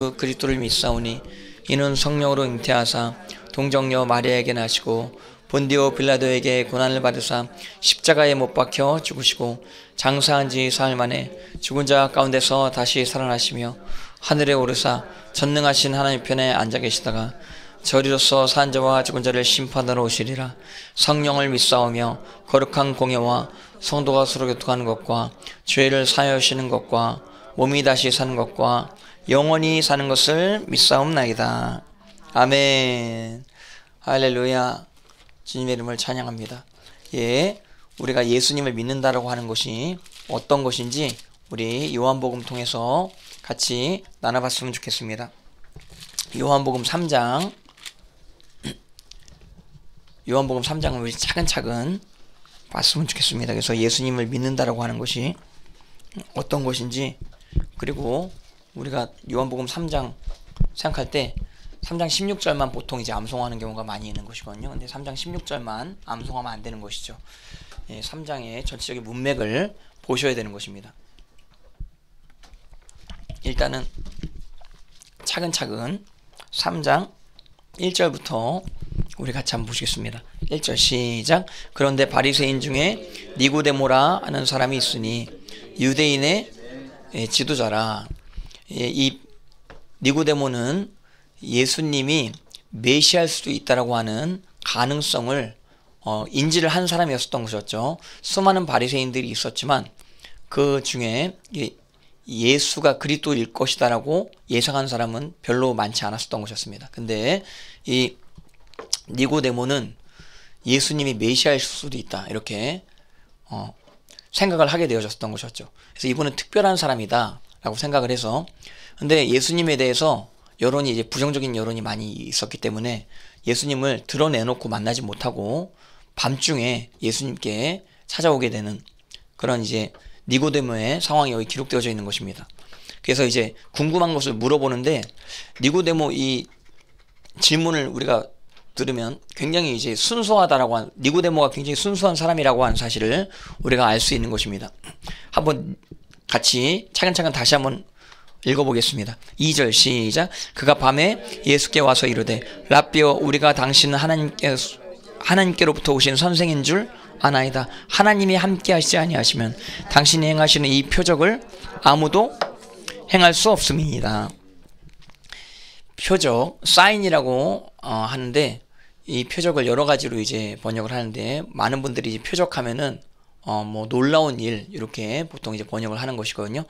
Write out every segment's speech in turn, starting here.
그 그리스도를 믿사오니 이는 성령으로 잉태하사 동정녀 마리아에게 나시고 본디오 빌라도에게 고난을 받으사 십자가에 못 박혀 죽으시고 장사한 지 사흘 만에 죽은 자 가운데서 다시 살아나시며 하늘에 오르사 전능하신 하나님 편에 앉아 계시다가 저리로서 산 자와 죽은 자를 심판하러 오시리라 성령을 믿사오며 거룩한 공예와 성도가 서로 교통하는 것과 죄를 사여하시는 것과 몸이 다시 사는 것과 영원히 사는 것을 믿사옵나이다. 아멘. 할렐루야. 주님의 이름을 찬양합니다. 예. 우리가 예수님을 믿는다라고 하는 것이 어떤 것인지 우리 요한복음 통해서 같이 나눠봤으면 좋겠습니다. 요한복음 3장 요한복음 3장을 우리 차근차근 봤으면 좋겠습니다. 그래서 예수님을 믿는다라고 하는 것이 어떤 것인지 그리고 우리가 요한복음 3장 생각할 때 3장 16절만 보통 이제 암송하는 경우가 많이 있는 것이거든요. 근데 3장 16절만 암송하면 안 되는 것이죠. 예, 3장의 전체적인 문맥을 보셔야 되는 것입니다. 일단은 차근차근 3장 1절부터 우리 같이 한번 보시겠습니다. 1절 시작. 그런데 바리새인 중에 니고데모라 하는 사람이 있으니 유대인의 예, 지도자라 예, 이 니고데모는 예수님이 메시아일 수도 있다라고 하는 가능성을 어, 인지를 한 사람이었었던 것이었죠. 수많은 바리새인들이 있었지만 그 중에 예, 예수가 그리스도일 것이다라고 예상한 사람은 별로 많지 않았었던 것이었습니다. 근데 이 니고데모는 예수님이 메시아일 수도 있다 이렇게 어, 생각을 하게 되어졌던 것이었죠. 그래서 이분은 특별한 사람이다라고 생각을 해서 근데 예수님에 대해서 여론이 이제 부정적인 여론이 많이 있었기 때문에 예수님을 드러내놓고 만나지 못하고 밤중에 예수님께 찾아오게 되는 그런 이제 니고데모의 상황이 여기 기록되어져 있는 것입니다. 그래서 이제 궁금한 것을 물어보는데 니고데모 이 질문을 우리가 들으면 굉장히 이제 순수하다라고 한 니고데모가 굉장히 순수한 사람이라고 하는 사실을 우리가 알 수 있는 것입니다. 한번 같이 차근차근 다시 한번 읽어보겠습니다. 2절 시작. 그가 밤에 예수께 와서 이르되 라비어 우리가 당신은 하나님께 하나님께로부터 오신 선생인 줄 아나이다. 하나님이 함께 하시지 아니하시면 당신이 행하시는 이 표적을 아무도 행할 수 없음이니라. 표적, 사인이라고 어, 하는데 이 표적을 여러 가지로 이제 번역을 하는데 많은 분들이 이제 표적하면은 어, 뭐 놀라운 일 이렇게 보통 이제 번역을 하는 것이거든요.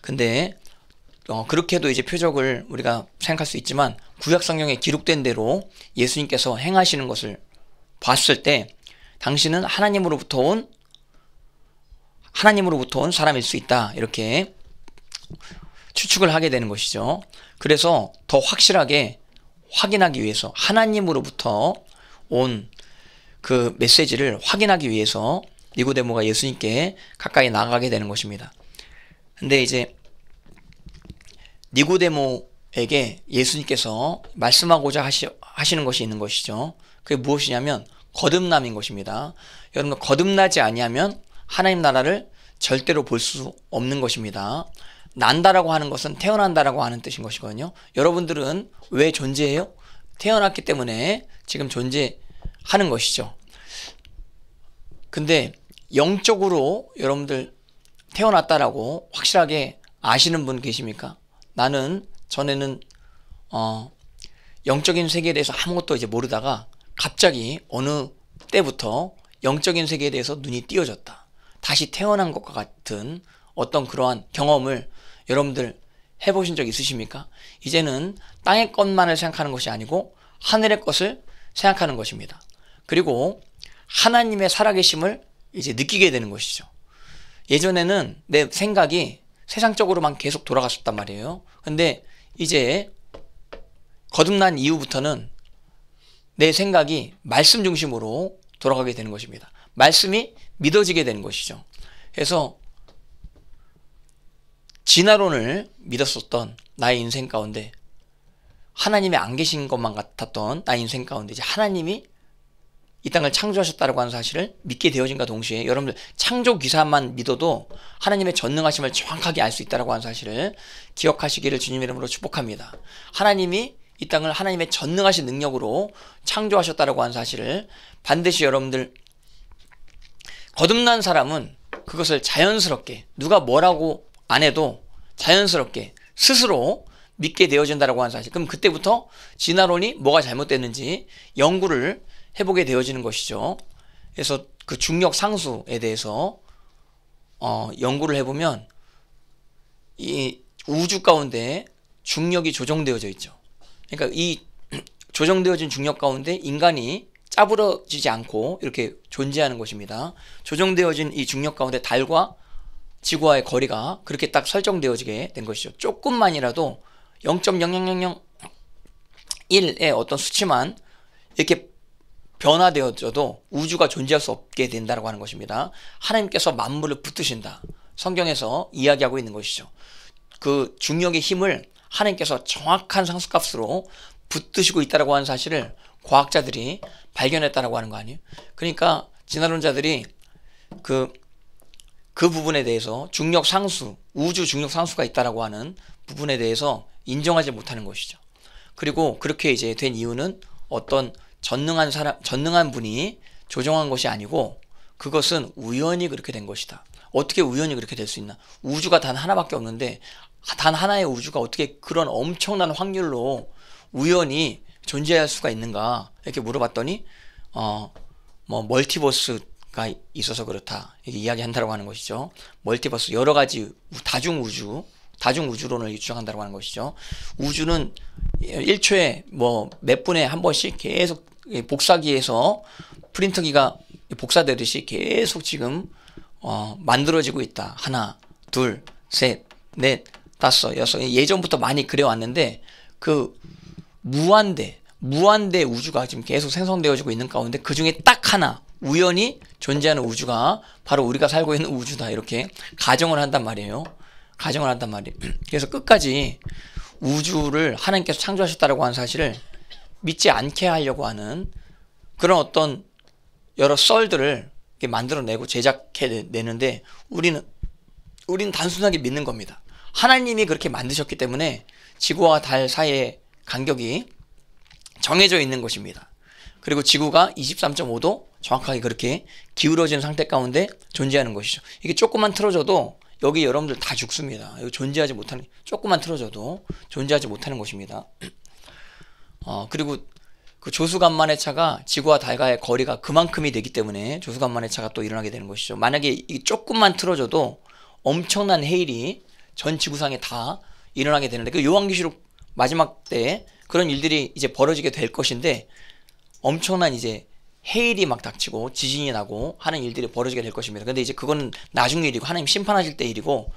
근데 어, 그렇게도 이제 표적을 우리가 생각할 수 있지만 구약 성경에 기록된 대로 예수님께서 행하시는 것을 봤을 때 당신은 하나님으로부터 온 하나님으로부터 온 사람일 수 있다 이렇게 추측을 하게 되는 것이죠. 그래서 더 확실하게 확인하기 위해서 하나님으로부터 온 그 메시지를 확인하기 위해서 니고데모가 예수님께 가까이 나가게 되는 것입니다. 근데 이제 니고데모에게 예수님께서 말씀하고자 하시, 하시는 것이 있는 것이죠. 그게 무엇이냐면 거듭남인 것입니다. 여러분 거듭나지 아니하면 하나님 나라를 절대로 볼 수 없는 것입니다. 난다라고 하는 것은 태어난다라고 하는 뜻인 것이거든요. 여러분들은 왜 존재해요? 태어났기 때문에 지금 존재하는 것이죠. 근데 영적으로 여러분들 태어났다라고 확실하게 아시는 분 계십니까? 나는 전에는 어 영적인 세계에 대해서 아무것도 이제 모르다가 갑자기 어느 때부터 영적인 세계에 대해서 눈이 띄어졌다. 다시 태어난 것과 같은 어떤 그러한 경험을 여러분들 해보신 적 있으십니까? 이제는 땅의 것만을 생각하는 것이 아니고 하늘의 것을 생각하는 것입니다. 그리고 하나님의 살아계심을 이제 느끼게 되는 것이죠. 예전에는 내 생각이 세상적으로만 계속 돌아가셨단 말이에요. 근데 이제 거듭난 이후부터는 내 생각이 말씀 중심으로 돌아가게 되는 것입니다. 말씀이 믿어지게 되는 것이죠. 그래서 진화론을 믿었었던 나의 인생 가운데 하나님이 안 계신 것만 같았던 나의 인생 가운데 이제 하나님이 이 땅을 창조하셨다고 하는 사실을 믿게 되어진과 동시에 여러분들 창조 기사만 믿어도 하나님의 전능하심을 정확하게 알 수 있다라고 하는 사실을 기억하시기를 주님의 이름으로 축복합니다. 하나님이 이 땅을 하나님의 전능하신 능력으로 창조하셨다고 하는 사실을 반드시 여러분들 거듭난 사람은 그것을 자연스럽게 누가 뭐라고 안 해도 자연스럽게 스스로 믿게 되어진다고 하는 사실. 그럼 그때부터 진화론이 뭐가 잘못됐는지 연구를 해보게 되어지는 것이죠. 그래서 그 중력 상수에 대해서 어, 연구를 해보면 이 우주 가운데 중력이 조정되어져 있죠. 그러니까 이 조정되어진 중력 가운데 인간이 짜부러지지 않고 이렇게 존재하는 것입니다. 조정되어진 이 중력 가운데 달과 지구와의 거리가 그렇게 딱 설정되어지게 된 것이죠. 조금만이라도 0.0001의 0 어떤 수치만 이렇게 변화되어져도 우주가 존재할 수 없게 된다라고 하는 것입니다. 하나님께서 만물을 붙드신다. 성경에서 이야기하고 있는 것이죠. 그 중력의 힘을 하나님께서 정확한 상수값으로 붙드시고 있다라고 하는 사실을 과학자들이 발견했다라고 하는 거 아니에요? 그러니까 진화론자들이 그그 그 부분에 대해서 중력 상수, 우주 중력 상수가 있다라고 하는 부분에 대해서 인정하지 못하는 것이죠. 그리고 그렇게 이제 된 이유는 어떤 전능한 사람, 전능한 분이 조정한 것이 아니고 그것은 우연히 그렇게 된 것이다. 어떻게 우연히 그렇게 될 수 있나? 우주가 단 하나밖에 없는데 단 하나의 우주가 어떻게 그런 엄청난 확률로 우연히 존재할 수가 있는가? 이렇게 물어봤더니 어, 뭐 멀티버스가 있어서 그렇다. 이렇게 이야기한다고 라 하는 것이죠. 멀티버스 여러 가지 다중 우주 다중 우주론을 주장한다고 하는 것이죠. 우주는 1초에 뭐 몇 분에 한 번씩 계속 복사기에서 프린터기가 복사되듯이 계속 지금 어, 만들어지고 있다. 하나, 둘, 셋, 넷, 다섯, 여섯. 예전부터 많이 그려왔는데 그 무한대, 무한대 우주가 지금 계속 생성되어지고 있는 가운데 그 중에 딱 하나 우연히 존재하는 우주가 바로 우리가 살고 있는 우주다. 이렇게 가정을 한단 말이에요. 가정을 한단 말이에요. 그래서 끝까지 우주를 하나님께서 창조하셨다라고 하는 사실을 믿지 않게 하려고 하는 그런 어떤 여러 썰들을 만들어내고 제작해내는데 우리는 우리는 단순하게 믿는 겁니다. 하나님이 그렇게 만드셨기 때문에 지구와 달 사이의 간격이 정해져 있는 것입니다. 그리고 지구가 23.5도 정확하게 그렇게 기울어진 상태 가운데 존재하는 것이죠. 이게 조금만 틀어져도 여기 여러분들 다 죽습니다. 여기 존재하지 못하는 조금만 틀어져도 존재하지 못하는 것입니다. 어, 그리고 그 조수간만의 차가 지구와 달과의 거리가 그만큼이 되기 때문에 조수간만의 차가 또 일어나게 되는 것이죠. 만약에 이 조금만 틀어져도 엄청난 해일이 전 지구상에 다 일어나게 되는데 그 요한계시록 마지막 때 그런 일들이 이제 벌어지게 될 것인데 엄청난 이제 해일이 막 닥치고 지진이 나고 하는 일들이 벌어지게 될 것입니다. 근데 이제 그거 나중 일이고 하나님 심판하실 때 일이고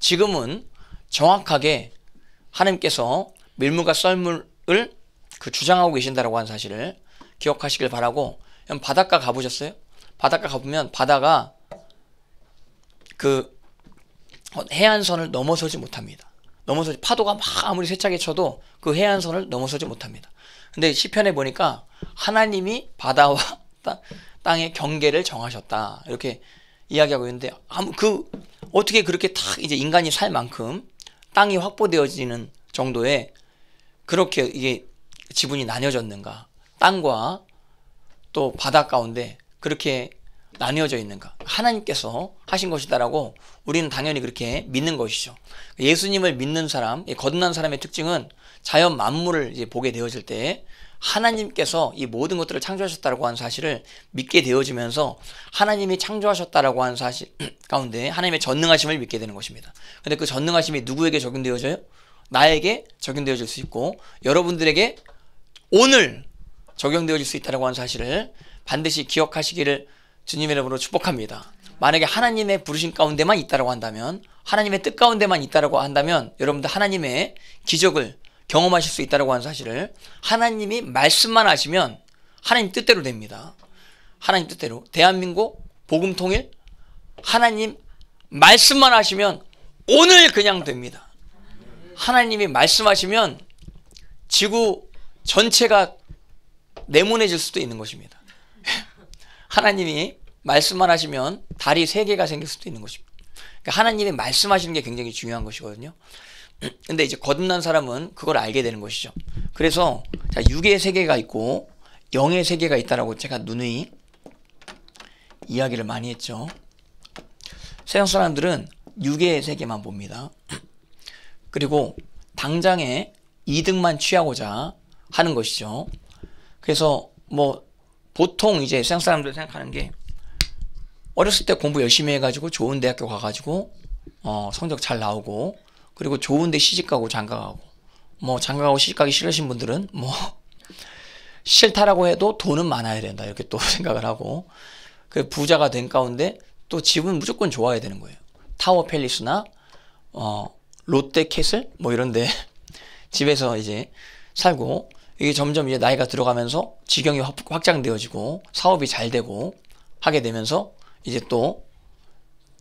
지금은 정확하게 하나님께서 밀물과 썰물을 그 주장하고 계신다라고 하는 사실을 기억하시길 바라고 그럼 바닷가 가보셨어요? 바닷가 가보면 바다가 그 해안선을 넘어서지 못합니다. 넘어서지 파도가 막 아무리 세차게 쳐도 그 해안선을 넘어서지 못합니다. 근데 시편에 보니까 하나님이 바다와 땅의 경계를 정하셨다 이렇게 이야기하고 있는데 그 어떻게 그렇게 탁 이제 인간이 살 만큼 땅이 확보되어지는 정도의 그렇게 이게 지분이 나뉘어졌는가? 땅과 또 바다 가운데 그렇게 나뉘어져 있는가? 하나님께서 하신 것이다라고 우리는 당연히 그렇게 믿는 것이죠. 예수님을 믿는 사람, 거듭난 사람의 특징은 자연 만물을 이제 보게 되어질 때 하나님께서 이 모든 것들을 창조하셨다라고 하는 사실을 믿게 되어지면서 하나님이 창조하셨다라고 하는 사실 가운데 하나님의 전능하심을 믿게 되는 것입니다. 근데 그 전능하심이 누구에게 적용되어져요? 나에게 적용되어질 수 있고 여러분들에게 오늘 적용되어질 수 있다고 하는 사실을 반드시 기억하시기를 주님의 이름으로 축복합니다. 만약에 하나님의 부르심 가운데만 있다고 한다면 하나님의 뜻 가운데만 있다고 한다면 여러분들 하나님의 기적을 경험하실 수 있다고 하는 사실을 하나님이 말씀만 하시면 하나님 뜻대로 됩니다. 하나님 뜻대로 대한민국 복음 통일 하나님 말씀만 하시면 오늘 그냥 됩니다. 하나님이 말씀하시면 지구 전체가 네모내질 수도 있는 것입니다. 하나님이 말씀만 하시면 달이 세 개가 생길 수도 있는 것입니다. 그러니까 하나님이 말씀하시는 게 굉장히 중요한 것이거든요. 근데 이제 거듭난 사람은 그걸 알게 되는 것이죠. 그래서 자, 육의 세계가 있고 영의 세계가 있다라고 제가 누누이 이야기를 많이 했죠. 세상 사람들은 육의 세계만 봅니다. 그리고 당장에 이득만 취하고자 하는 것이죠. 그래서 뭐 보통 이제 세상 사람들 생각하는 게 어렸을 때 공부 열심히 해가지고 좋은 대학교 가가지고 어, 성적 잘 나오고 그리고 좋은데 시집가고 장가가고 뭐 장가가고 시집가기 싫으신 분들은 뭐 싫다라고 해도 돈은 많아야 된다 이렇게 또 생각을 하고 그 부자가 된 가운데 또 집은 무조건 좋아야 되는 거예요. 타워 팰리스나 어, 롯데 캐슬 뭐 이런데 집에서 이제 살고 이게 점점 이제 나이가 들어가면서 지경이 확장되어지고 사업이 잘 되고 하게 되면서 이제 또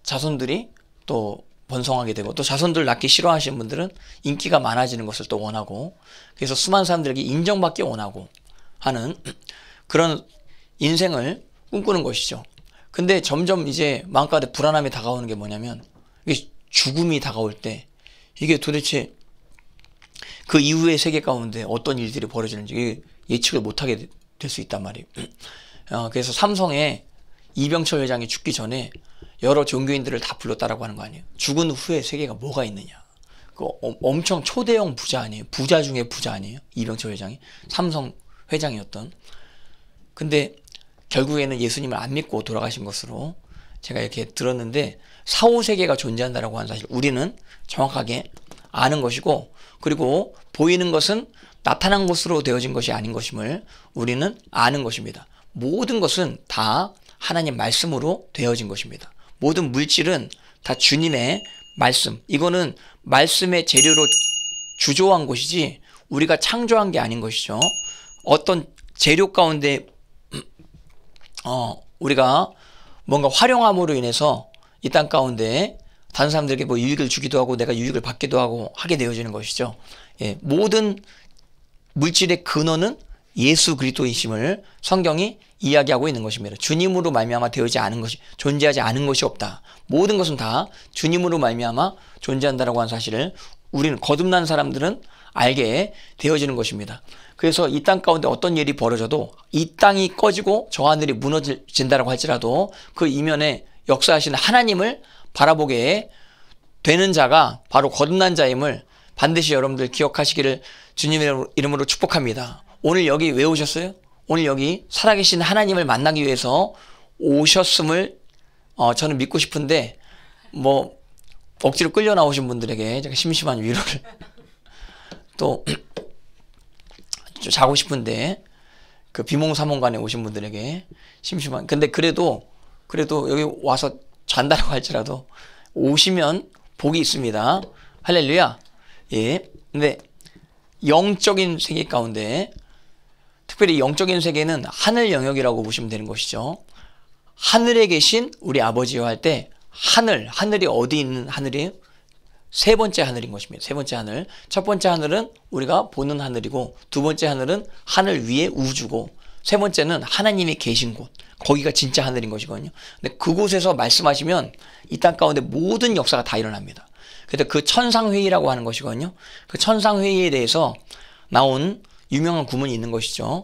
자손들이 또 번성하게 되고 또 자손들 낳기 싫어하시는 분들은 인기가 많아지는 것을 또 원하고 그래서 수많은 사람들에게 인정받기 원하고 하는 그런 인생을 꿈꾸는 것이죠. 근데 점점 이제 마음가운데 불안함이 다가오는 게 뭐냐면 이게 죽음이 다가올 때 이게 도대체 그 이후의 세계 가운데 어떤 일들이 벌어지는지 예측을 못하게 될 수 있단 말이에요. 어, 그래서 삼성의 이병철 회장이 죽기 전에 여러 종교인들을 다 불렀다라고 하는 거 아니에요. 죽은 후에 세계가 뭐가 있느냐. 그 엄청 초대형 부자 아니에요. 부자 중에 부자 아니에요. 이병철 회장이. 삼성 회장이었던. 근데 결국에는 예수님을 안 믿고 돌아가신 것으로 제가 이렇게 들었는데 사후 세계가 존재한다라고 하는 사실 우리는 정확하게 아는 것이고 그리고 보이는 것은 나타난 것으로 되어진 것이 아닌 것임을 우리는 아는 것입니다. 모든 것은 다 하나님 말씀으로 되어진 것입니다. 모든 물질은 다 주님의 말씀. 이거는 말씀의 재료로 주조한 것이지 우리가 창조한 게 아닌 것이죠. 어떤 재료 가운데 어, 우리가 뭔가 활용함으로 인해서 이 땅 가운데 다른 사람들에게 뭐 유익을 주기도 하고 내가 유익을 받기도 하고 하게 되어지는 것이죠. 예, 모든 물질의 근원은 예수 그리스도이심을 성경이 이야기하고 있는 것입니다. 주님으로 말미암아 되어지 않은 것이 존재하지 않은 것이 없다. 모든 것은 다 주님으로 말미암아 존재한다라고 하는 사실을 우리는 거듭난 사람들은 알게 되어지는 것입니다. 그래서 이 땅 가운데 어떤 일이 벌어져도 이 땅이 꺼지고 저 하늘이 무너진다라고 할지라도 그 이면에 역사하시는 하나님을 바라보게 되는 자가 바로 거듭난 자임을 반드시 여러분들 기억하시기를 주님의 이름으로 축복합니다. 오늘 여기 왜 오셨어요? 오늘 여기 살아계신 하나님을 만나기 위해서 오셨음을 어, 저는 믿고 싶은데 뭐 억지로 끌려 나오신 분들에게 제가 심심한 위로를 또 자고 싶은데 그 비몽사몽간에 오신 분들에게 심심한 근데 그래도 그래도 여기 와서 잔다라고 할지라도 오시면 복이 있습니다. 할렐루야. 예. 근데 영적인 세계 가운데 특별히 영적인 세계는 하늘 영역이라고 보시면 되는 것이죠. 하늘에 계신 우리 아버지와 할 때 하늘, 하늘이 어디 있는 하늘이에요? 세 번째 하늘인 것입니다. 세 번째 하늘. 첫 번째 하늘은 우리가 보는 하늘이고 두 번째 하늘은 하늘 위에 우주고 세 번째는 하나님이 계신 곳. 거기가 진짜 하늘인 것이거든요. 근데 그곳에서 말씀하시면 이 땅 가운데 모든 역사가 다 일어납니다. 그래그 천상회의라고 하는 것이거든요. 그 천상회의에 대해서 나온 유명한 구문이 있는 것이죠.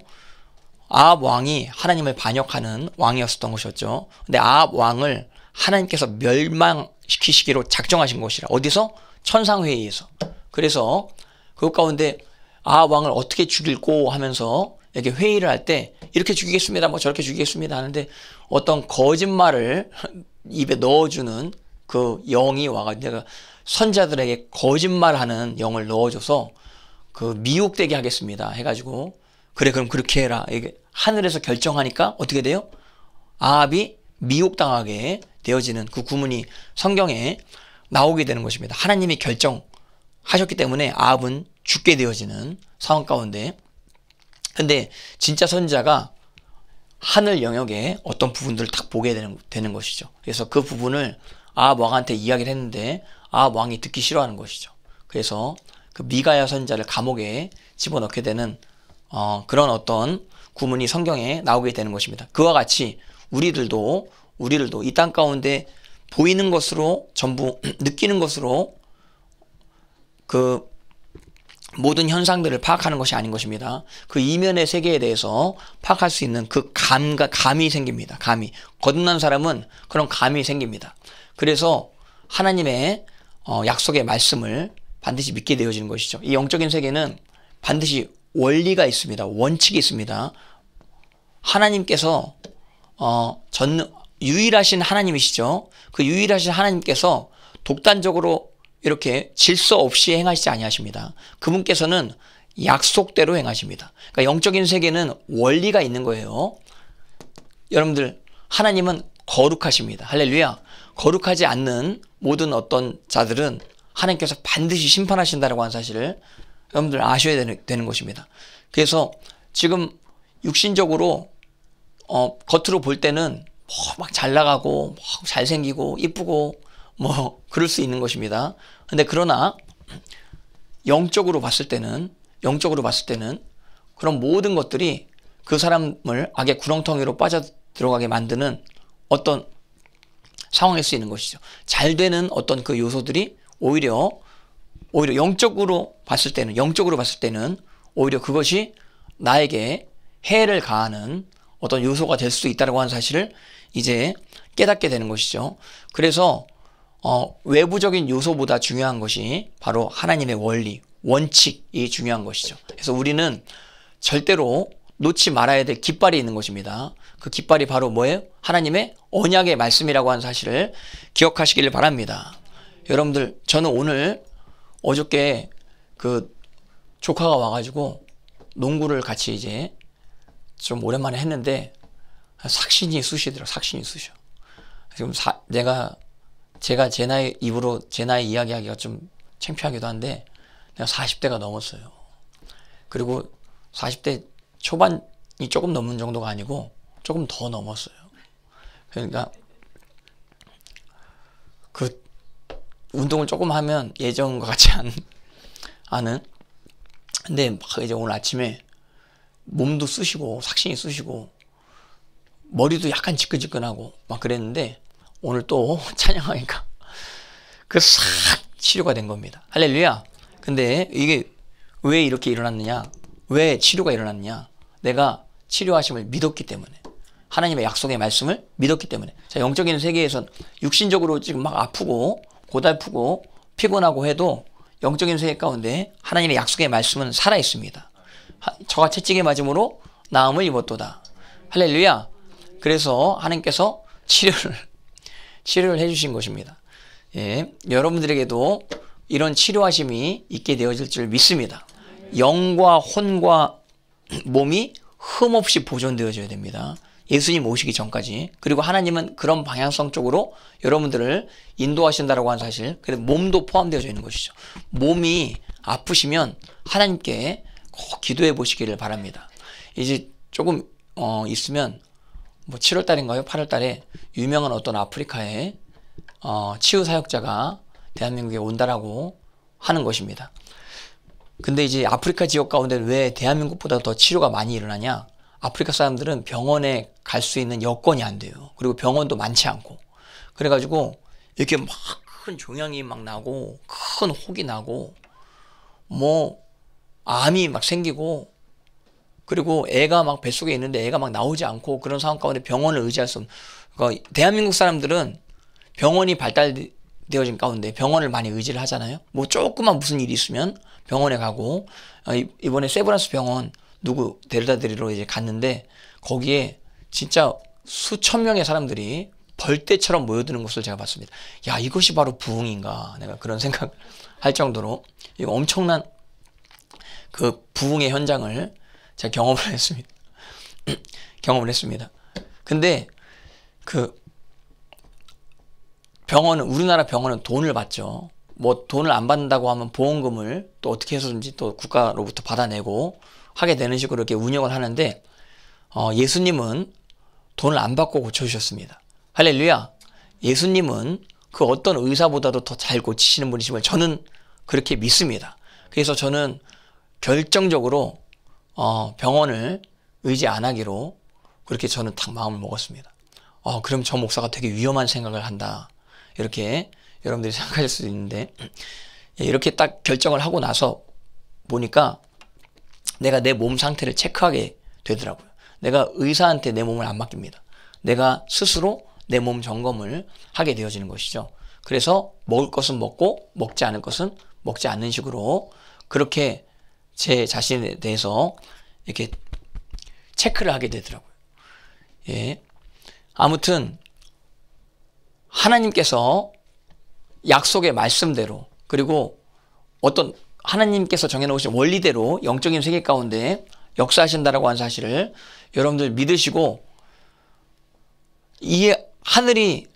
아합 왕이 하나님을 반역하는 왕이었었던 것이었죠. 근데 아합 왕을 하나님께서 멸망시키시기로 작정하신 것이라. 어디서? 천상회의에서. 그래서 그 가운데 아합 왕을 어떻게 죽일고 하면서 이렇게 회의를 할 때 이렇게 죽이겠습니다. 뭐 저렇게 죽이겠습니다. 하는데 어떤 거짓말을 입에 넣어주는 그 영이 와가지고 내가 선자들에게 거짓말하는 영을 넣어줘서 그 미혹되게 하겠습니다. 해가지고 그래 그럼 그렇게 해라. 이게 하늘에서 결정하니까 어떻게 돼요? 아합이 미혹당하게 되어지는 그 구문이 성경에 나오게 되는 것입니다. 하나님이 결정하셨기 때문에 아합은 죽게 되어지는 상황 가운데 근데 진짜 선지자가 하늘 영역에 어떤 부분들을 딱 보게 되는, 되는 것이죠. 그래서 그 부분을 아합 왕한테 이야기를 했는데 아합 왕이 듣기 싫어하는 것이죠. 그래서 그 미가야 선자를 감옥에 집어넣게 되는 어, 그런 어떤 구문이 성경에 나오게 되는 것입니다. 그와 같이 우리들도 우리들도 이 땅 가운데 보이는 것으로 전부 느끼는 것으로 그 모든 현상들을 파악하는 것이 아닌 것입니다. 그 이면의 세계에 대해서 파악할 수 있는 그 감과 감이 생깁니다. 감이 거듭난 사람은 그런 감이 생깁니다. 그래서 하나님의 어, 약속의 말씀을 반드시 믿게 되어지는 것이죠. 이 영적인 세계는 반드시 원리가 있습니다. 원칙이 있습니다. 하나님께서 어, 전 유일하신 하나님이시죠. 그 유일하신 하나님께서 독단적으로 이렇게 질서 없이 행하시지 아니하십니다. 그분께서는 약속대로 행하십니다. 그러니까 영적인 세계는 원리가 있는 거예요. 여러분들 하나님은 거룩하십니다. 할렐루야. 거룩하지 않는 모든 어떤 자들은 하나님께서 반드시 심판하신다라고 하는 사실을 여러분들 아셔야 되는, 되는 것입니다. 그래서 지금 육신적으로 어, 겉으로 볼 때는 뭐 막잘 나가고 막 잘생기고 이쁘고 뭐 그럴 수 있는 것입니다. 근데 그러나 영적으로 봤을 때는 영적으로 봤을 때는 그런 모든 것들이 그 사람을 악의 구렁텅이로 빠져 들어가게 만드는 어떤 상황일 수 있는 것이죠. 잘 되는 어떤 그 요소들이 오히려 오히려 영적으로 봤을 때는 영적으로 봤을 때는 오히려 그것이 나에게 해를 가하는 어떤 요소가 될수있다고 하는 사실을 이제 깨닫게 되는 것이죠. 그래서 어, 외부적인 요소보다 중요한 것이 바로 하나님의 원리, 원칙이 중요한 것이죠. 그래서 우리는 절대로 놓지 말아야 될 깃발이 있는 것입니다. 그 깃발이 바로 뭐예요? 하나님의 언약의 말씀이라고 하는 사실을 기억하시기를 바랍니다. 여러분들, 저는 오늘 어저께 그 조카가 와가지고 농구를 같이 이제 좀 오랜만에 했는데 삭신이 쑤시더라, 삭신이 쑤셔. 지금 사, 내가 제가 제 나이 입으로 제 나이 이야기하기가 좀 창피하기도 한데 내가 40대가 넘었어요. 그리고 40대 초반이 조금 넘은 정도가 아니고 조금 더 넘었어요. 그러니까 그 운동을 조금 하면 예전과 같지 않, 은 근데 막 이제 오늘 아침에 몸도 쑤시고 삭신이 쑤시고 머리도 약간 지끈지끈하고 막 그랬는데 오늘 또 찬양하니까 그 싹 치료가 된 겁니다. 할렐루야. 근데 이게 왜 이렇게 일어났느냐? 왜 치료가 일어났느냐? 내가 치료하심을 믿었기 때문에. 하나님의 약속의 말씀을 믿었기 때문에. 자, 영적인 세계에선 육신적으로 지금 막 아프고 고달프고 피곤하고 해도 영적인 세계 가운데 하나님의 약속의 말씀은 살아 있습니다. 저가 채찍에 맞음으로 나음을 입었도다. 할렐루야. 그래서 하나님께서 치료를 치료를 해주신 것입니다. 예, 여러분들에게도 이런 치료하심이 있게 되어질 줄 믿습니다. 영과 혼과 몸이 흠없이 보존되어져야 됩니다. 예수님 오시기 전까지 그리고 하나님은 그런 방향성 쪽으로 여러분들을 인도하신다라고 하는 사실 그래서 몸도 포함되어져 있는 것이죠 몸이 아프시면 하나님께 기도해 보시기를 바랍니다 이제 조금 어, 있으면 뭐 7월 달인가요? 8월 달에 유명한 어떤 아프리카의 어, 치유 사역자가 대한민국에 온다라고 하는 것입니다. 근데 이제 아프리카 지역 가운데 왜 대한민국보다 더 치료가 많이 일어나냐? 아프리카 사람들은 병원에 갈 수 있는 여건이 안 돼요. 그리고 병원도 많지 않고. 그래가지고 이렇게 막 큰 종양이 막 나고 큰 혹이 나고 뭐 암이 막 생기고 그리고 애가 막 뱃속에 있는데 애가 막 나오지 않고 그런 상황 가운데 병원을 의지할 수 없는 그러니까 대한민국 사람들은 병원이 발달되어진 가운데 병원을 많이 의지를 하잖아요. 뭐 조그만 무슨 일이 있으면 병원에 가고 어, 이번에 세브란스 병원 누구 데려다 드리러 이제 갔는데 거기에 진짜 수천 명의 사람들이 벌떼처럼 모여드는 것을 제가 봤습니다. 야 이것이 바로 부흥인가 내가 그런 생각 을할 정도로 이거 엄청난 그 부흥의 현장을 제가 경험을 했습니다. 경험을 했습니다. 근데 그 병원은 우리나라 병원은 돈을 받죠. 뭐 돈을 안 받는다고 하면 보험금을 또 어떻게 해서든지 또 국가로부터 받아내고 하게 되는 식으로 이렇게 운영을 하는데 어, 예수님은 돈을 안 받고 고쳐주셨습니다. 할렐루야. 예수님은 그 어떤 의사보다도 더 잘 고치시는 분이시을 저는 그렇게 믿습니다. 그래서 저는 결정적으로 어, 병원을 의지 안 하기로 그렇게 저는 딱 마음을 먹었습니다. 어, 그럼 저 목사가 되게 위험한 생각을 한다. 이렇게 여러분들이 생각하실 수도 있는데 예, 이렇게 딱 결정을 하고 나서 보니까 내가 내 몸 상태를 체크하게 되더라고요. 내가 의사한테 내 몸을 안 맡깁니다. 내가 스스로 내 몸 점검을 하게 되어지는 것이죠. 그래서 먹을 것은 먹고 먹지 않을 것은 먹지 않는 식으로 그렇게 제 자신에 대해서 이렇게 체크를 하게 되더라고요. 예. 아무튼 하나님께서 약속의 말씀대로 그리고 어떤 하나님께서 정해놓으신 원리대로 영적인 세계 가운데 역사하신다라고 한 사실을 여러분들 믿으시고 이 하늘이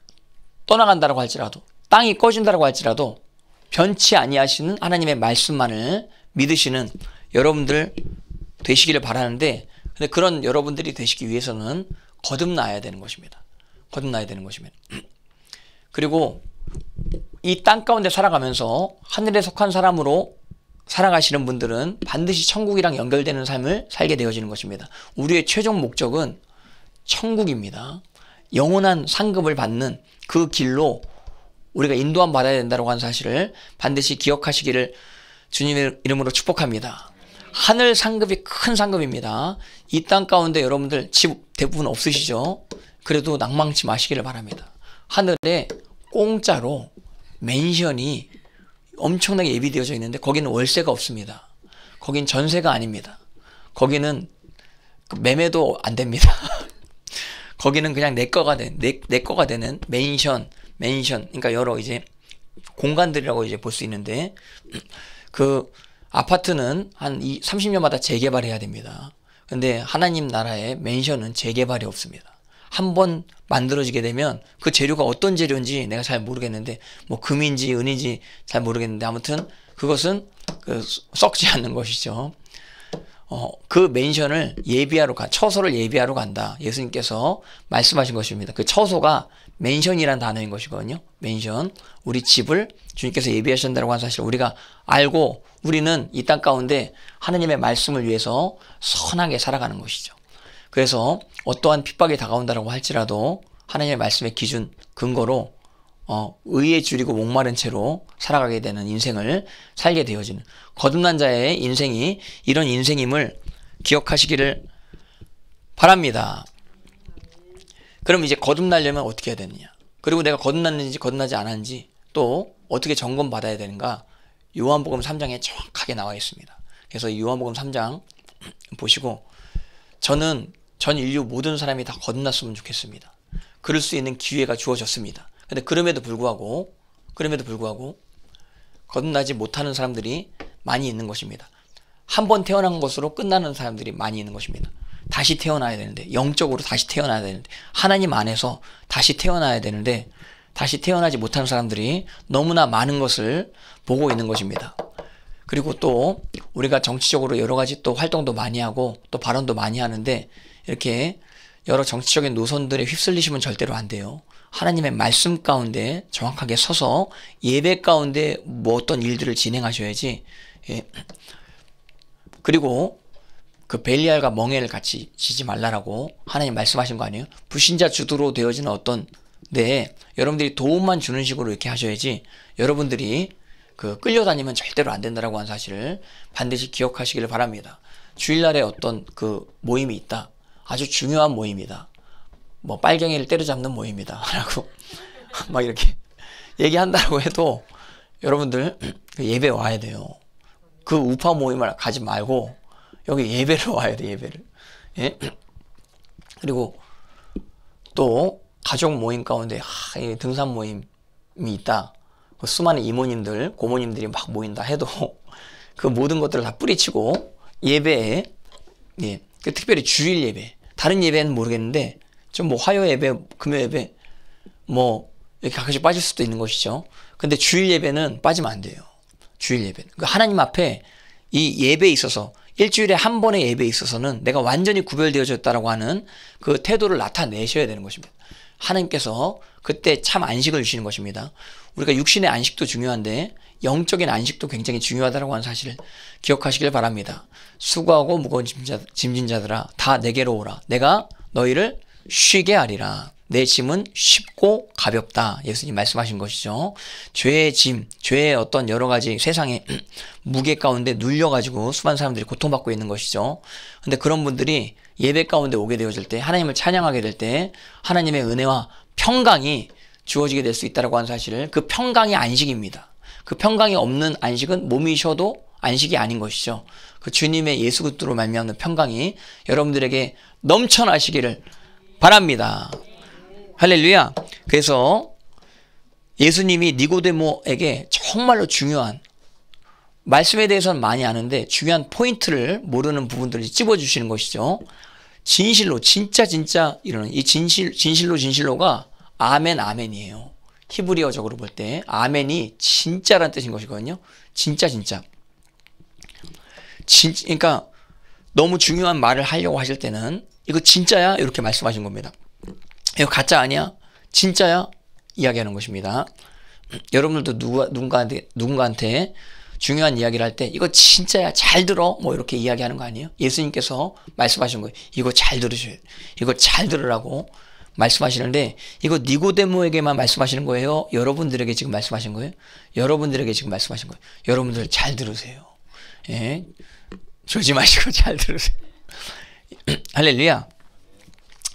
떠나간다라고 할지라도 땅이 꺼진다라고 할지라도 변치 아니하시는 하나님의 말씀만을 믿으시는 여러분들 되시기를 바라는데 근데 그런 여러분들이 되시기 위해서는 거듭나야 되는 것입니다. 거듭나야 되는 것입니다. 그리고 이 땅 가운데 살아가면서 하늘에 속한 사람으로 살아가시는 분들은 반드시 천국이랑 연결되는 삶을 살게 되어지는 것입니다. 우리의 최종 목적은 천국입니다. 영원한 상급을 받는 그 길로 우리가 인도함 받아야 된다고 하는 사실을 반드시 기억하시기를 주님의 이름으로 축복합니다. 하늘 상급이 큰 상급입니다. 이 땅 가운데 여러분들 집 대부분 없으시죠? 그래도 낭망치 마시기를 바랍니다. 하늘에 공짜로 맨션이 엄청나게 예비되어져 있는데 거기는 월세가 없습니다. 거긴 전세가 아닙니다. 거기는 그 매매도 안 됩니다. 거기는 그냥 내 거가 된, 내, 내 거가 되는 맨션, 맨션, 그러니까 여러 이제 공간들이라고 이제 볼 수 있는데 그 아파트는 한 30년마다 재개발해야 됩니다. 근데 하나님 나라의 맨션은 재개발이 없습니다. 한번 만들어지게 되면 그 재료가 어떤 재료인지 내가 잘 모르겠는데 뭐 금인지 은인지 잘 모르겠는데 아무튼 그것은 그 썩지 않는 것이죠. 어, 그 맨션을 예비하러 가, 처소를 예비하러 간다. 예수님께서 말씀하신 것입니다. 그 처소가 맨션이란 단어인 것이거든요. 맨션. 우리 집을 주님께서 예비하신다고 하 사실 우리가 알고 우리는 이 땅 가운데 하느님의 말씀을 위해서 선하게 살아가는 것이죠. 그래서 어떠한 핍박이 다가온다라고 할지라도 하나님의 말씀의 기준, 근거로 어, 의에 줄이고 목마른 채로 살아가게 되는 인생을 살게 되어지는 거듭난 자의 인생이 이런 인생임을 기억하시기를 바랍니다. 그럼 이제 거듭나려면 어떻게 해야 되느냐? 그리고 내가 거듭났는지 거듭나지 않았는지 또 어떻게 점검 받아야 되는가? 요한복음 3장에 정확하게 나와 있습니다. 그래서 요한복음 3장 보시고 저는 전 인류 모든 사람이 다 거듭났으면 좋겠습니다. 그럴 수 있는 기회가 주어졌습니다. 근데 그럼에도 불구하고 그럼에도 불구하고 거듭나지 못하는 사람들이 많이 있는 것입니다. 한 번 태어난 것으로 끝나는 사람들이 많이 있는 것입니다. 다시 태어나야 되는데 영적으로 다시 태어나야 되는데 하나님 안에서 다시 태어나야 되는데 다시 태어나지 못하는 사람들이 너무나 많은 것을 보고 있는 것입니다. 그리고 또 우리가 정치적으로 여러 가지 또 활동도 많이 하고 또 발언도 많이 하는데 이렇게 여러 정치적인 노선들에 휩쓸리시면 절대로 안 돼요. 하나님의 말씀 가운데 정확하게 서서 예배 가운데 뭐 어떤 일들을 진행하셔야지. 예. 그리고 그 벨리알과 멍해를 같이 지지 말라라고 하나님 말씀하신 거 아니에요? 불신자 주도로 되어지는 어떤 데 여러분들이 도움만 주는 식으로 이렇게 하셔야지 여러분들이 그 끌려다니면 절대로 안 된다라고 한 사실을 반드시 기억하시기를 바랍니다. 주일날에 어떤 그 모임이 있다. 아주 중요한 모임이다. 뭐 빨갱이를 때려잡는 모임이다. 라고 막 이렇게 얘기한다고 해도 여러분들 그 예배 와야 돼요. 그 우파 모임을 가지 말고 여기 예배를 와야 돼, 예배를. 예? 그리고 또 가족 모임 가운데 하, 등산 모임이 있다. 그 수많은 이모님들, 고모님들이 막 모인다 해도 그 모든 것들을 다 뿌리치고 예배에 예, 그 특별히 주일 예배 다른 예배는 모르겠는데 좀뭐 화요 예배, 금요 예배 뭐 이렇게 가끔씩 빠질 수도 있는 것이죠. 근데 주일 예배는 빠지면 안 돼요. 주일 예배. 그러니까 하나님 앞에 이 예배에 있어서 일주일에 한 번의 예배에 있어서는 내가 완전히 구별되어졌다라고 하는 그 태도를 나타내셔야 되는 것입니다. 하나님께서 그때 참 안식을 주시는 것입니다. 우리가 육신의 안식도 중요한데 영적인 안식도 굉장히 중요하다라고 하는 사실을 기억하시길 바랍니다. 수고하고 무거운 짐진자들아 다 내게로 오라. 내가 너희를 쉬게 하리라. 내 짐은 쉽고 가볍다. 예수님 말씀하신 것이죠. 죄의 짐, 죄의 어떤 여러 가지 세상의 무게 가운데 눌려가지고 수많은 사람들이 고통받고 있는 것이죠. 근데 그런 분들이 예배 가운데 오게 되어질 때, 하나님을 찬양하게 될 때, 하나님의 은혜와 평강이 주어지게 될 수있다고 하는 사실을 그 평강이 안식입니다. 그 평강이 없는 안식은 몸이 쉬어도 안식이 아닌 것이죠. 그 주님의 예수 그리스도로 말미암는 평강이 여러분들에게 넘쳐나시기를 바랍니다. 할렐루야. 그래서 예수님이 니고데모에게 정말로 중요한 말씀에 대해서는 많이 아는데 중요한 포인트를 모르는 부분들을 찝어 주시는 것이죠. 진실로 진짜 진짜 이러는 이 진실 진실로 진실로가 아멘 아멘이에요. 히브리어적으로 볼 때 아멘이 진짜란 뜻인 것이거든요. 진짜 진짜. 진 그러니까 너무 중요한 말을 하려고 하실 때는 이거 진짜야? 이렇게 말씀하신 겁니다. 이거 가짜 아니야? 진짜야? 이야기하는 것입니다. 여러분들도 누가, 누군가한테, 누군가한테 중요한 이야기를 할 때 이거 진짜야 잘 들어 뭐 이렇게 이야기하는 거 아니에요? 예수님께서 말씀하신 거예요. 이거 잘 들으셔. 이거 잘 들으라고 말씀하시는데 이거 니고데모에게만 말씀하시는 거예요? 여러분들에게 지금 말씀하신 거예요? 여러분들에게 지금 말씀하신 거예요. 여러분들 잘 들으세요. 예. 조지 마시고 잘 들으세요. 할렐루야.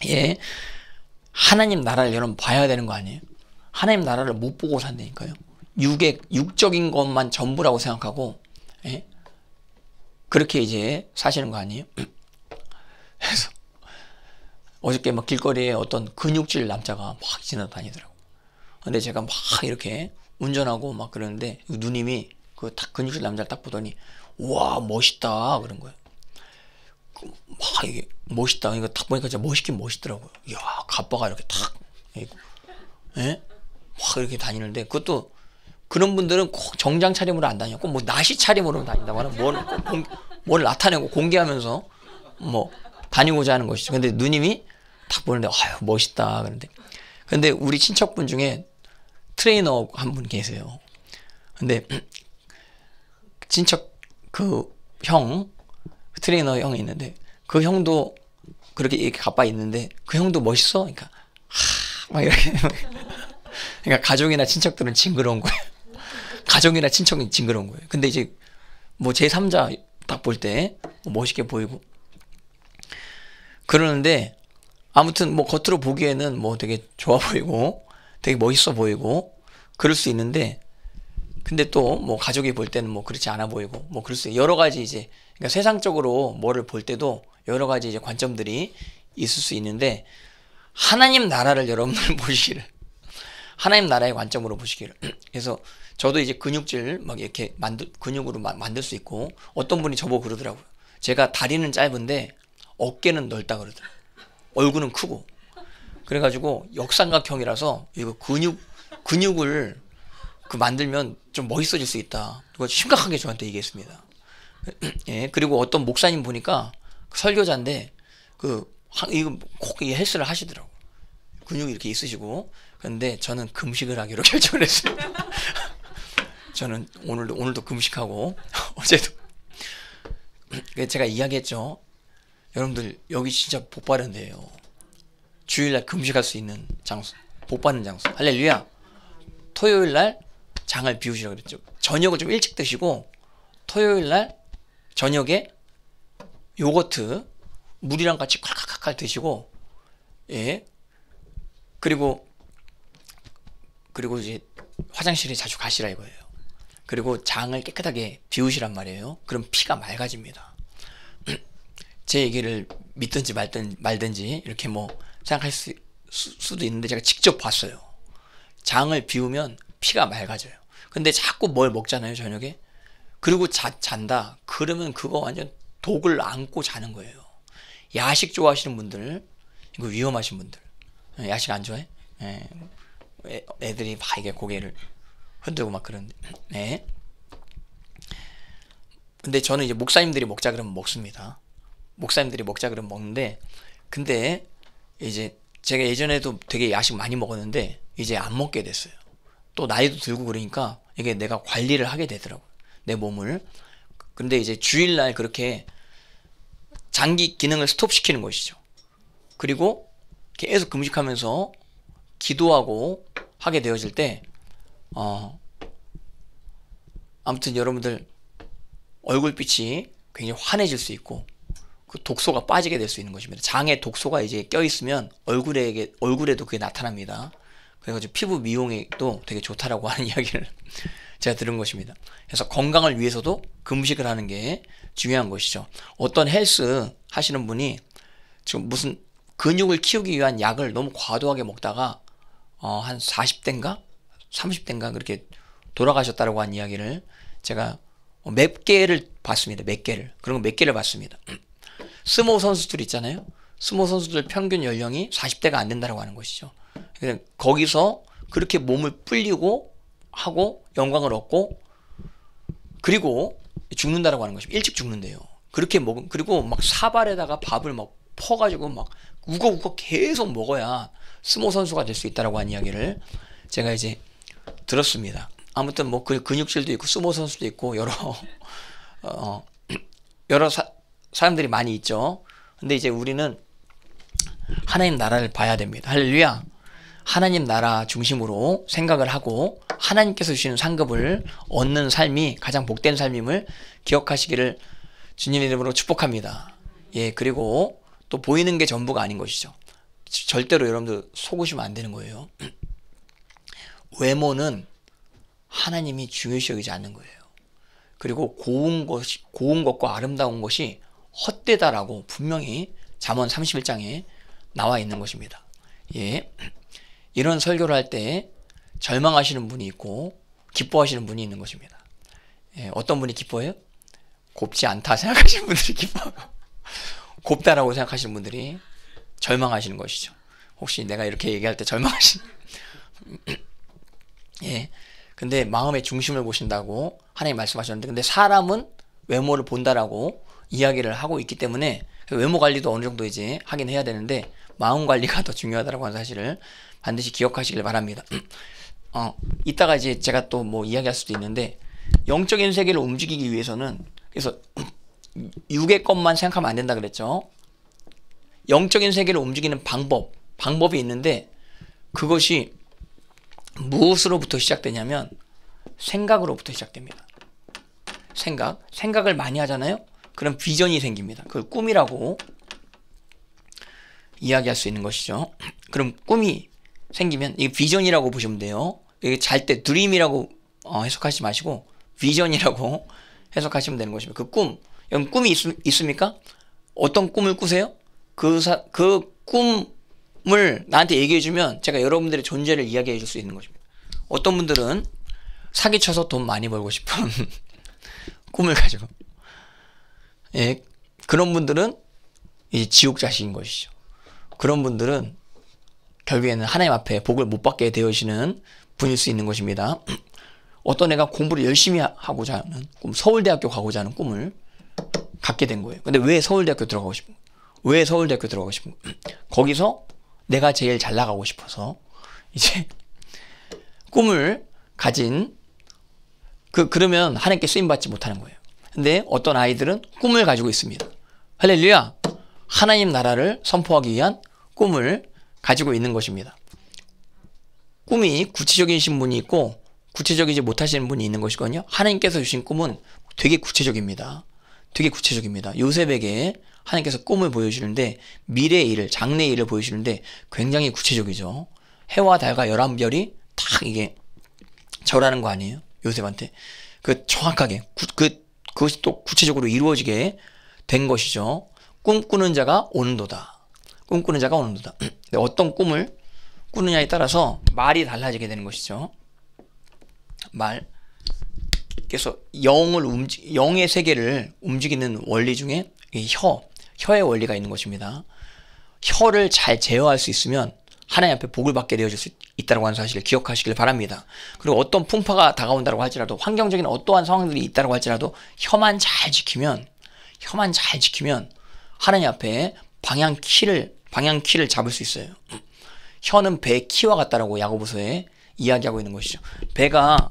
예. 하나님 나라를 여러분 봐야 되는 거 아니에요? 하나님 나라를 못 보고 산다니까요. 육의, 육적인 것만 전부라고 생각하고, 예? 그렇게 이제 사시는 거 아니에요? 그래서 어저께 막 길거리에 어떤 근육질 남자가 막 지나다니더라고. 근데 제가 막 이렇게 운전하고 막 그러는데 누님이 그딱 근육질 남자를 딱 보더니 와 멋있다 그런 거예요. 막 이게 멋있다. 이거 딱 보니까 진짜 멋있긴 멋있더라고요. 이야, 가빠가 이렇게 탁, 예? 막 이렇게 다니는데 그것도 그런 분들은 꼭 정장 차림으로 안 다녀. 꼭뭐 나시 차림으로 다닌다거나 뭘, 뭘 나타내고 공개하면서 뭐 다니고자 하는 것이죠. 근데 누님이 딱 보는데 아유 멋있다 그런데 근데 우리 친척분 중에 트레이너 한 분 계세요. 근데 친척 그 형 트레이너 형이 있는데 그 형도 그렇게 이렇게 가빠 있는데 그 형도 멋있어. 그러니까 하막 이렇게 그러니까 가족이나 친척들은 징그러운 거예요. 가족이나 친척은 징그러운 거예요. 근데 이제 뭐 제3자 딱 볼때 뭐 멋있게 보이고 그러는데 아무튼 뭐 겉으로 보기에는 뭐 되게 좋아 보이고 되게 멋있어 보이고 그럴 수 있는데 근데 또 뭐 가족이 볼 때는 뭐 그렇지 않아 보이고 뭐 그럴 수 여러 가지 이제 그러니까 세상적으로 뭐를 볼 때도 여러 가지 이제 관점들이 있을 수 있는데 하나님 나라를 여러분들 보시기를 하나님 나라의 관점으로 보시기를 그래서 저도 이제 근육질 막 이렇게 만들 근육으로 마, 만들 수 있고 어떤 분이 저보고 그러더라고요 제가 다리는 짧은데 어깨는 넓다 그러더라고요 얼굴은 크고 그래가지고 역삼각형이라서 이거 근육 근육을 그 만들면 좀 멋있어질 수 있다 그거 심각하게 저한테 얘기했습니다 예 그리고 어떤 목사님 보니까 그 설교자인데 그 이거 꼭 헬스를 하시더라고. 근육이 이렇게 있으시고. 근데 저는 금식을 하기로 결정을 했습니다. 저는 오늘도 오늘도 금식하고 어제도 제가 이야기했죠. 여러분들 여기 진짜 복 받은 데요. 주일날 금식할 수 있는 장소, 복 받는 장소. 할렐루야. 토요일 날 장을 비우시라고 그랬죠. 저녁을 좀 일찍 드시고 토요일 날 저녁에 요거트 물이랑 같이 칼칼칼칼 드시고 예 그리고 그리고 이제 화장실에 자주 가시라 이거예요 그리고 장을 깨끗하게 비우시란 말이에요 그럼 피가 맑아집니다 제 얘기를 믿든지 말든, 말든지 이렇게 뭐 생각할 수, 수, 도 있는데 제가 직접 봤어요 장을 비우면 피가 맑아져요 근데 자꾸 뭘 먹잖아요 저녁에 그리고 자, 잔다 그러면 그거 완전 독을 안고 자는 거예요. 야식 좋아하시는 분들, 이거 위험하신 분들. 예, 야식 안 좋아해? 예. 애들이 막 이게 고개를 흔들고 막 그런데. 네. 예. 근데 저는 이제 목사님들이 먹자 그러면 먹습니다. 목사님들이 먹자 그러면 먹는데, 근데 이제 제가 예전에도 되게 야식 많이 먹었는데, 이제 안 먹게 됐어요. 또 나이도 들고 그러니까 이게 내가 관리를 하게 되더라고요. 내 몸을. 근데 이제 주일날 그렇게 장기 기능을 스톱시키는 것이죠. 그리고 계속 금식하면서 기도하고 하게 되어질 때, 어, 아무튼 여러분들 얼굴빛이 굉장히 환해질 수 있고, 그 독소가 빠지게 될 수 있는 것입니다. 장에 독소가 이제 껴있으면 얼굴에, 얼굴에도 그게 나타납니다. 그래가지고 피부 미용에도 되게 좋다라고 하는 이야기를 제가 들은 것입니다. 그래서 건강을 위해서도 금식을 하는 게 중요한 것이죠. 어떤 헬스 하시는 분이 지금 무슨 근육을 키우기 위한 약을 너무 과도하게 먹다가 어, 한 40대인가? 30대인가? 그렇게 돌아가셨다라고 한 이야기를 제가 몇 개를 봤습니다. 몇 개를. 그런 거 몇 개를 봤습니다. 스모 선수들 있잖아요. 스모 선수들 평균 연령이 40대가 안 된다라고 하는 것이죠. 거기서 그렇게 몸을 풀리고 하고 영광을 얻고 그리고 죽는다라고 하는 것입니다. 일찍 죽는데요. 그렇게 먹은 그리고 막 사발에다가 밥을 막 퍼가지고 막 우거우거 계속 먹어야 스모 선수가 될 수 있다라고 한 이야기를 제가 이제 들었습니다. 아무튼 뭐그 근육질도 있고 스모 선수도 있고 여러 어, 여러 사, 사람들이 많이 있죠. 근데 이제 우리는 하나님 나라를 봐야 됩니다. 할렐루야. 하나님 나라 중심으로 생각을 하고 하나님께서 주시는 상급을 얻는 삶이 가장 복된 삶임을 기억하시기를 주님의 이름으로 축복합니다. 예, 그리고 또 보이는 게 전부가 아닌 것이죠. 절대로 여러분들 속으시면 안 되는 거예요. 외모는 하나님이 중요시 여기지 않는 거예요. 그리고 고운 것 고운 것과 아름다운 것이 헛되다라고 분명히 잠언 31장에 나와 있는 것입니다. 예. 이런 설교를 할 때 절망하시는 분이 있고 기뻐하시는 분이 있는 것입니다. 예, 어떤 분이 기뻐해요? 곱지 않다 생각하시는 분들이 기뻐하고 곱다라고 생각하시는 분들이 절망하시는 것이죠. 혹시 내가 이렇게 얘기할 때 절망하시는 예. 근데 마음의 중심을 보신다고 하나님 말씀하셨는데 근데 사람은 외모를 본다라고 이야기를 하고 있기 때문에 그 외모 관리도 어느 정도 이제 하긴 해야 되는데 마음 관리가 더중요하다고 하는 사실을 반드시 기억하시길 바랍니다. 어, 이따가 이제 제가 또 뭐 이야기할 수도 있는데 영적인 세계를 움직이기 위해서는 그래서 육의 것만 생각하면 안 된다 그랬죠. 영적인 세계를 움직이는 방법, 방법이 있는데 그것이 무엇으로부터 시작되냐면 생각으로부터 시작됩니다. 생각, 생각을 많이 하잖아요. 그럼 비전이 생깁니다. 그걸 꿈이라고 이야기할 수 있는 것이죠. 그럼 꿈이 생기면 이게 비전이라고 보시면 돼요. 이게 잘 때 드림이라고 어, 해석하지 마시고 비전이라고 해석하시면 되는 것입니다. 그 꿈, 여러 꿈이 있, 습니까 어떤 꿈을 꾸세요? 그, 사, 그 꿈을 나한테 얘기해주면 제가 여러분들의 존재를 이야기해 줄수 있는 것입니다. 어떤 분들은 사기쳐서 돈 많이 벌고 싶은 꿈을 가지고 예, 그런 분들은 이제 지옥 자식인 것이죠. 그런 분들은 결국에는 하나님 앞에 복을 못 받게 되어지는 분일 수 있는 것입니다. 어떤 애가 공부를 열심히 하고자 하는 꿈, 서울대학교 가고자 하는 꿈을 갖게 된 거예요. 근데 왜 서울대학교 들어가고 싶은 거예요? 왜 서울대학교 들어가고 싶은 거예요? 거기서 내가 제일 잘 나가고 싶어서 이제 꿈을 가진 그 그러면 하나님께 쓰임 받지 못하는 거예요. 근데 어떤 아이들은 꿈을 가지고 있습니다. 할렐루야. 하나님 나라를 선포하기 위한 꿈을 가지고 있는 것입니다. 꿈이 구체적인 신분이 있고 구체적이지 못하시는 분이 있는 것이거든요. 하나님께서 주신 꿈은 되게 구체적입니다. 되게 구체적입니다. 요셉에게 하나님께서 꿈을 보여주는데 미래의 일을, 장래의 일을 보여주는데 굉장히 구체적이죠. 해와 달과 열한별이 딱 이게 절하는 거 아니에요? 요셉한테. 그 정확하게 구, 그 그것이 또 구체적으로 이루어지게 된 것이죠. 꿈꾸는 자가 오는도다. 꿈꾸는 자가 오는도다. 어떤 꿈을 꾸느냐에 따라서 말이 달라지게 되는 것이죠. 말. 그래서 영을 움직, 영의 세계를 움직이는 원리 중에 혀, 혀의 원리가 있는 것입니다. 혀를 잘 제어할 수 있으면 하나님 앞에 복을 받게 되어질 수 있다고 하는 사실을 기억하시길 바랍니다. 그리고 어떤 풍파가 다가온다고 할지라도 환경적인 어떠한 상황들이 있다고 할지라도 혀만 잘 지키면 혀만 잘 지키면 하나님 앞에 방향 키를 방향 키를 잡을 수 있어요. 혀는 배 키와 같다라고 야고보서에 이야기하고 있는 것이죠. 배가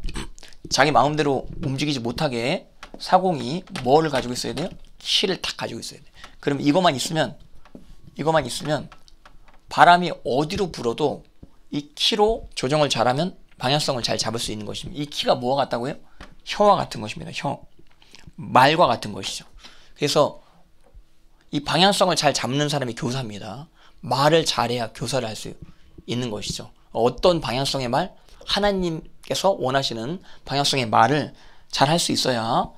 자기 마음대로 움직이지 못하게 사공이 뭐를 가지고 있어야 돼요? 키를 딱 가지고 있어야 돼. 그럼 이것만 있으면 이것만 있으면 바람이 어디로 불어도 이 키로 조정을 잘하면 방향성을 잘 잡을 수 있는 것입니다. 이 키가 뭐와 같다고요? 혀와 같은 것입니다. 혀. 말과 같은 것이죠. 그래서 이 방향성을 잘 잡는 사람이 교사입니다. 말을 잘해야 교사를 할 수 있는 것이죠. 어떤 방향성의 말? 하나님께서 원하시는 방향성의 말을 잘 할 수 있어야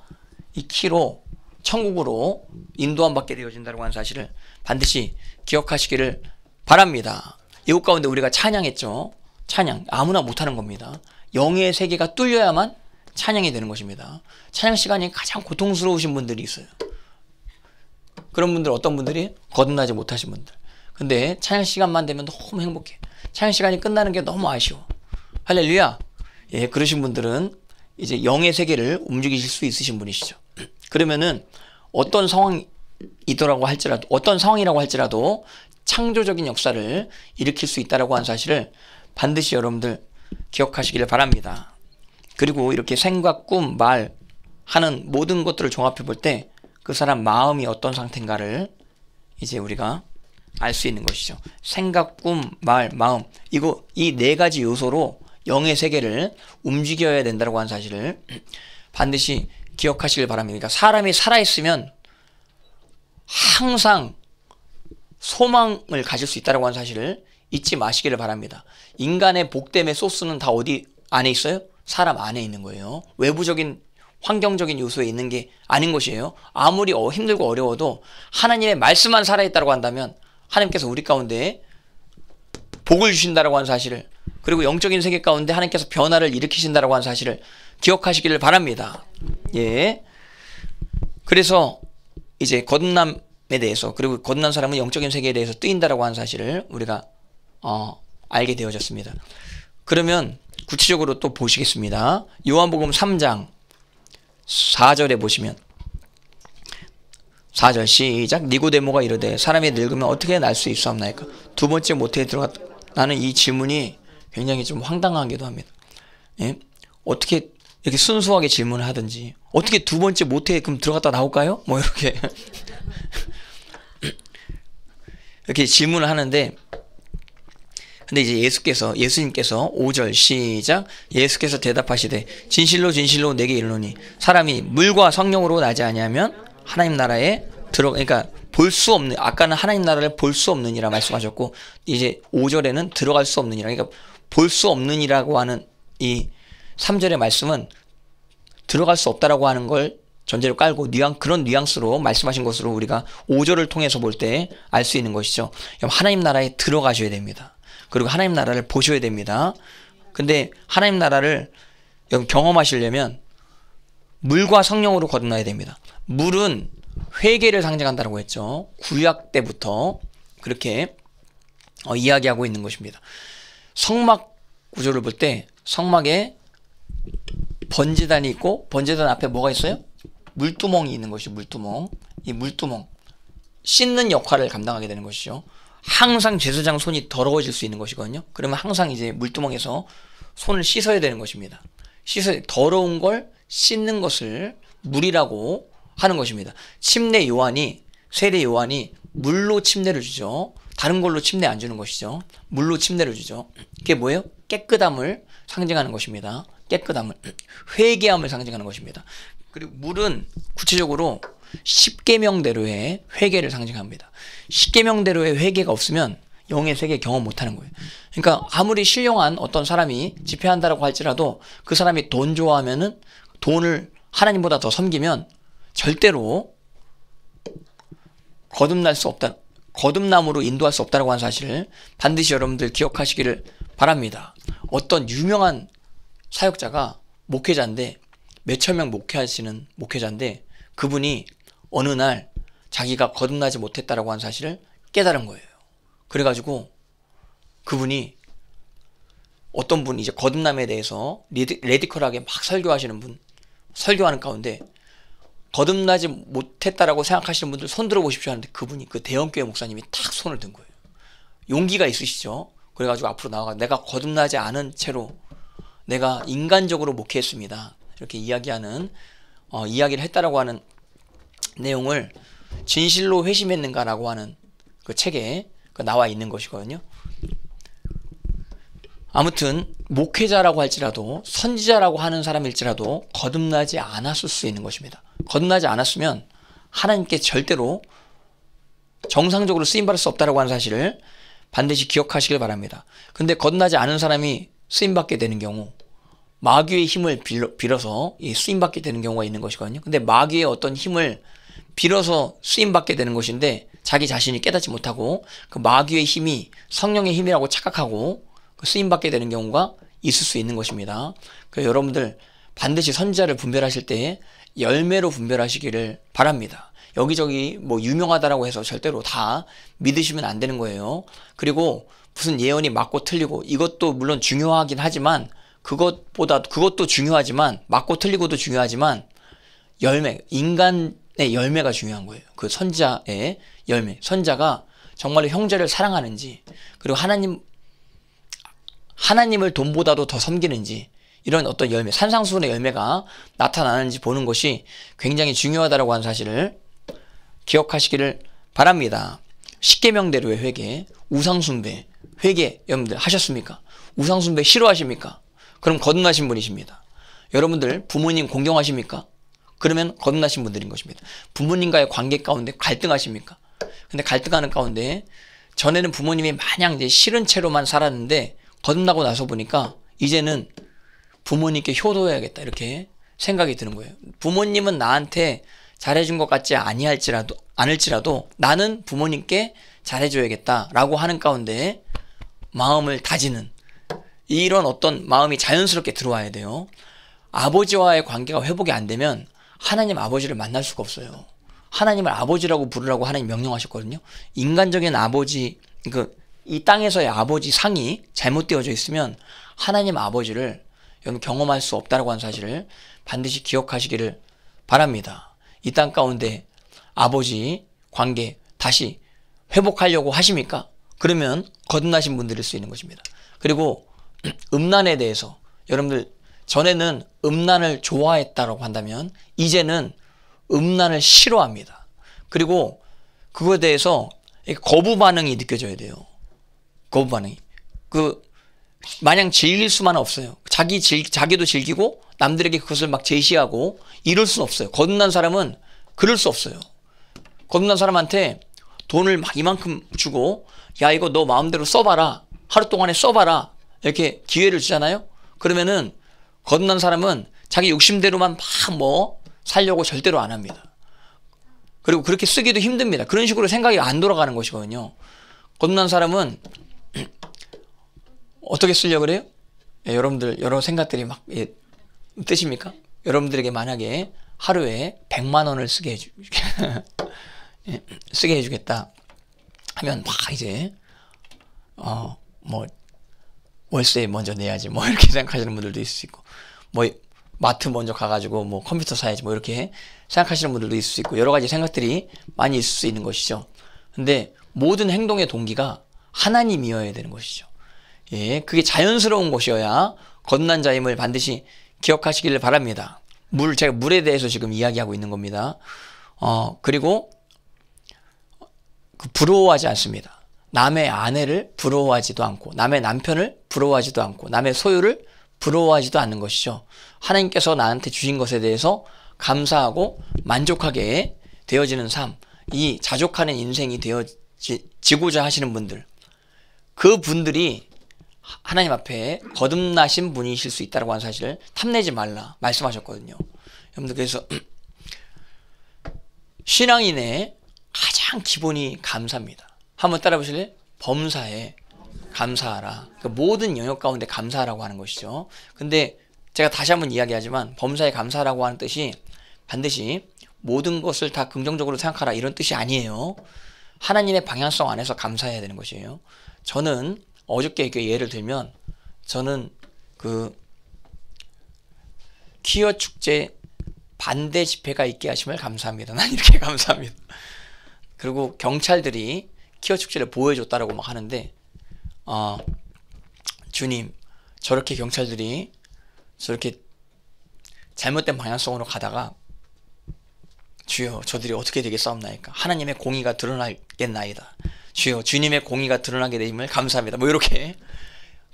이 키로 천국으로 인도함 받게 되어진다고 하는 사실을 반드시 기억하시기를 바랍니다. 이곳 가운데 우리가 찬양했죠. 찬양 아무나 못하는 겁니다. 영의 세계가 뚫려야만 찬양이 되는 것입니다. 찬양 시간이 가장 고통스러우신 분들이 있어요. 그런 분들 어떤 분들이 거듭나지 못하신 분들. 근데 찬양 시간만 되면 너무 행복해. 찬양 시간이 끝나는 게 너무 아쉬워. 할렐루야. 예, 그러신 분들은 이제 영의 세계를 움직이실 수 있으신 분이시죠. 그러면은 어떤 상황이더라고 할지라도 어떤 상황이라고 할지라도 창조적인 역사를 일으킬 수 있다라고 한 사실을 반드시 여러분들 기억하시기를 바랍니다. 그리고 이렇게 생각, 꿈, 말 하는 모든 것들을 종합해 볼때 그 사람 마음이 어떤 상태인가를 이제 우리가 알 수 있는 것이죠. 생각, 꿈, 말, 마음. 이거 이 네 가지 요소로 영의 세계를 움직여야 된다고 하는 사실을 반드시 기억하시길 바랍니다. 그러니까 사람이 살아있으면 항상 소망을 가질 수 있다고 하는 사실을 잊지 마시기를 바랍니다. 인간의 복됨의 소스는 다 어디 안에 있어요? 사람 안에 있는 거예요. 외부적인 환경적인 요소에 있는 게 아닌 것이에요. 아무리 어, 힘들고 어려워도 하나님의 말씀만 살아있다고 한다면 하나님께서 우리 가운데 복을 주신다라고 하는 사실을 그리고 영적인 세계 가운데 하나님께서 변화를 일으키신다라고 하는 사실을 기억하시기를 바랍니다. 예. 그래서 이제 거듭남에 대해서 그리고 거듭난 사람은 영적인 세계에 대해서 뜨인다라고 하는 사실을 우리가 어, 알게 되어졌습니다. 그러면 구체적으로 또 보시겠습니다. 요한복음 3장 4절에 보시면 4절 시작 니고데모가 이르되 사람이 늙으면 어떻게 날 수 있사옵나이까 두 번째 모태에 들어갔다 나는 이 질문이 굉장히 좀 황당하기도 합니다 예? 어떻게 이렇게 순수하게 질문을 하든지 어떻게 두 번째 모태에 그럼 들어갔다 나올까요? 뭐 이렇게 이렇게 질문을 하는데 근데 이제 예수께서 예수님께서 5절 시작 예수께서 대답하시되 진실로 진실로 내게 이르노니 사람이 물과 성령으로 나지 아니하면 하나님 나라에 들어 그러니까 볼 수 없는 아까는 하나님 나라를 볼 수 없는이라 말씀하셨고 이제 5절에는 들어갈 수 없는이라 그러니까 볼 수 없는이라고 하는 이 3절의 말씀은 들어갈 수 없다라고 하는 걸 전제로 깔고 뉘앙 그런 뉘앙스로 말씀하신 것으로 우리가 5절을 통해서 볼 때 알 수 있는 것이죠. 하나님 나라에 들어가셔야 됩니다. 그리고 하나님 나라를 보셔야 됩니다. 근데 하나님 나라를 경험하시려면 물과 성령으로 거듭나야 됩니다. 물은 회개를 상징한다고 했죠. 구약 때부터 그렇게 어, 이야기하고 있는 것입니다. 성막 구조를 볼 때 성막에 번제단이 있고 번제단 앞에 뭐가 있어요? 물두멍이 있는 것이 물두멍. 이 물두멍 씻는 역할을 감당하게 되는 것이죠. 항상 제사장 손이 더러워질 수 있는 것이거든요. 그러면 항상 이제 물두멍에서 손을 씻어야 되는 것입니다. 씻어 더러운 걸 씻는 것을 물이라고 하는 것입니다. 침례 요한이 세례 요한이 물로 침례를 주죠. 다른 걸로 침례 안 주는 것이죠. 물로 침례를 주죠. 그게 뭐예요? 깨끗함을 상징하는 것입니다. 깨끗함을 회개함을 상징하는 것입니다. 그리고 물은 구체적으로 1 0계명대로의 회개를 상징합니다. 1 0계명대로의 회개가 없으면 영의 세계 경험 못하는 거예요. 그러니까 아무리 신령한 어떤 사람이 집회한다라고 할지라도 그 사람이 돈 좋아하면은 돈을 하나님보다 더 섬기면 절대로 거듭날 수 없다. 거듭남으로 인도할 수 없다라고 하는 사실을 반드시 여러분들 기억하시기를 바랍니다. 어떤 유명한 사역자가 목회자인데 몇천 명 목회하시는 목회자인데 그분이 어느 날 자기가 거듭나지 못했다라고 한 사실을 깨달은 거예요. 그래가지고 그분이 어떤 분 이제 거듭남에 대해서 레디, 레디컬하게 막 설교하시는 분 설교하는 가운데 거듭나지 못했다라고 생각하시는 분들 손 들어보십시오 하는데 그분이 그 대형교회 목사님이 탁 손을 든 거예요. 용기가 있으시죠? 그래가지고 앞으로 나아가 내가 거듭나지 않은 채로 내가 인간적으로 목회했습니다. 이렇게 이야기하는 어, 이야기를 했다라고 하는 내용을 진실로 회심했는가라고 하는 그 책에 그 나와 있는 것이거든요. 아무튼 목회자라고 할지라도 선지자라고 하는 사람일지라도 거듭나지 않았을 수 있는 것입니다. 거듭나지 않았으면 하나님께 절대로 정상적으로 쓰임 받을 수 없다라고 하는 사실을 반드시 기억하시길 바랍니다. 근데 거듭나지 않은 사람이 쓰임 받게 되는 경우 마귀의 힘을 빌어, 서 쓰임 받게 되는 경우가 있는 것이거든요. 근데 마귀의 어떤 힘을 빌어서 수임받게 되는 것인데 자기 자신이 깨닫지 못하고 그 마귀의 힘이 성령의 힘이라고 착각하고 그 수임받게 되는 경우가 있을 수 있는 것입니다. 그 여러분들 반드시 선자를 분별하실 때 열매로 분별하시기를 바랍니다. 여기저기 뭐 유명하다라고 해서 절대로 다 믿으시면 안 되는 거예요. 그리고 무슨 예언이 맞고 틀리고 이것도 물론 중요하긴 하지만 그것보다 그것도 중요하지만 맞고 틀리고도 중요하지만 열매 인간 네, 열매가 중요한 거예요. 그 선자의 열매. 선자가 정말로 형제를 사랑하는지, 그리고 하나님, 하나님을 돈보다도 더 섬기는지, 이런 어떤 열매, 산상수훈의 열매가 나타나는지 보는 것이 굉장히 중요하다라고 하는 사실을 기억하시기를 바랍니다. 십계명대로의 회개, 우상숭배, 회개 여러분들 하셨습니까? 우상숭배 싫어하십니까? 그럼 거듭나신 분이십니다. 여러분들 부모님 공경하십니까? 그러면 거듭나신 분들인 것입니다. 부모님과의 관계 가운데 갈등하십니까? 근데 갈등하는 가운데 전에는 부모님이 마냥 이제 싫은 채로만 살았는데 거듭나고 나서 보니까 이제는 부모님께 효도해야겠다 이렇게 생각이 드는 거예요. 부모님은 나한테 잘해준 것 같지 아니할지라도 않을지라도 나는 부모님께 잘해줘야겠다라고 하는 가운데 마음을 다지는 이런 어떤 마음이 자연스럽게 들어와야 돼요. 아버지와의 관계가 회복이 안 되면 하나님 아버지를 만날 수가 없어요. 하나님을 아버지라고 부르라고 하나님 명령하셨거든요. 인간적인 아버지, 그, 이 땅에서의 아버지 상이 잘못되어져 있으면 하나님 아버지를 여러분 경험할 수 없다라고 하는 사실을 반드시 기억하시기를 바랍니다. 이 땅 가운데 아버지 관계 다시 회복하려고 하십니까? 그러면 거듭나신 분들일 수 있는 것입니다. 그리고 음란에 대해서 여러분들 전에는 음란을 좋아했다라고 한다면 이제는 음란을 싫어합니다. 그리고 그거에 대해서 거부 반응이 느껴져야 돼요. 거부 반응이. 그 마냥 즐길 수만은 없어요. 자기 질, 자기도 즐기고 남들에게 그것을 막 제시하고 이럴 수는 없어요. 거듭난 사람은 그럴 수 없어요. 거듭난 사람한테 돈을 막 이만큼 주고 야 이거 너 마음대로 써봐라 하루 동안에 써봐라 이렇게 기회를 주잖아요. 그러면은 거듭난 사람은 자기 욕심대로만 막 뭐 살려고 절대로 안 합니다. 그리고 그렇게 쓰기도 힘듭니다. 그런 식으로 생각이 안 돌아가는 것이거든요. 거듭난 사람은 어떻게 쓰려고 그래요? 예, 여러분들 여러 생각들이 막 예, 뜻입니까? 여러분들에게 만약에 하루에 100만 원을 쓰게 해주 예, 쓰게 해주겠다 하면 막 이제 어뭐 월세 먼저 내야지 뭐 이렇게 생각하시는 분들도 있을 수 있고 뭐 마트 먼저 가가지고 뭐 컴퓨터 사야지 뭐 이렇게 생각하시는 분들도 있을 수 있고 여러 가지 생각들이 많이 있을 수 있는 것이죠. 근데 모든 행동의 동기가 하나님이어야 되는 것이죠. 예, 그게 자연스러운 것이어야 건난 자임을 반드시 기억하시기를 바랍니다. 물, 제가 물에 대해서 지금 이야기하고 있는 겁니다. 어, 그리고 그 부러워하지 않습니다. 남의 아내를 부러워하지도 않고 남의 남편을 부러워하지도 않고 남의 소유를 부러워하지도 않는 것이죠. 하나님께서 나한테 주신 것에 대해서 감사하고 만족하게 되어지는 삶, 이 자족하는 인생이 되어지고자 하시는 분들, 그 분들이 하나님 앞에 거듭나신 분이실 수 있다고 하는 사실을 탐내지 말라 말씀하셨거든요. 여러분들 그래서 신앙인의 가장 기본이 감사입니다. 한번 따라 보실래요? 범사에 감사하라. 그러니까 모든 영역 가운데 감사하라고 하는 것이죠. 근데 제가 다시 한번 이야기하지만 범사에 감사라고 하는 뜻이 반드시 모든 것을 다 긍정적으로 생각하라 이런 뜻이 아니에요. 하나님의 방향성 안에서 감사해야 되는 것이에요. 저는 어저께 이렇게 예를 들면 저는 그 퀴어 축제 반대 집회가 있게 하심을 감사합니다. 난 이렇게 감사합니다. 그리고 경찰들이 키워 축제를 보여줬다라고막 하는데 어, 주님 저렇게 경찰들이 저렇게 잘못된 방향성으로 가다가 주여 저들이 어떻게 되게싸옵나니까 하나님의 공의가 드러나겠나이다 주여 주님의 공의가 드러나게 되임을 감사합니다 뭐 이렇게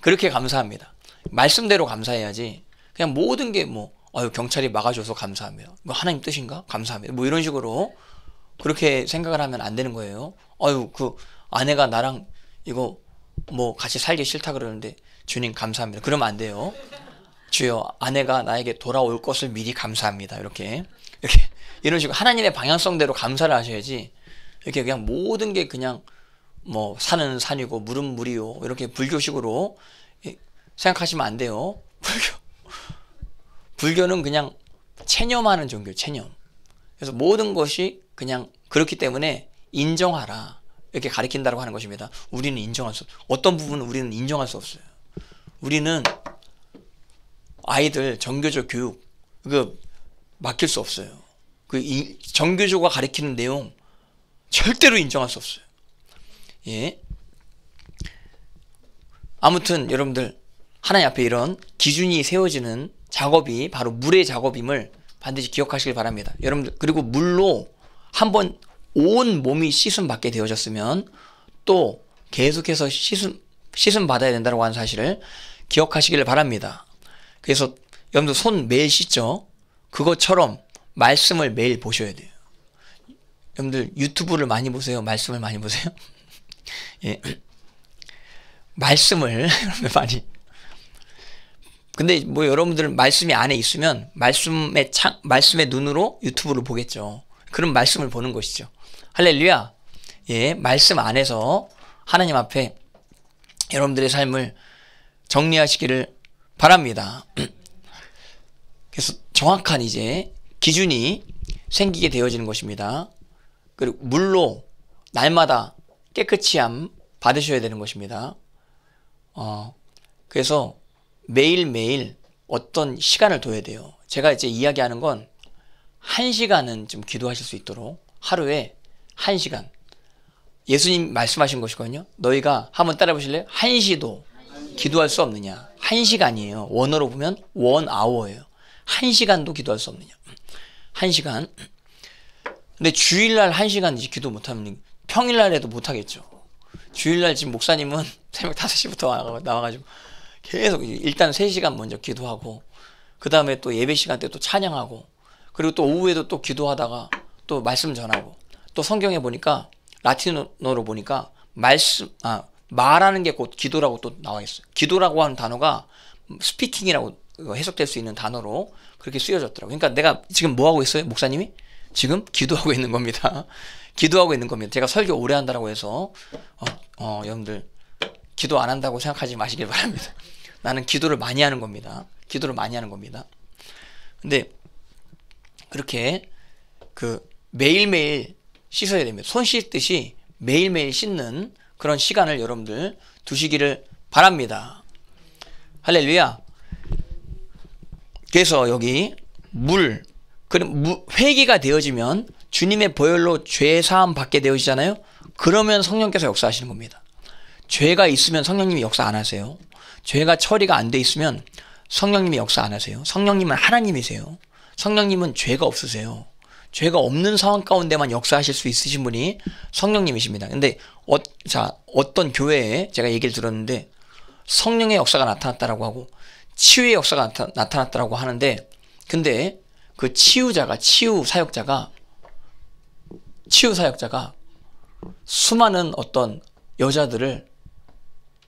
그렇게 감사합니다 말씀대로 감사해야지 그냥 모든 게뭐 아유 경찰이 막아줘서 감사합니다. 뭐 하나님 뜻인가? 감사합니다. 뭐 이런 식으로 그렇게 생각을 하면 안 되는 거예요. 아유, 그 아내가 나랑 이거 뭐 같이 살기 싫다 그러는데 주님 감사합니다. 그러면 안 돼요. 주여 아내가 나에게 돌아올 것을 미리 감사합니다. 이렇게 이렇게 이런 식으로 하나님의 방향성대로 감사를 하셔야지 이렇게 그냥 모든 게 그냥 뭐 산은 산이고 물은 물이요 이렇게 불교식으로 생각하시면 안 돼요. 불교 불교는 그냥 체념하는 종교 체념. 그래서 모든 것이 그냥 그렇기 때문에 인정하라. 이렇게 가리킨다고 하는 것입니다. 우리는 인정할 수없 어떤 요어 부분은 우리는 인정할 수 없어요. 우리는 아이들 정교적 교육 그 맡길 수 없어요. 그 정교조가 가리키는 내용 절대로 인정할 수 없어요. 예. 아무튼 여러분들 하나님 앞에 이런 기준이 세워지는 작업이 바로 물의 작업임을 반드시 기억하시길 바랍니다. 여러분들 그리고 물로 한번 온 몸이 씻음 받게 되어졌으면 또 계속해서 씻음 씻음 받아야 된다고 하는 사실을 기억하시기를 바랍니다. 그래서 여러분들 손 매일 씻죠. 그것처럼 말씀을 매일 보셔야 돼요. 여러분들 유튜브를 많이 보세요. 말씀을 많이 보세요. 예. 말씀을 많이 근데 뭐 여러분들 말씀이 안에 있으면 말씀의 창 말씀의 눈으로 유튜브를 보겠죠. 그런 말씀을 보는 것이죠. 할렐루야. 예, 말씀 안에서 하나님 앞에 여러분들의 삶을 정리하시기를 바랍니다. 그래서 정확한 이제 기준이 생기게 되어지는 것입니다. 그리고 물로 날마다 깨끗이함 받으셔야 되는 것입니다. 어, 그래서 매일매일 어떤 시간을 둬야 돼요. 제가 이제 이야기하는 건 한시간은좀 기도하실 수 있도록 하루에 한시간 예수님 말씀하신 것이거든요. 너희가 한번 따라 보실래요? 한시도 기도할 수 없느냐. 한시간이에요. 원어로 보면 원아워예요. 한시간도 기도할 수 없느냐. 한시간. 근데 주일날 한시간 이제 기도 못하면 평일날에도 못하겠죠. 주일날 지금 목사님은 새벽 5시부터 나와가지고 계속 일단 3시간 먼저 기도하고 그 다음에 또 예배 시간 때 또 찬양하고 그리고 또 오후에도 또 기도하다가 또 말씀 전하고 또 성경에 보니까 라틴어로 보니까 말씀 아 말하는 게 곧 기도라고 또 나와 있어요. 기도라고 하는 단어가 스피킹이라고 그 해석될 수 있는 단어로 그렇게 쓰여졌더라고. 그러니까 내가 지금 뭐 하고 있어요, 목사님이? 지금 기도하고 있는 겁니다. 기도하고 있는 겁니다. 제가 설교 오래 한다라고 해서 어, 어, 여러분들 기도 안 한다고 생각하지 마시길 바랍니다. 나는 기도를 많이 하는 겁니다. 기도를 많이 하는 겁니다. 근데 그렇게그 매일매일 씻어야 됩니다. 손 씻듯이 매일매일 씻는 그런 시간을 여러분들 두시기를 바랍니다. 할렐루야. 그래서 여기 물, 그럼 회개가 되어지면 주님의 보혈로 죄 사함 받게 되어지잖아요. 그러면 성령께서 역사하시는 겁니다. 죄가 있으면 성령님이 역사 안 하세요. 죄가 처리가 안 돼 있으면 성령님이 역사 안 하세요. 성령님은 하나님이세요. 성령님은 죄가 없으세요. 죄가 없는 상황 가운데만 역사하실 수 있으신 분이 성령님이십니다. 근데 어, 자 어떤 교회에 제가 얘기를 들었는데 성령의 역사가 나타났다라고 하고 치유의 역사가 나타, 났다라고 하는데 근데 그 치유자가 치유 사역자가 치유 사역자가 수많은 어떤 여자들을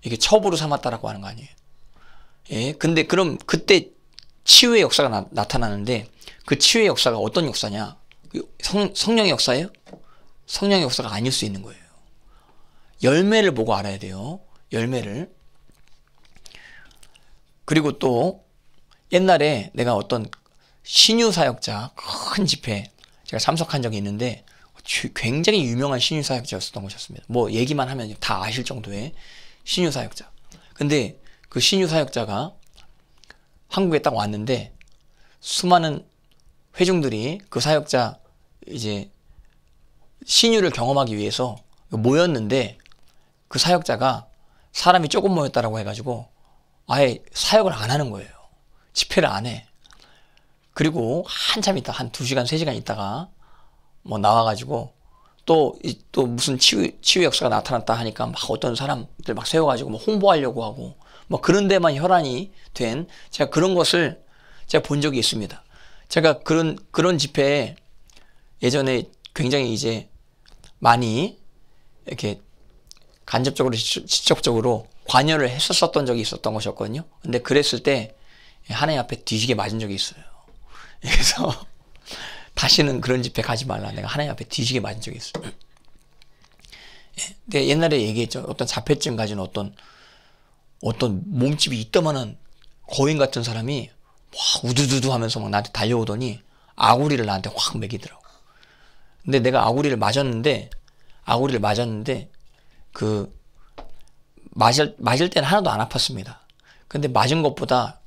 이게 첩으로 삼았다라고 하는 거 아니에요. 예, 근데 그럼 그때 치유의 역사가 나, 타나는데 그 치유의 역사가 어떤 역사냐? 그 성, 성령의 역사예요? 성령의 역사가 아닐 수 있는 거예요. 열매를 보고 알아야 돼요. 열매를. 그리고 또 옛날에 내가 어떤 신유 사역자 큰 집회 제가 참석한 적이 있는데 굉장히 유명한 신유 사역자였었던 것이었습니다. 뭐 얘기만 하면 다 아실 정도의 신유 사역자. 근데 그 신유 사역자가 한국에 딱 왔는데 수많은 회중들이 그 사역자 이제 신유를 경험하기 위해서 모였는데 그 사역자가 사람이 조금 모였다라고 해가지고 아예 사역을 안 하는 거예요. 집회를 안 해. 그리고 한참 있다 한 2시간 3시간 있다가 뭐 나와가지고 또, 또 무슨 치유, 치유 역사가 나타났다 하니까 막 어떤 사람들 막 세워가지고 뭐 홍보하려고 하고 뭐 그런 데만 혈안이 된 제가 그런 것을 제가 본 적이 있습니다. 제가 그런 그런 집회에 예전에 굉장히 이제 많이 이렇게 간접적으로 직접적으로 관여를 했었던 적이 있었던 것이었거든요. 근데 그랬을 때 하나님 앞에 뒤지게 맞은 적이 있어요. 그래서 다시는 그런 집회 가지 말라. 내가 하나님 앞에 뒤지게 맞은 적이 있어요. 내 예. 옛날에 얘기했죠. 어떤 자폐증 가진 어떤 어떤 몸집이 있다만한 거인 같은 사람이 확 우두두두 하면서 막 나한테 달려오더니 아구리를 나한테 확매이더라고 근데 내가 아구리를 맞았는데 아구리를 맞았는데 그 맞을 맞을 때는 하나도 안 아팠습니다. 근데 맞은 것보다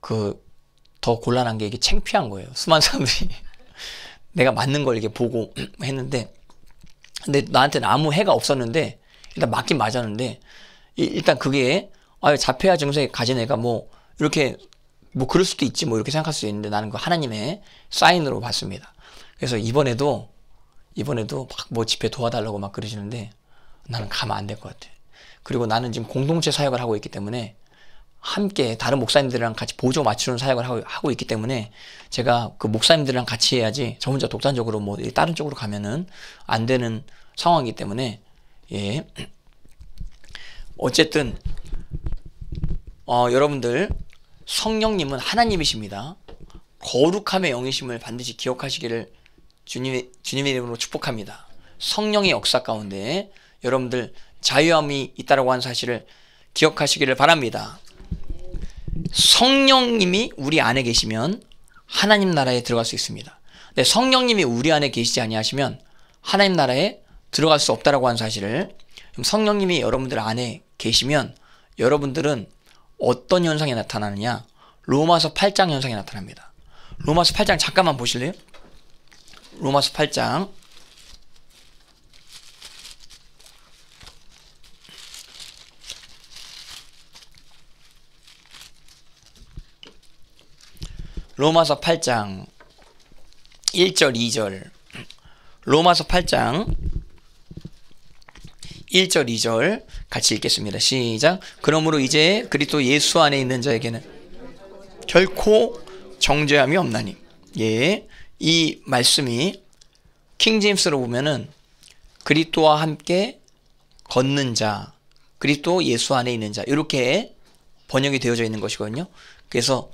그 더 곤란한 게 이게 챙피한 거예요. 수많은 사람들이 내가 맞는 걸 이렇게 보고 했는데 근데 나한테는 아무 해가 없었는데 일단 맞긴 맞았는데 일단 그게 아 잡혀야 증세 가진 애가 뭐 이렇게 뭐 그럴 수도 있지 뭐 이렇게 생각할 수 있는데 나는 그 하나님의 사인으로 봤습니다. 그래서 이번에도 이번에도 막 뭐 집회 도와달라고 막 그러시는데 나는 가면 안 될 것 같아. 그리고 나는 지금 공동체 사역을 하고 있기 때문에 함께 다른 목사님들이랑 같이 보조 맞추는 사역을 하고, 하고 있기 때문에 제가 그 목사님들이랑 같이 해야지 저 혼자 독단적으로 뭐 다른 쪽으로 가면은 안 되는 상황이기 때문에 예 어쨌든 어 여러분들 성령님은 하나님이십니다. 거룩함의 영이심을 반드시 기억하시기를 주님의, 주님의 이름으로 축복합니다. 성령의 역사 가운데 여러분들 자유함이 있다고하 사실을 기억하시기를 바랍니다. 성령님이 우리 안에 계시면 하나님 나라에 들어갈 수 있습니다. 근데 네, 성령님이 우리 안에 계시지 아니하시면 하나님 나라에 들어갈 수 없다라고 하 사실을 성령님이 여러분들 안에 계시면 여러분들은 어떤 현상이 나타나느냐? 로마서 8장 현상이 나타납니다. 로마서 8장 잠깐만 보실래요? 로마서 8장 로마서 8장 1절 2절 로마서 8장 1절, 2절 같이 읽겠습니다. 시작. 그러므로 이제 그리스도 예수 안에 있는 자에게는 결코 정죄함이 없나니. 예. 이 말씀이 킹제임스로 보면은 그리스도와 함께 걷는 자, 그리스도 예수 안에 있는 자 이렇게 번역이 되어져 있는 것이거든요. 그래서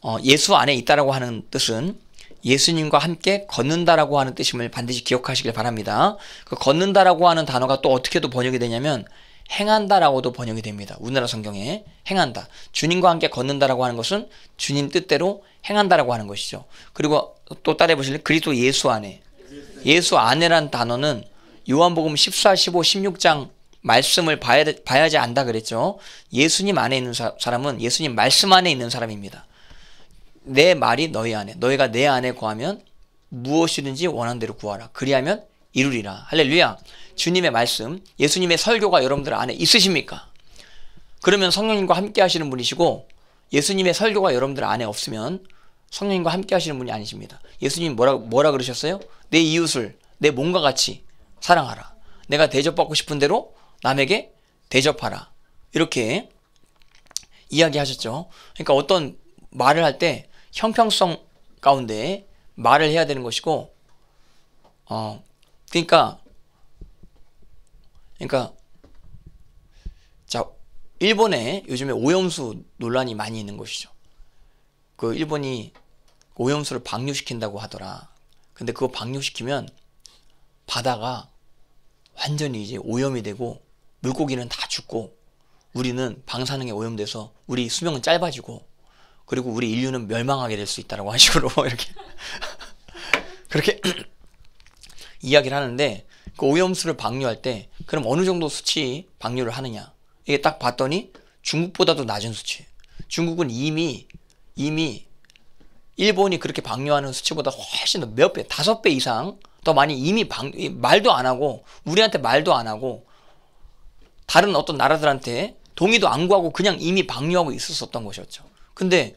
어, 예수 안에 있다라고 하는 뜻은 예수님과 함께 걷는다라고 하는 뜻임을 반드시 기억하시길 바랍니다. 그 걷는다라고 하는 단어가 또 어떻게도 번역이 되냐면 행한다라고도 번역이 됩니다. 우리나라 성경에 행한다. 주님과 함께 걷는다라고 하는 것은 주님 뜻대로 행한다라고 하는 것이죠. 그리고 또 따라해 보실 그리스도 예수 안에. 예수 안에란 단어는 요한복음 14, 15, 16장 말씀을 봐야, 봐야지 안다 그랬죠. 예수님 안에 있는 사, 사람은 예수님 말씀 안에 있는 사람입니다. 내 말이 너희 안에 너희가 내 안에 구하면 무엇이든지 원한 대로 구하라 그리하면 이루리라 할렐루야 주님의 말씀 예수님의 설교가 여러분들 안에 있으십니까 그러면 성령님과 함께 하시는 분이시고 예수님의 설교가 여러분들 안에 없으면 성령님과 함께 하시는 분이 아니십니다 예수님 뭐라 뭐라 그러셨어요 내 이웃을 내 몸과 같이 사랑하라 내가 대접받고 싶은 대로 남에게 대접하라 이렇게 이야기하셨죠 그러니까 어떤 말을 할때 형평성 가운데 말을 해야 되는 것이고 어그니까그니까자 일본에 요즘에 오염수 논란이 많이 있는 것이죠. 그 일본이 오염수를 방류시킨다고 하더라. 근데 그거 방류시키면 바다가 완전히 이제 오염이 되고 물고기는 다 죽고 우리는 방사능에 오염돼서 우리 수명은 짧아지고 그리고 우리 인류는 멸망하게 될 수 있다라고 하시고로 뭐 이렇게 그렇게 이야기를 하는데 그 오염수를 방류할 때 그럼 어느 정도 수치 방류를 하느냐 이게 딱 봤더니 중국보다도 낮은 수치 중국은 이미 이미 일본이 그렇게 방류하는 수치보다 훨씬 더 몇 배, 다섯 배 이상 더 많이 이미 방, 말도 안 하고 우리한테 말도 안 하고 다른 어떤 나라들한테 동의도 안 구하고 그냥 이미 방류하고 있었었던 것이었죠. 근데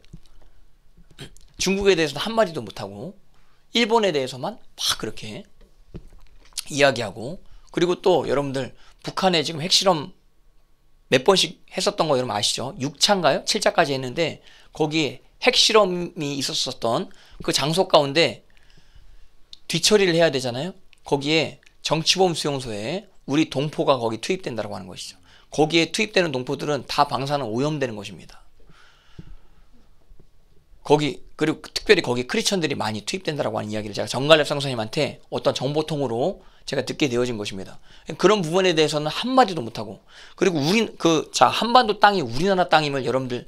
중국에 대해서도 한마디도 못하고 일본에 대해서만 막 그렇게 이야기하고 그리고 또 여러분들 북한에 지금 핵실험 몇 번씩 했었던 거 여러분 아시죠? 6차인가요? 7차까지 했는데 거기에 핵실험이 있었었던 그 장소 가운데 뒤처리를 해야 되잖아요. 거기에 정치범 수용소에 우리 동포가 거기 투입된다고 하는 것이죠. 거기에 투입되는 동포들은 다 방사능 오염되는 것입니다. 거기 그리고 특별히 거기 크리스천들이 많이 투입된다라고 하는 이야기를 제가 정갈랩 상사님한테 어떤 정보통으로 제가 듣게 되어진 것입니다. 그런 부분에 대해서는 한마디도 못하고 그리고 우린 그자 한반도 땅이 우리나라 땅임을 여러분들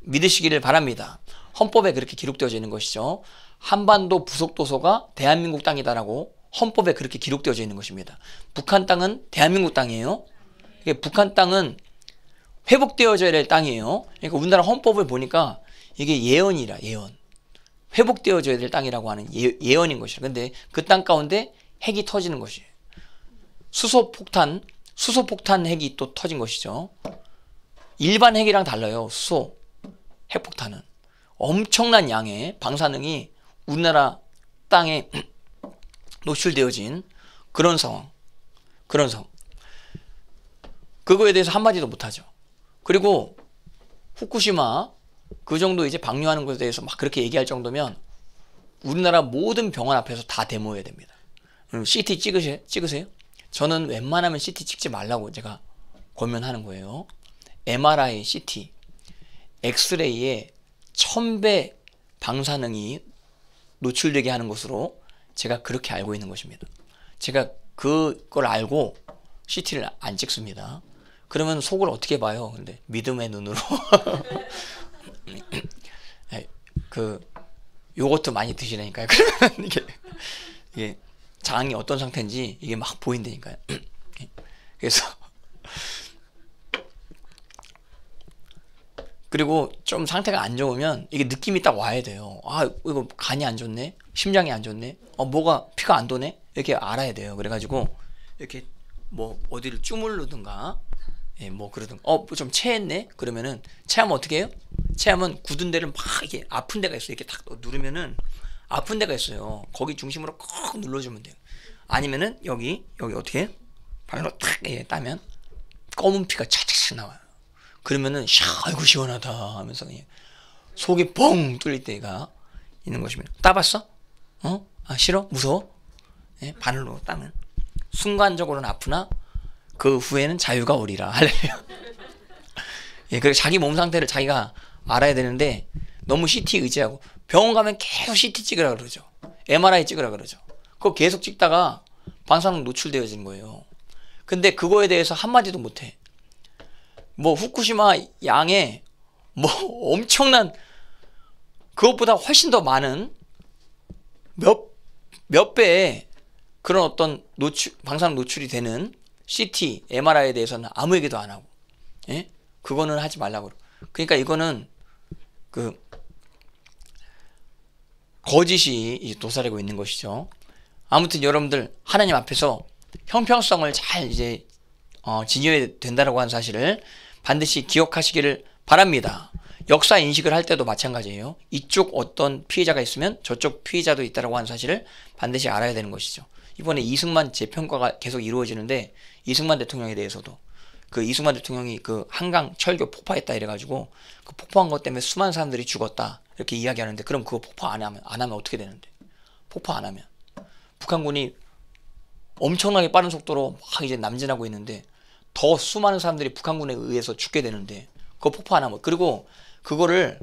믿으시기를 바랍니다. 헌법에 그렇게 기록되어져 있는 것이죠. 한반도 부속도서가 대한민국 땅이다라고 헌법에 그렇게 기록되어져 있는 것입니다. 북한 땅은 대한민국 땅이에요. 북한 땅은 회복되어져야 될 땅이에요. 그러니까 우리나라 헌법을 보니까 이게 예언이라 예언. 회복되어져야 될 땅이라고 하는 예, 언인 것이에 근데 그 땅 가운데 핵이 터지는 것이에요. 수소폭탄, 수소폭탄 핵이 또 터진 것이죠. 일반 핵이랑 달라요. 수소, 핵폭탄은. 엄청난 양의 방사능이 우리나라 땅에 노출되어진 그런 상황. 그런 상황. 그거에 대해서 한마디도 못하죠. 그리고 후쿠시마 그 정도 이제 방류하는 것에 대해서 막 그렇게 얘기할 정도면 우리나라 모든 병원 앞에서 다 데모해야 됩니다. 음. CT 찍으세, 찍으세요? 저는 웬만하면 CT 찍지 말라고 제가 권면하는 거예요. MRI, CT, 엑스레이에 천배 방사능이 노출되게 하는 것으로 제가 그렇게 알고 있는 것입니다. 제가 그걸 알고 CT를 안 찍습니다. 그러면 속을 어떻게 봐요? 근데 믿음의 눈으로 예, 그 요거트 많이 드시라니까요. 그러면 이게 이게 장이 어떤 상태인지 이게 막 보인다니까요. 예, 그래서 그리고 좀 상태가 안 좋으면 이게 느낌이 딱 와야 돼요. 아 이거 간이 안 좋네, 심장이 안 좋네, 어 뭐가 피가 안 도네 이렇게 알아야 돼요. 그래가지고 이렇게 뭐 어디를 쭈물르든가, 예, 뭐 그러든, 어 좀 체했네 그러면은 체하면 어떻게 해요? 체하면 굳은 데를 막이게 아픈 데가 있어요. 이렇게 탁 누르면은 아픈 데가 있어요. 거기 중심으로 콕 눌러주면 돼요. 아니면은 여기 여기 어떻게 발로 탁 예, 따면 검은 피가 차차차 나와요. 그러면은 샤 아이고 시원하다 하면서 그냥 속이 뻥 뚫릴 때가 있는 것입니다. 따봤어? 어? 아 싫어? 무서워? 예, 바늘로 따면 순간적으로는 아프나 그 후에는 자유가 오리라 할렐루 예, 그리고 자기 몸 상태를 자기가 알아야 되는데 너무 CT 의지하고 병원 가면 계속 CT 찍으라 그러죠. MRI 찍으라 그러죠. 그거 계속 찍다가 방사능 노출되어진 거예요. 근데 그거에 대해서 한마디도 못해. 뭐 후쿠시마 양에 뭐 엄청난 그것보다 훨씬 더 많은 몇 몇 배의 그런 어떤 노출 방사능 노출이 되는 CT, MRI에 대해서는 아무 얘기도 안 하고. 예? 그거는 하지 말라고. 그러니까 이거는 그 거짓이 도사리고 있는 것이죠. 아무튼 여러분들 하나님 앞에서 형평성을 잘 이제 어, 지녀야 된다라고 하는 사실을 반드시 기억하시기를 바랍니다. 역사 인식을 할 때도 마찬가지예요. 이쪽 어떤 피해자가 있으면 저쪽 피해자도 있다라고 하는 사실을 반드시 알아야 되는 것이죠. 이번에 이승만 재평가가 계속 이루어지는데 이승만 대통령에 대해서도 그 이승만 대통령이 그 한강 철교 폭파했다 이래가지고 그 폭파한 것 때문에 수많은 사람들이 죽었다 이렇게 이야기하는데 그럼 그거 폭파 안 하면 안 하면 어떻게 되는데 폭파 안 하면 북한군이 엄청나게 빠른 속도로 막 이제 남진하고 있는데 더 수많은 사람들이 북한군에 의해서 죽게 되는데 그거 폭파 안 하면 그리고 그거를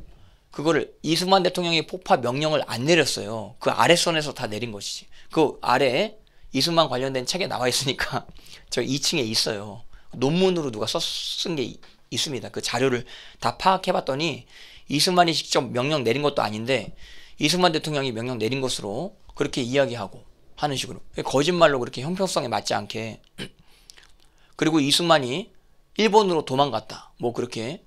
그거를 이승만 대통령이 폭파 명령을 안 내렸어요 그 아래선에서 다 내린 것이지 그 아래에 이승만 관련된 책에 나와 있으니까 저 2층에 있어요 논문으로 누가 썼은 게 있습니다. 그 자료를 다 파악해봤더니 이승만이 직접 명령 내린 것도 아닌데 이승만 대통령이 명령 내린 것으로 그렇게 이야기하고 하는 식으로 거짓말로 그렇게 형평성에 맞지 않게 그리고 이승만이 일본으로 도망갔다 뭐 그렇게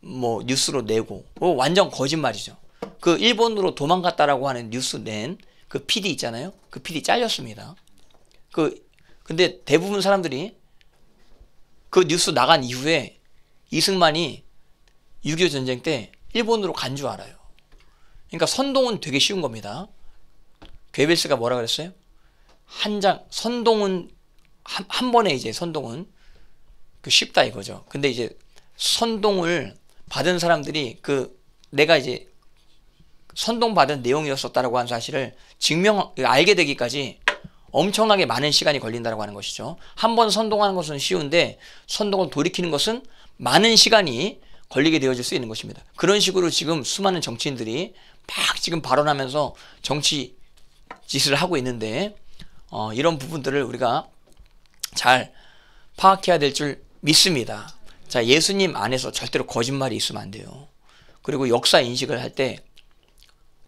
뭐 뉴스로 내고 뭐 완전 거짓말이죠. 그 일본으로 도망갔다라고 하는 뉴스 낸그 PD 있잖아요. 그 PD 잘렸습니다. 그 근데 대부분 사람들이 그 뉴스 나간 이후에 이승만이 6.25 전쟁 때 일본으로 간 줄 알아요. 그러니까 선동은 되게 쉬운 겁니다. 괴벨스가 뭐라 그랬어요? 한 장, 선동은, 한, 한 번에 이제 선동은 그 쉽다 이거죠. 근데 이제 선동을 받은 사람들이 그 내가 이제 선동받은 내용이었었다라고 한 사실을 증명, 알게 되기까지 엄청나게 많은 시간이 걸린다고 하는 것이죠. 한 번 선동하는 것은 쉬운데 선동을 돌이키는 것은 많은 시간이 걸리게 되어질 수 있는 것입니다. 그런 식으로 지금 수많은 정치인들이 막 지금 발언하면서 정치 짓을 하고 있는데 어, 이런 부분들을 우리가 잘 파악해야 될 줄 믿습니다. 자, 예수님 안에서 절대로 거짓말이 있으면 안 돼요. 그리고 역사 인식을 할 때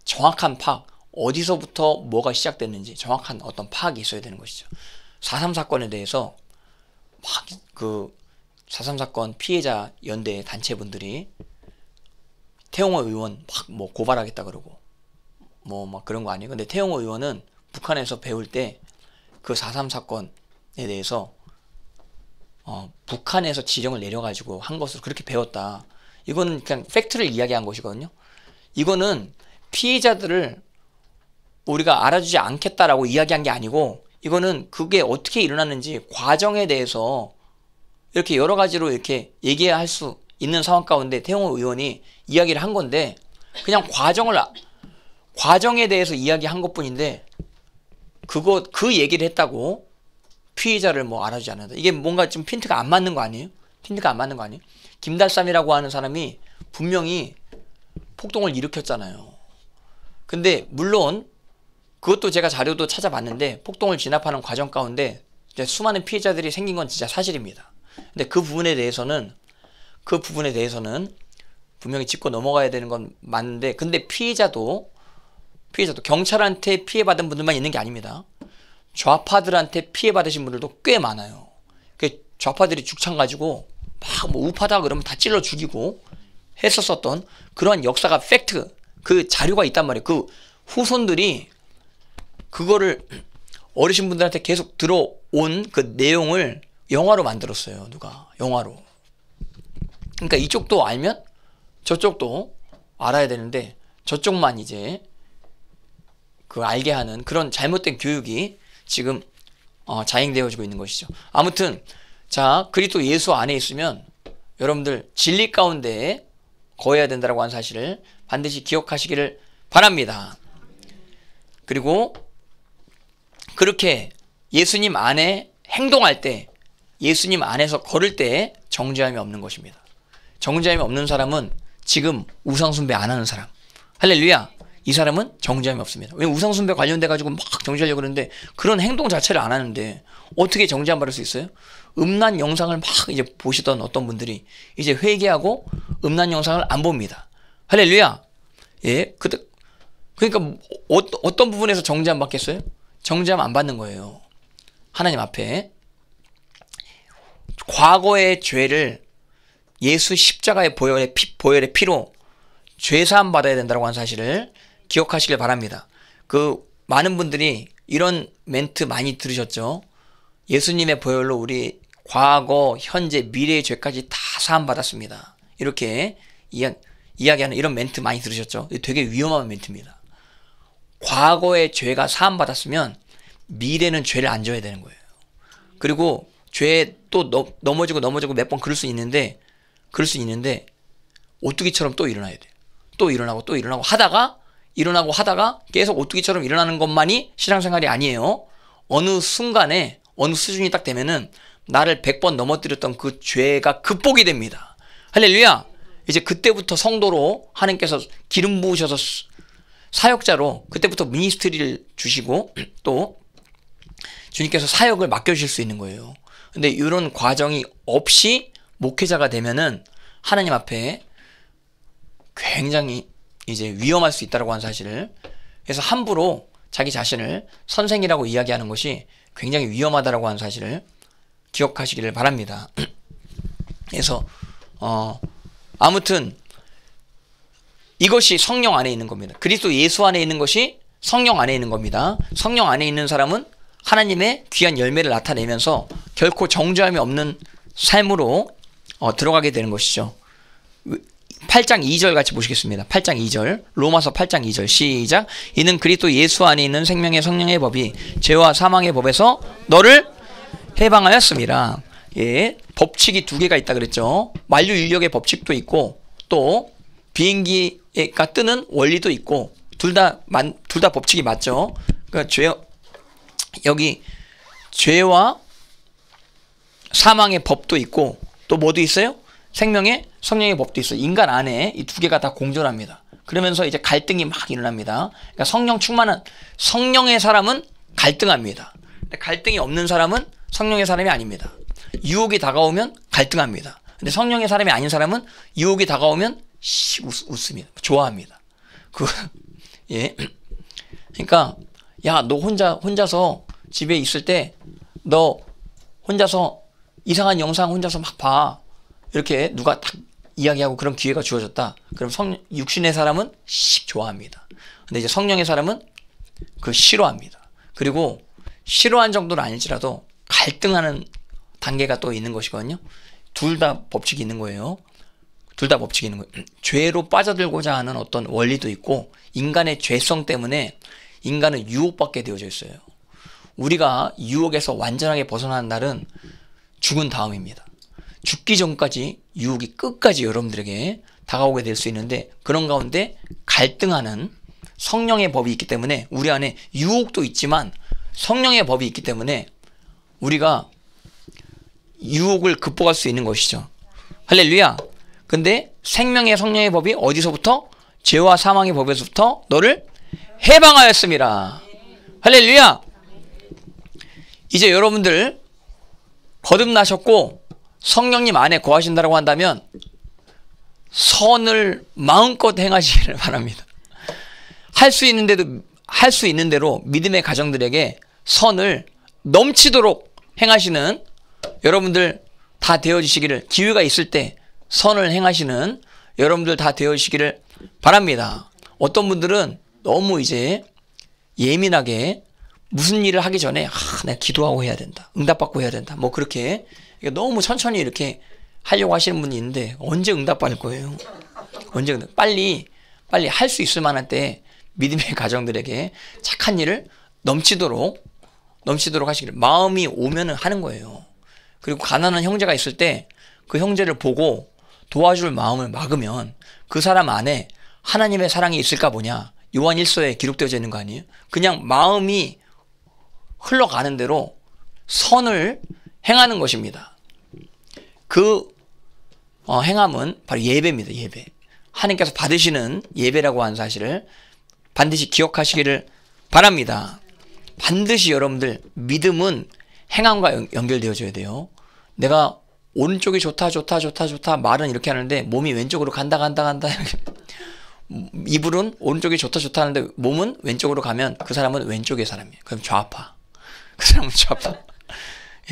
정확한 파악, 어디서부터 뭐가 시작됐는지 정확한 어떤 파악이 있어야 되는 것이죠. 4.3 사건에 대해서 막그4.3 사건 피해자 연대 단체분들이 태용호 의원 막 뭐 고발하겠다 그러고 뭐 막 그런 거 아니에요. 근데 태용호 의원은 북한에서 배울 때 그 4.3 사건에 대해서 어, 북한에서 지령을 내려가지고 한것으 그렇게 배웠다. 이거는 그냥 팩트를 이야기한 것이거든요. 이거는 피해자들을 우리가 알아주지 않겠다라고 이야기한 게 아니고 이거는 그게 어떻게 일어났는지 과정에 대해서 이렇게 여러 가지로 이렇게 얘기할 수 있는 상황 가운데 태용호 의원이 이야기를 한 건데 그냥 과정을 아, 과정에 대해서 이야기한 것뿐인데 그거 그 얘기를 했다고 피해자를 뭐 알아주지 않는다. 이게 뭔가 좀 핀트가 안 맞는 거 아니에요? 핀트가 안 맞는 거 아니에요? 김달삼이라고 하는 사람이 분명히 폭동을 일으켰잖아요. 근데 물론 그것도 제가 자료도 찾아봤는데 폭동을 진압하는 과정 가운데 수많은 피해자들이 생긴 건 진짜 사실입니다. 근데 그 부분에 대해서는 그 부분에 대해서는 분명히 짚고 넘어가야 되는 건 맞는데 근데 피해자도 피해자도 경찰한테 피해받은 분들만 있는 게 아닙니다. 좌파들한테 피해받으신 분들도 꽤 많아요. 그 좌파들이 죽창 가지고 막 뭐 우파다 그러면 다 찔러 죽이고 했었었던 그러한 역사가 팩트 그 자료가 있단 말이에요. 그 후손들이 그거를 어르신 분들한테 계속 들어온 그 내용을 영화로 만들었어요. 누가 영화로. 그러니까 이쪽도 알면 저쪽도 알아야 되는데 저쪽만 이제 그 알게 하는 그런 잘못된 교육이 지금 어, 자행되어지고 있는 것이죠. 아무튼 자 그리스도 예수 안에 있으면 여러분들 진리 가운데 거해야 된다라고 하는 사실을 반드시 기억하시기를 바랍니다. 그리고 그렇게 예수님 안에 행동할 때 예수님 안에서 걸을 때 정죄함이 없는 것입니다. 정죄함이 없는 사람은 지금 우상숭배 안 하는 사람. 할렐루야. 이 사람은 정죄함이 없습니다. 왜 우상숭배 관련돼 가지고 막 정죄하려고 그러는데 그런 행동 자체를 안 하는데 어떻게 정죄함 받을 수 있어요? 음란 영상을 막 이제 보시던 어떤 분들이 이제 회개하고 음란 영상을 안 봅니다. 할렐루야. 예. 그 그러니까 뭐 어, 어떤 부분에서 정죄함 받겠어요? 정죄함 안 받는 거예요. 하나님 앞에. 과거의 죄를 예수 십자가의 보혈의, 피, 보혈의 피로 죄사함 받아야 된다고 한 사실을 기억하시길 바랍니다. 그 많은 분들이 이런 멘트 많이 들으셨죠? 예수님의 보혈로 우리 과거, 현재, 미래의 죄까지 다 사함 받았습니다. 이렇게 이야, 이야기하는 이런 멘트 많이 들으셨죠? 되게 위험한 멘트입니다. 과거의 죄가 사함받았으면 미래는 죄를 안 져야 되는 거예요. 그리고 죄에 또 넘, 넘어지고 넘어지고 몇 번 그럴 수 있는데 그럴 수 있는데 오뚜기처럼 또 일어나야 돼. 또 일어나고 또 일어나고 하다가 일어나고 하다가 계속 오뚜기처럼 일어나는 것만이 신앙생활이 아니에요. 어느 순간에 어느 수준이 딱 되면은 나를 100번 넘어뜨렸던 그 죄가 극복이 됩니다. 할렐루야. 이제 그때부터 성도로 하나님께서 기름 부으셔서 사역자로 그때부터 미니스트리를 주시고 또 주님께서 사역을 맡겨주실 수 있는 거예요. 근데 이런 과정이 없이 목회자가 되면은 하나님 앞에 굉장히 이제 위험할 수 있다라고 한 사실을 그래서 함부로 자기 자신을 선생이라고 이야기하는 것이 굉장히 위험하다라고 한 사실을 기억하시기를 바랍니다. 그래서 어 아무튼 이것이 성령 안에 있는 겁니다. 그리스도 예수 안에 있는 것이 성령 안에 있는 겁니다. 성령 안에 있는 사람은 하나님의 귀한 열매를 나타내면서 결코 정죄함이 없는 삶으로 어, 들어가게 되는 것이죠. 8장 2절 같이 보시겠습니다. 8장 2절. 로마서 8장 2절. 시작. 이는 그리스도 예수 안에 있는 생명의 성령의 법이 죄와 사망의 법에서 너를 해방하였습니다. 예. 법칙이 두 개가 있다 그랬죠. 만류 인력의 법칙도 있고 또 비행기 예, 그러니까 뜨는 원리도 있고 둘다둘다 법칙이 맞죠. 그러니까 죄 여기 죄와 사망의 법도 있고 또 뭐도 있어요? 생명의 성령의 법도 있어요. 인간 안에 이 두 개가 다 공존합니다. 그러면서 이제 갈등이 막 일어납니다. 그러니까 성령 충만한 성령의 사람은 갈등합니다. 근데 갈등이 없는 사람은 성령의 사람이 아닙니다. 유혹이 다가오면 갈등합니다. 근데 성령의 사람이 아닌 사람은 유혹이 다가오면 웃, 습니다 좋아합니다. 그, 예. 그러니까, 야, 너 혼자, 혼자서 집에 있을 때, 너 혼자서 이상한 영상 혼자서 막 봐. 이렇게 누가 딱 이야기하고 그런 기회가 주어졌다. 그럼 성, 육신의 사람은 씩 좋아합니다. 근데 이제 성령의 사람은 그 싫어합니다. 그리고 싫어한 정도는 아닐지라도 갈등하는 단계가 또 있는 것이거든요. 둘 다 법칙이 있는 거예요. 둘다 법칙이 있는 거예요. 죄로 빠져들고자 하는 어떤 원리도 있고 인간의 죄성 때문에 인간은 유혹받게 되어져 있어요. 우리가 유혹에서 완전하게 벗어나는 날은 죽은 다음입니다. 죽기 전까지 유혹이 끝까지 여러분들에게 다가오게 될 수 있는데 그런 가운데 갈등하는 성령의 법이 있기 때문에 우리 안에 유혹도 있지만 성령의 법이 있기 때문에 우리가 유혹을 극복할 수 있는 것이죠. 할렐루야. 근데 생명의 성령의 법이 어디서부터? 죄와 사망의 법에서부터 너를 해방하였습니다. 할렐루야! 이제 여러분들 거듭나셨고 성령님 안에 거하신다고 한다면 선을 마음껏 행하시기를 바랍니다. 할 수 있는데도 할 수 있는 대로 믿음의 가정들에게 선을 넘치도록 행하시는 여러분들 다 되어 주시기를 기회가 있을 때 선을 행하시는 여러분들 다 되시기를 어 바랍니다. 어떤 분들은 너무 이제 예민하게 무슨 일을 하기 전에 아, 내가 기도하고 해야 된다. 응답받고 해야 된다. 뭐 그렇게 너무 천천히 이렇게 하려고 하시는 분이 있는데 언제 응답받을 거예요? 언제 응답? 빨리 빨리 할 수 있을 만한 때 믿음의 가정들에게 착한 일을 넘치도록 넘치도록 하시기를 마음이 오면은 하는 거예요. 그리고 가난한 형제가 있을 때 그 형제를 보고 도와줄 마음을 막으면 그 사람 안에 하나님의 사랑이 있을까 보냐. 요한 1서에 기록되어져 있는 거 아니에요? 그냥 마음이 흘러가는 대로 선을 행하는 것입니다. 그 어, 행함은 바로 예배입니다. 예배. 하나님께서 받으시는 예배라고 하는 사실을 반드시 기억하시기를 바랍니다. 반드시 여러분들 믿음은 행함과 연결되어져야 돼요. 내가 오른쪽이 좋다 좋다 좋다 좋다 말은 이렇게 하는데 몸이 왼쪽으로 간다 간다 간다 이불은 오른쪽이 좋다 좋다 하는데 몸은 왼쪽으로 가면 그 사람은 왼쪽의 사람이에요. 그럼 좌파. 그 사람은 좌파.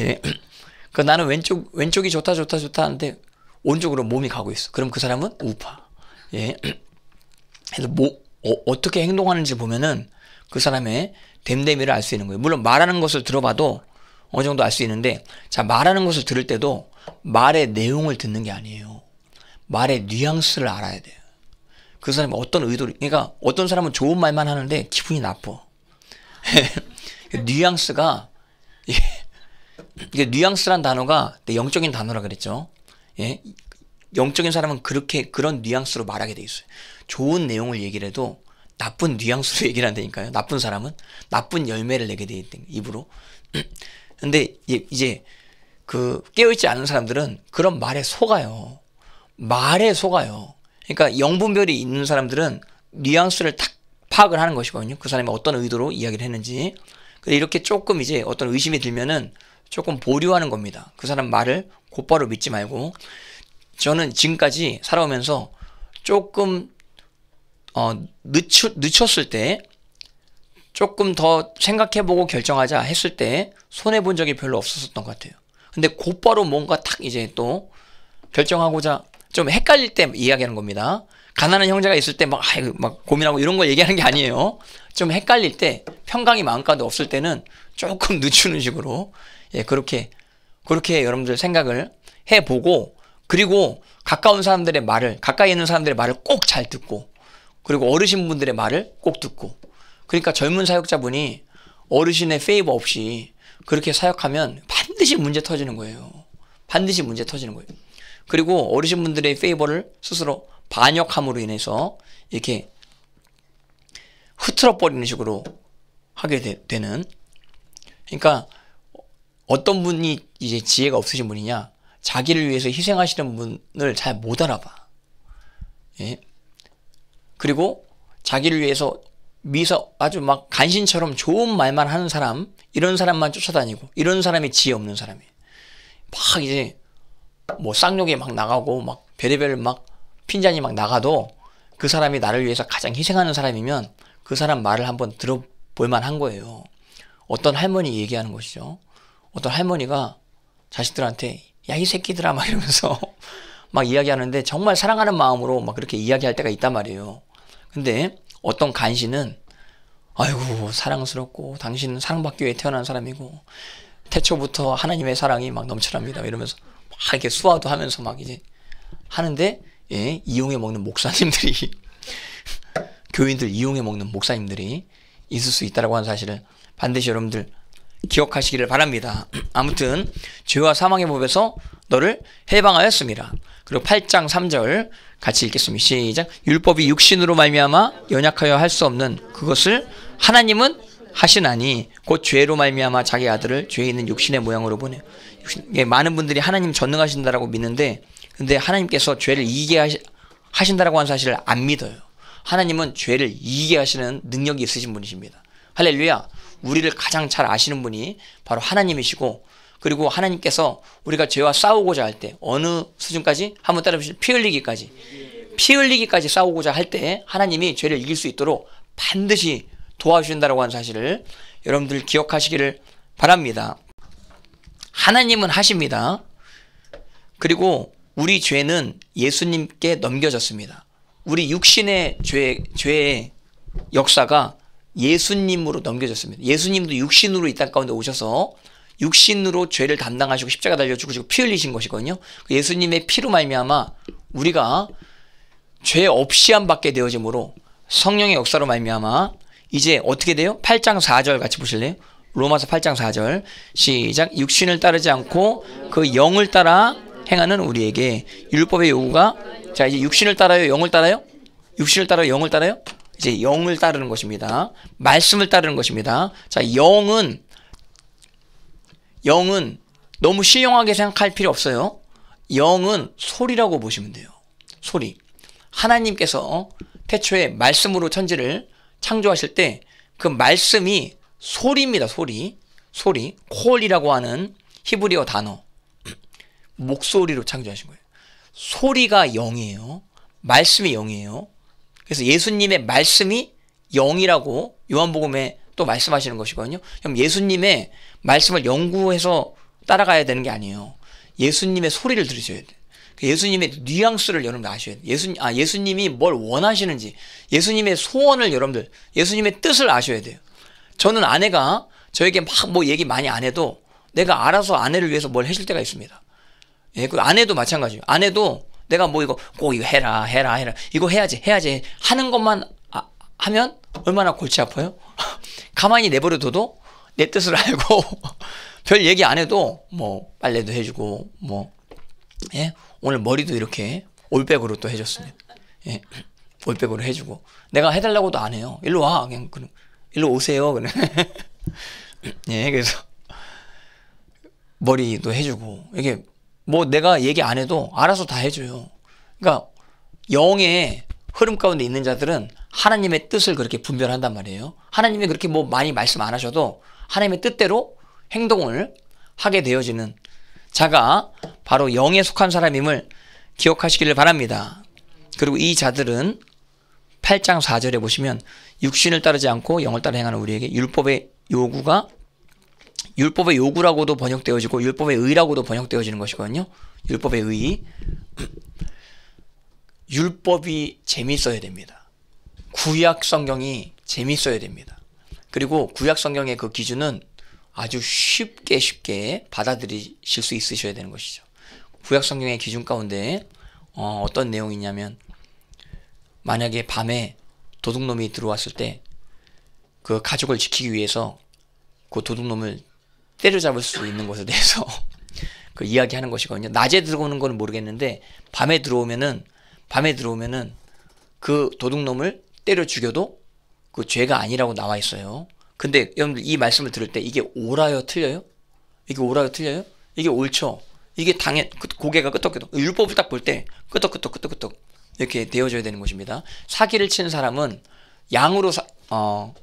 예. 그 나는 왼쪽 왼쪽이 좋다 좋다 좋다 하는데 오른쪽으로 몸이 가고 있어. 그럼 그 사람은 우파. 예. 그래서 뭐 어, 어, 떻게 행동하는지 보면은 그 사람의 됨됨이를 알 수 있는 거예요. 물론 말하는 것을 들어봐도 어느 정도 알 수 있는데 자 말하는 것을 들을 때도 말의 내용을 듣는 게 아니에요. 말의 뉘앙스를 알아야 돼요. 그 사람이 어떤 의도를, 그러니까 어떤 사람은 좋은 말만 하는데 기분이 나빠. 뉘앙스가, 이게, 예, 이게 뉘앙스란 단어가 네, 영적인 단어라 그랬죠. 예? 영적인 사람은 그렇게 그런 뉘앙스로 말하게 돼 있어요. 좋은 내용을 얘기를 해도 나쁜 뉘앙스로 얘기를 한다니까요. 나쁜 사람은 나쁜 열매를 내게 돼 있는 입으로. 근데 이제 그 깨어있지 않은 사람들은 그런 말에 속아요. 말에 속아요. 그러니까 영분별이 있는 사람들은 뉘앙스를 탁 파악을 하는 것이거든요. 그 사람이 어떤 의도로 이야기를 했는지. 근데 이렇게 조금 이제 어떤 의심이 들면은 조금 보류하는 겁니다. 그 사람 말을 곧바로 믿지 말고 저는 지금까지 살아오면서 조금 어 늦추, 늦췄을 때 조금 더 생각해보고 결정하자 했을 때 손해 본 적이 별로 없었던 것 같아요. 근데 곧바로 뭔가 탁 이제 또 결정하고자 좀 헷갈릴 때 이야기하는 겁니다. 가난한 형제가 있을 때 막, 아이고, 막 고민하고 이런 거 얘기하는 게 아니에요. 좀 헷갈릴 때, 평강이 마음가도 없을 때는 조금 늦추는 식으로, 예, 그렇게, 그렇게 여러분들 생각을 해보고, 그리고 가까운 사람들의 말을, 가까이 있는 사람들의 말을 꼭 잘 듣고, 그리고 어르신분들의 말을 꼭 듣고, 그러니까 젊은 사역자분이 어르신의 페이버 없이 그렇게 사역하면 반 반드시 문제 터지는 거예요. 반드시 문제 터지는 거예요. 그리고 어르신분들의 페이버를 스스로 반역함으로 인해서 이렇게 흐트러버리는 식으로 하게 되, 는 그러니까 어떤 분이 이제 지혜가 없으신 분이냐 자기를 위해서 희생하시는 분을 잘 못 알아봐 예 그리고 자기를 위해서 미서 아주 막 간신처럼 좋은 말만 하는 사람 이런 사람만 쫓아다니고 이런 사람이 지혜 없는 사람이 막 이제 뭐쌍욕에막 나가고 막 별의별 막 핀잔이 막 나가도 그 사람이 나를 위해서 가장 희생하는 사람이면 그 사람 말을 한번 들어볼 만한 거예요. 어떤 할머니 얘기하는 것이죠. 어떤 할머니가 자식들한테 야 이 새끼들아 막 이러면서 막 이야기하는데 정말 사랑하는 마음으로 막 그렇게 이야기할 때가 있단 말이에요. 근데 어떤 간신은 아이고 사랑스럽고 당신은 사랑받기 위 태어난 사람이고 태초부터 하나님의 사랑이 막 넘쳐납니다. 이러면서 막 이렇게 수화도 하면서 막 이제 하는데 예, 이용해 먹는 목사님들이 교인들 이용해 먹는 목사님들이 있을 수 있다라고 하는 사실을 반드시 여러분들 기억하시기를 바랍니다. 아무튼 죄와 사망의 법에서 너를 해방하였습니다. 그리고 8장 3절 같이 읽겠습니다. 시작. 율법이 육신으로 말미암아 연약하여 할 수 없는 그것을 하나님은 하시나니 곧 죄로 말미암아 자기 아들을 죄 있는 육신의 모양으로 보내요. 예, 많은 분들이 하나님 전능하신다라고 믿는데 근데 하나님께서 죄를 이기게 하시, 하신다라고 하는 사실을 안 믿어요. 하나님은 죄를 이기게 하시는 능력이 있으신 분이십니다. 할렐루야. 우리를 가장 잘 아시는 분이 바로 하나님이시고 그리고 하나님께서 우리가 죄와 싸우고자 할 때 어느 수준까지 한번 따라보시죠. 피 흘리기까지 피 흘리기까지 싸우고자 할 때 하나님이 죄를 이길 수 있도록 반드시 도와주신다라고 하는 사실을 여러분들 기억하시기를 바랍니다. 하나님은 하십니다. 그리고 우리 죄는 예수님께 넘겨졌습니다. 우리 육신의 죄, 죄의 역사가 예수님으로 넘겨졌습니다. 예수님도 육신으로 이 땅 가운데 오셔서 육신으로 죄를 담당하시고 십자가 달려 죽으시고 피 흘리신 것이거든요. 그 예수님의 피로 말미암아 우리가 죄 없이 안 받게 되어지므로 성령의 역사로 말미암아 이제 어떻게 돼요? 8장 4절 같이 보실래요? 로마서 8장 4절 시작 육신을 따르지 않고 그 영을 따라 행하는 우리에게 율법의 요구가 자 이제 육신을 따라요 영을 따라요 육신을 따라요 영을 따라요 이제 영을 따르는 것입니다 말씀을 따르는 것입니다 자 영은 영은 너무 실용하게 생각할 필요 없어요 영은 소리라고 보시면 돼요 소리 하나님께서 태초에 말씀으로 천지를 창조하실 때 그 말씀이 소리입니다. 소리. 소리. 콜이라고 하는 히브리어 단어. 목소리로 창조하신 거예요. 소리가 영이에요. 말씀이 영이에요. 그래서 예수님의 말씀이 영이라고 요한복음에 또 말씀하시는 것이거든요. 그럼 예수님의 말씀을 연구해서 따라가야 되는 게 아니에요. 예수님의 소리를 들으셔야 돼요. 그 예수님의 뉘앙스를 여러분들 아셔야 돼요. 예수, 아, 예수님이 뭘 원하시는지, 예수님의 소원을 여러분들, 예수님의 뜻을 아셔야 돼요. 저는 아내가 저에게 막 뭐 얘기 많이 안 해도 내가 알아서 아내를 위해서 뭘 해줄 때가 있습니다. 예, 그 아내도 마찬가지예요. 아내도 내가 뭐 이거 꼭 이거 해라, 해라, 해라. 이거 해야지, 해야지. 하는 것만 아, 하면 얼마나 골치 아파요? 가만히 내버려둬도 내 뜻을 알고 별 얘기 안 해도 뭐 빨래도 해주고 뭐 예? 오늘 머리도 이렇게 올백으로 또 해줬습니다. 예. 올백으로 해주고 내가 해달라고도 안 해요. 일로 와 그냥 그냥 일로 오세요. 그래. 예 그래서 머리도 해주고 이게 뭐 내가 얘기 안 해도 알아서 다 해줘요. 그러니까 영의 흐름 가운데 있는 자들은 하나님의 뜻을 그렇게 분별한단 말이에요. 하나님이 그렇게 뭐 많이 말씀 안 하셔도 하나님의 뜻대로 행동을 하게 되어지는 자가 바로 영에 속한 사람임을 기억하시기를 바랍니다. 그리고 이 자들은 8장 4절에 보시면 육신을 따르지 않고 영을 따라 행하는 우리에게 율법의 요구가 율법의 요구라고도 번역되어지고 율법의 의라고도 번역되어지는 것이거든요. 율법의 의. 율법이 재미있어야 됩니다. 구약 성경이 재미있어야 됩니다. 그리고 구약 성경의 그 기준은 아주 쉽게 쉽게 받아들이실 수 있으셔야 되는 것이죠. 구약 성경의 기준 가운데 어, 어떤 내용이 냐면 만약에 밤에 도둑놈이 들어왔을 때 그 가족을 지키기 위해서 그 도둑놈을 때려잡을 수 있는 것에 대해서 그 이야기하는 것이거든요. 낮에 들어오는 건 모르겠는데 밤에 들어오면은 밤에 들어오면은 그 도둑놈을 때려 죽여도 그 죄가 아니라고 나와 있어요. 근데 여러분들 이 말씀을 들을 때 이게 오라요 틀려요? 이게 오라요 틀려요? 이게 옳죠. 이게 당연 고개가 끄덕끄덕 율법을 딱 볼 때 끄덕끄덕 끄덕끄덕 이렇게 되어줘야 되는 것입니다. 사기를 친 사람은 양으로 사, 어,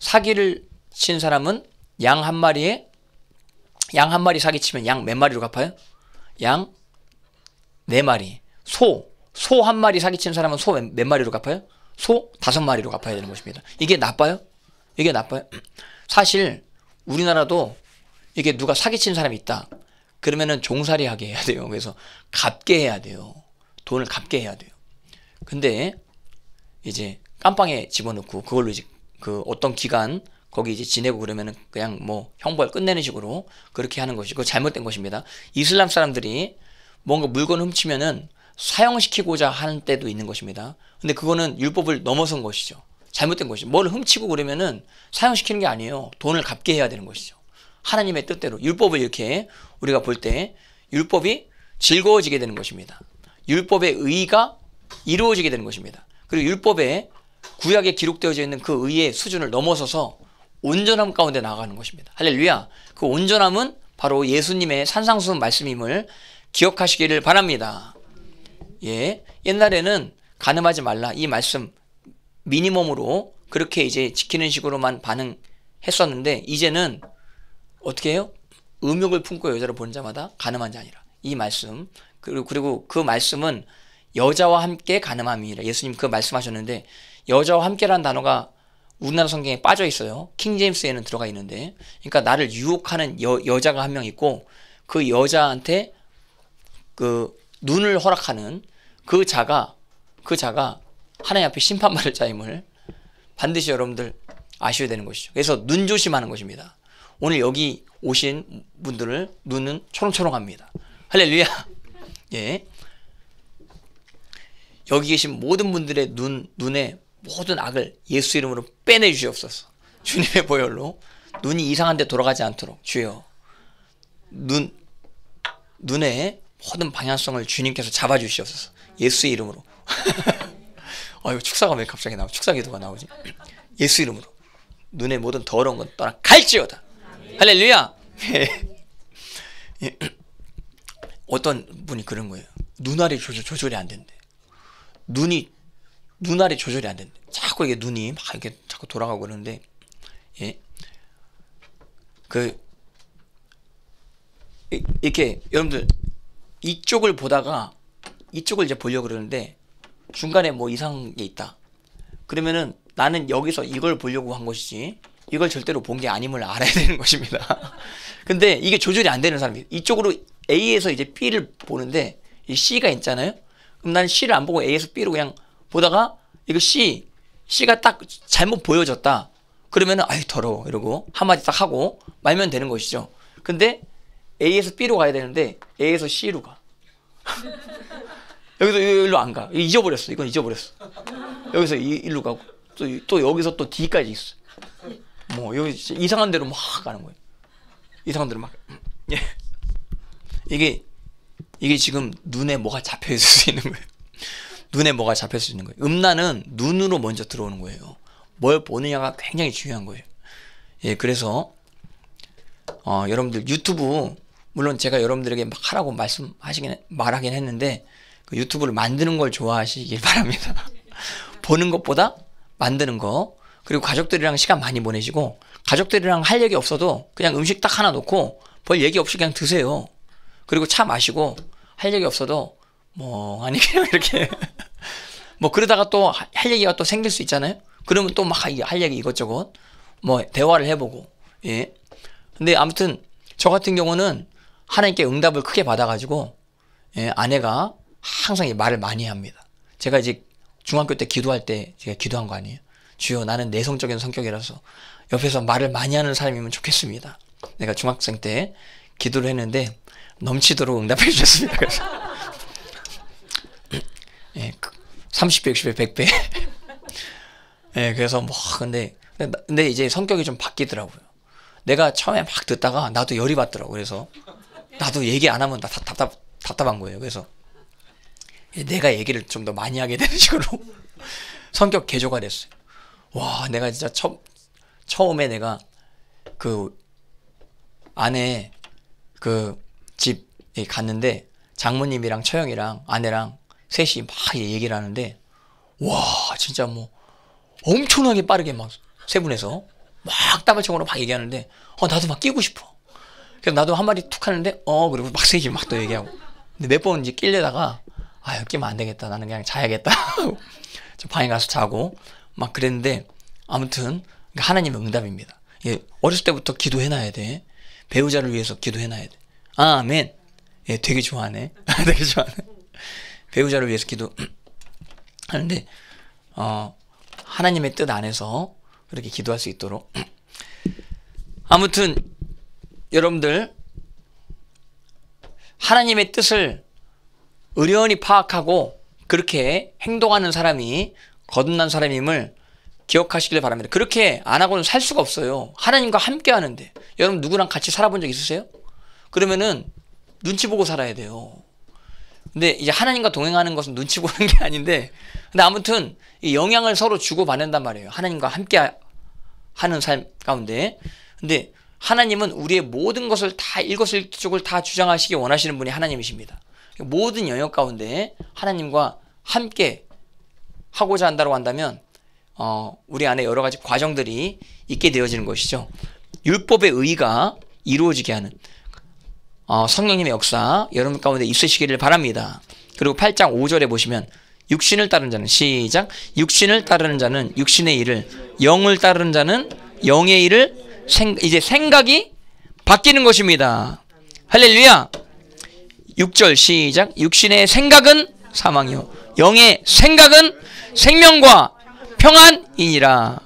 사기를 친 사람은 양 한 마리에 양 한 마리 사기 치면 양 몇 마리로 갚아요? 양 네 마리. 소 소 한 마리 사기 친 사람은 소 몇 마리로 갚아요? 소 다섯 마리로 갚아야 되는 것입니다. 이게 나빠요? 이게 나빠요. 사실 우리나라도 이게 누가 사기친 사람이 있다. 그러면은 종살이하게 해야 돼요. 그래서 갚게 해야 돼요. 돈을 갚게 해야 돼요. 근데 이제 깜빵에 집어넣고 그걸로 이제 그 어떤 기간 거기 이제 지내고 그러면은 그냥 뭐 형벌 끝내는 식으로 그렇게 하는 것이 그 잘못된 것입니다. 이슬람 사람들이 뭔가 물건 훔치면은 사형시키고자 하는 때도 있는 것입니다. 근데 그거는 율법을 넘어선 것이죠. 잘못된 것이죠. 뭘 훔치고 그러면은 사용시키는 게 아니에요. 돈을 갚게 해야 되는 것이죠. 하나님의 뜻대로 율법을 이렇게 우리가 볼 때 율법이 즐거워지게 되는 것입니다. 율법의 의가 이루어지게 되는 것입니다. 그리고 율법에 구약에 기록되어져 있는 그 의의 수준을 넘어서서 온전함 가운데 나아가는 것입니다. 할렐루야. 그 온전함은 바로 예수님의 산상수훈 말씀임을 기억하시기를 바랍니다. 예. 옛날에는 가늠하지 말라 이 말씀 미니멈으로 그렇게 이제 지키는 식으로만 반응했었는데 이제는 어떻게 해요? 음욕을 품고 여자를 보는 자마다 가늠한 자 아니라 이 말씀 그리고 그리고 그 말씀은 여자와 함께 가늠함이라 예수님 그 말씀하셨는데 여자와 함께라는 단어가 우리나라 성경에 빠져 있어요. 킹제임스에는 들어가 있는데 그러니까 나를 유혹하는 여, 여자가 한 명 있고 그 여자한테 그 눈을 허락하는 그 자가 그 자가 하나님 앞에 심판받을 자임을 반드시 여러분들 아셔야 되는 것이죠. 그래서 눈 조심하는 것입니다. 오늘 여기 오신 분들을 눈은 초롱초롱합니다. 할렐루야. 예. 여기 계신 모든 분들의 눈 눈에 모든 악을 예수 이름으로 빼내 주시옵소서. 주님의 보혈로 눈이 이상한데 돌아가지 않도록 주여. 눈 눈에 모든 방향성을 주님께서 잡아 주시옵소서. 예수의 이름으로. 아 이거 축사가 왜 갑자기 나오 축사 기도가 나오지? 예수 이름으로 눈에 모든 더러운 건 떠나 갈지어다. 할렐루야. 예. 어떤 분이 그런 거예요. 눈알이 조절, 이안 된대. 눈이 눈알이 조절이 안 된대. 자꾸 이게 눈이 막 이렇게 자꾸 돌아가고 그러는데 예. 그 이렇게 여러분들 이쪽을 보다가 이쪽을 이제 보려고 그러는데 중간에 뭐 이상한 게 있다. 그러면은 나는 여기서 이걸 보려고 한 것이지 이걸 절대로 본 게 아님을 알아야 되는 것입니다. 근데 이게 조절이 안 되는 사람이 이쪽으로 A에서 이제 B를 보는데 이 C가 있잖아요. 그럼 난 C를 안 보고 A에서 B로 그냥 보다가 이거 C C가 딱 잘못 보여졌다. 그러면은 아이 더러워 이러고 한마디 딱 하고 말면 되는 것이죠. 근데 A에서 B로 가야 되는데 A에서 C로 가. 여기서 이 일로 안 가. 잊어버렸어. 이건 잊어버렸어. 여기서 이, 일로 가고 또, 또 여기서 또 D까지 있어. 뭐 여기 이상한 데로 막 가는 거예요. 이상한 데로 막. 음. 예. 이게 이게 지금 눈에 뭐가 잡혀 있을 수 있는 거예요. 눈에 뭐가 잡혀 있을 수 있는 거예요. 음란은 눈으로 먼저 들어오는 거예요. 뭘 보느냐가 굉장히 중요한 거예요. 예, 그래서 어, 여러분들 유튜브 물론 제가 여러분들에게 막 하라고 말씀하시긴 말하긴 했는데 유튜브를 만드는 걸 좋아하시길 바랍니다. 보는 것보다 만드는 거. 그리고 가족들이랑 시간 많이 보내시고 가족들이랑 할 얘기 없어도 그냥 음식 딱 하나 놓고 별 얘기 없이 그냥 드세요. 그리고 차 마시고 할 얘기 없어도 뭐 아니 그냥 이렇게 뭐 그러다가 또 할 얘기가 또 생길 수 있잖아요. 그러면 또 막 할 얘기 이것저것 뭐 대화를 해보고 예. 근데 아무튼 저 같은 경우는 하나님께 응답을 크게 받아가지고 예, 아내가 항상 이 말을 많이 합니다. 제가 이제 중학교 때 기도할 때 제가 기도한 거 아니에요. 주여 나는 내성적인 성격이라서 옆에서 말을 많이 하는 사람이면 좋겠습니다. 내가 중학생 때 기도를 했는데 넘치도록 응답해 주셨습니다. 그래서 예, 30배, 60배, 100배. 예, 그래서 뭐 근데 근데 이제 성격이 좀 바뀌더라고요. 내가 처음에 막 듣다가 나도 열이 받더라고. 그래서 나도 얘기 안 하면 다 답답 답답한 거예요. 그래서 예, 내가 얘기를 좀 더 많이 하게 되는 식으로 성격 개조가 됐어요. 와, 내가 진짜 처, 처음에 내가 그 아내 그 집에 예, 갔는데 장모님이랑 처형이랑 아내랑 셋이 막 얘기를 하는데 와, 진짜 뭐 엄청나게 빠르게 막 세분해서 막 따발총으로 막 얘기하는데 어 나도 막 끼고 싶어. 그래서 나도 한 마디 툭 하는데 어 그리고 막 셋이 막또 얘기하고 근데 몇번 이제 끼려다가 아, 여기 끼면 안 되겠다. 나는 그냥 자야겠다. 저 방에 가서 자고 막 그랬는데 아무튼 하나님의 응답입니다. 예, 어렸을 때부터 기도해놔야 돼. 배우자를 위해서 기도해놔야 돼. 아멘. 예, 되게 좋아하네. 되게 좋아하네. 배우자를 위해서 기도 하는데 어, 하나님의 뜻 안에서 그렇게 기도할 수 있도록 아무튼 여러분들 하나님의 뜻을 의료원이 파악하고 그렇게 행동하는 사람이 거듭난 사람임을 기억하시길 바랍니다. 그렇게 안 하고는 살 수가 없어요. 하나님과 함께 하는데. 여러분 누구랑 같이 살아본 적 있으세요? 그러면은 눈치 보고 살아야 돼요. 근데 이제 하나님과 동행하는 것은 눈치 보는 게 아닌데 근데 아무튼 이 영향을 서로 주고 받는단 말이에요. 하나님과 함께 하는 삶 가운데. 근데 하나님은 우리의 모든 것을 다 일거수일투족을 다 주장하시기 원하시는 분이 하나님이십니다. 모든 영역 가운데 하나님과 함께 하고자 한다고 한다면 어, 우리 안에 여러 가지 과정들이 있게 되어지는 것이죠. 율법의 의가 이루어지게 하는 어, 성령님의 역사 여러분 가운데 있으시기를 바랍니다. 그리고 8장 5절에 보시면 육신을 따르는 자는 시작 육신을 따르는 자는 육신의 일을 영을 따르는 자는 영의 일을 생, 이제 생각이 바뀌는 것입니다. 할렐루야. 6절 시작. 육신의 생각은 사망이요. 영의 생각은 생명과 평안이니라.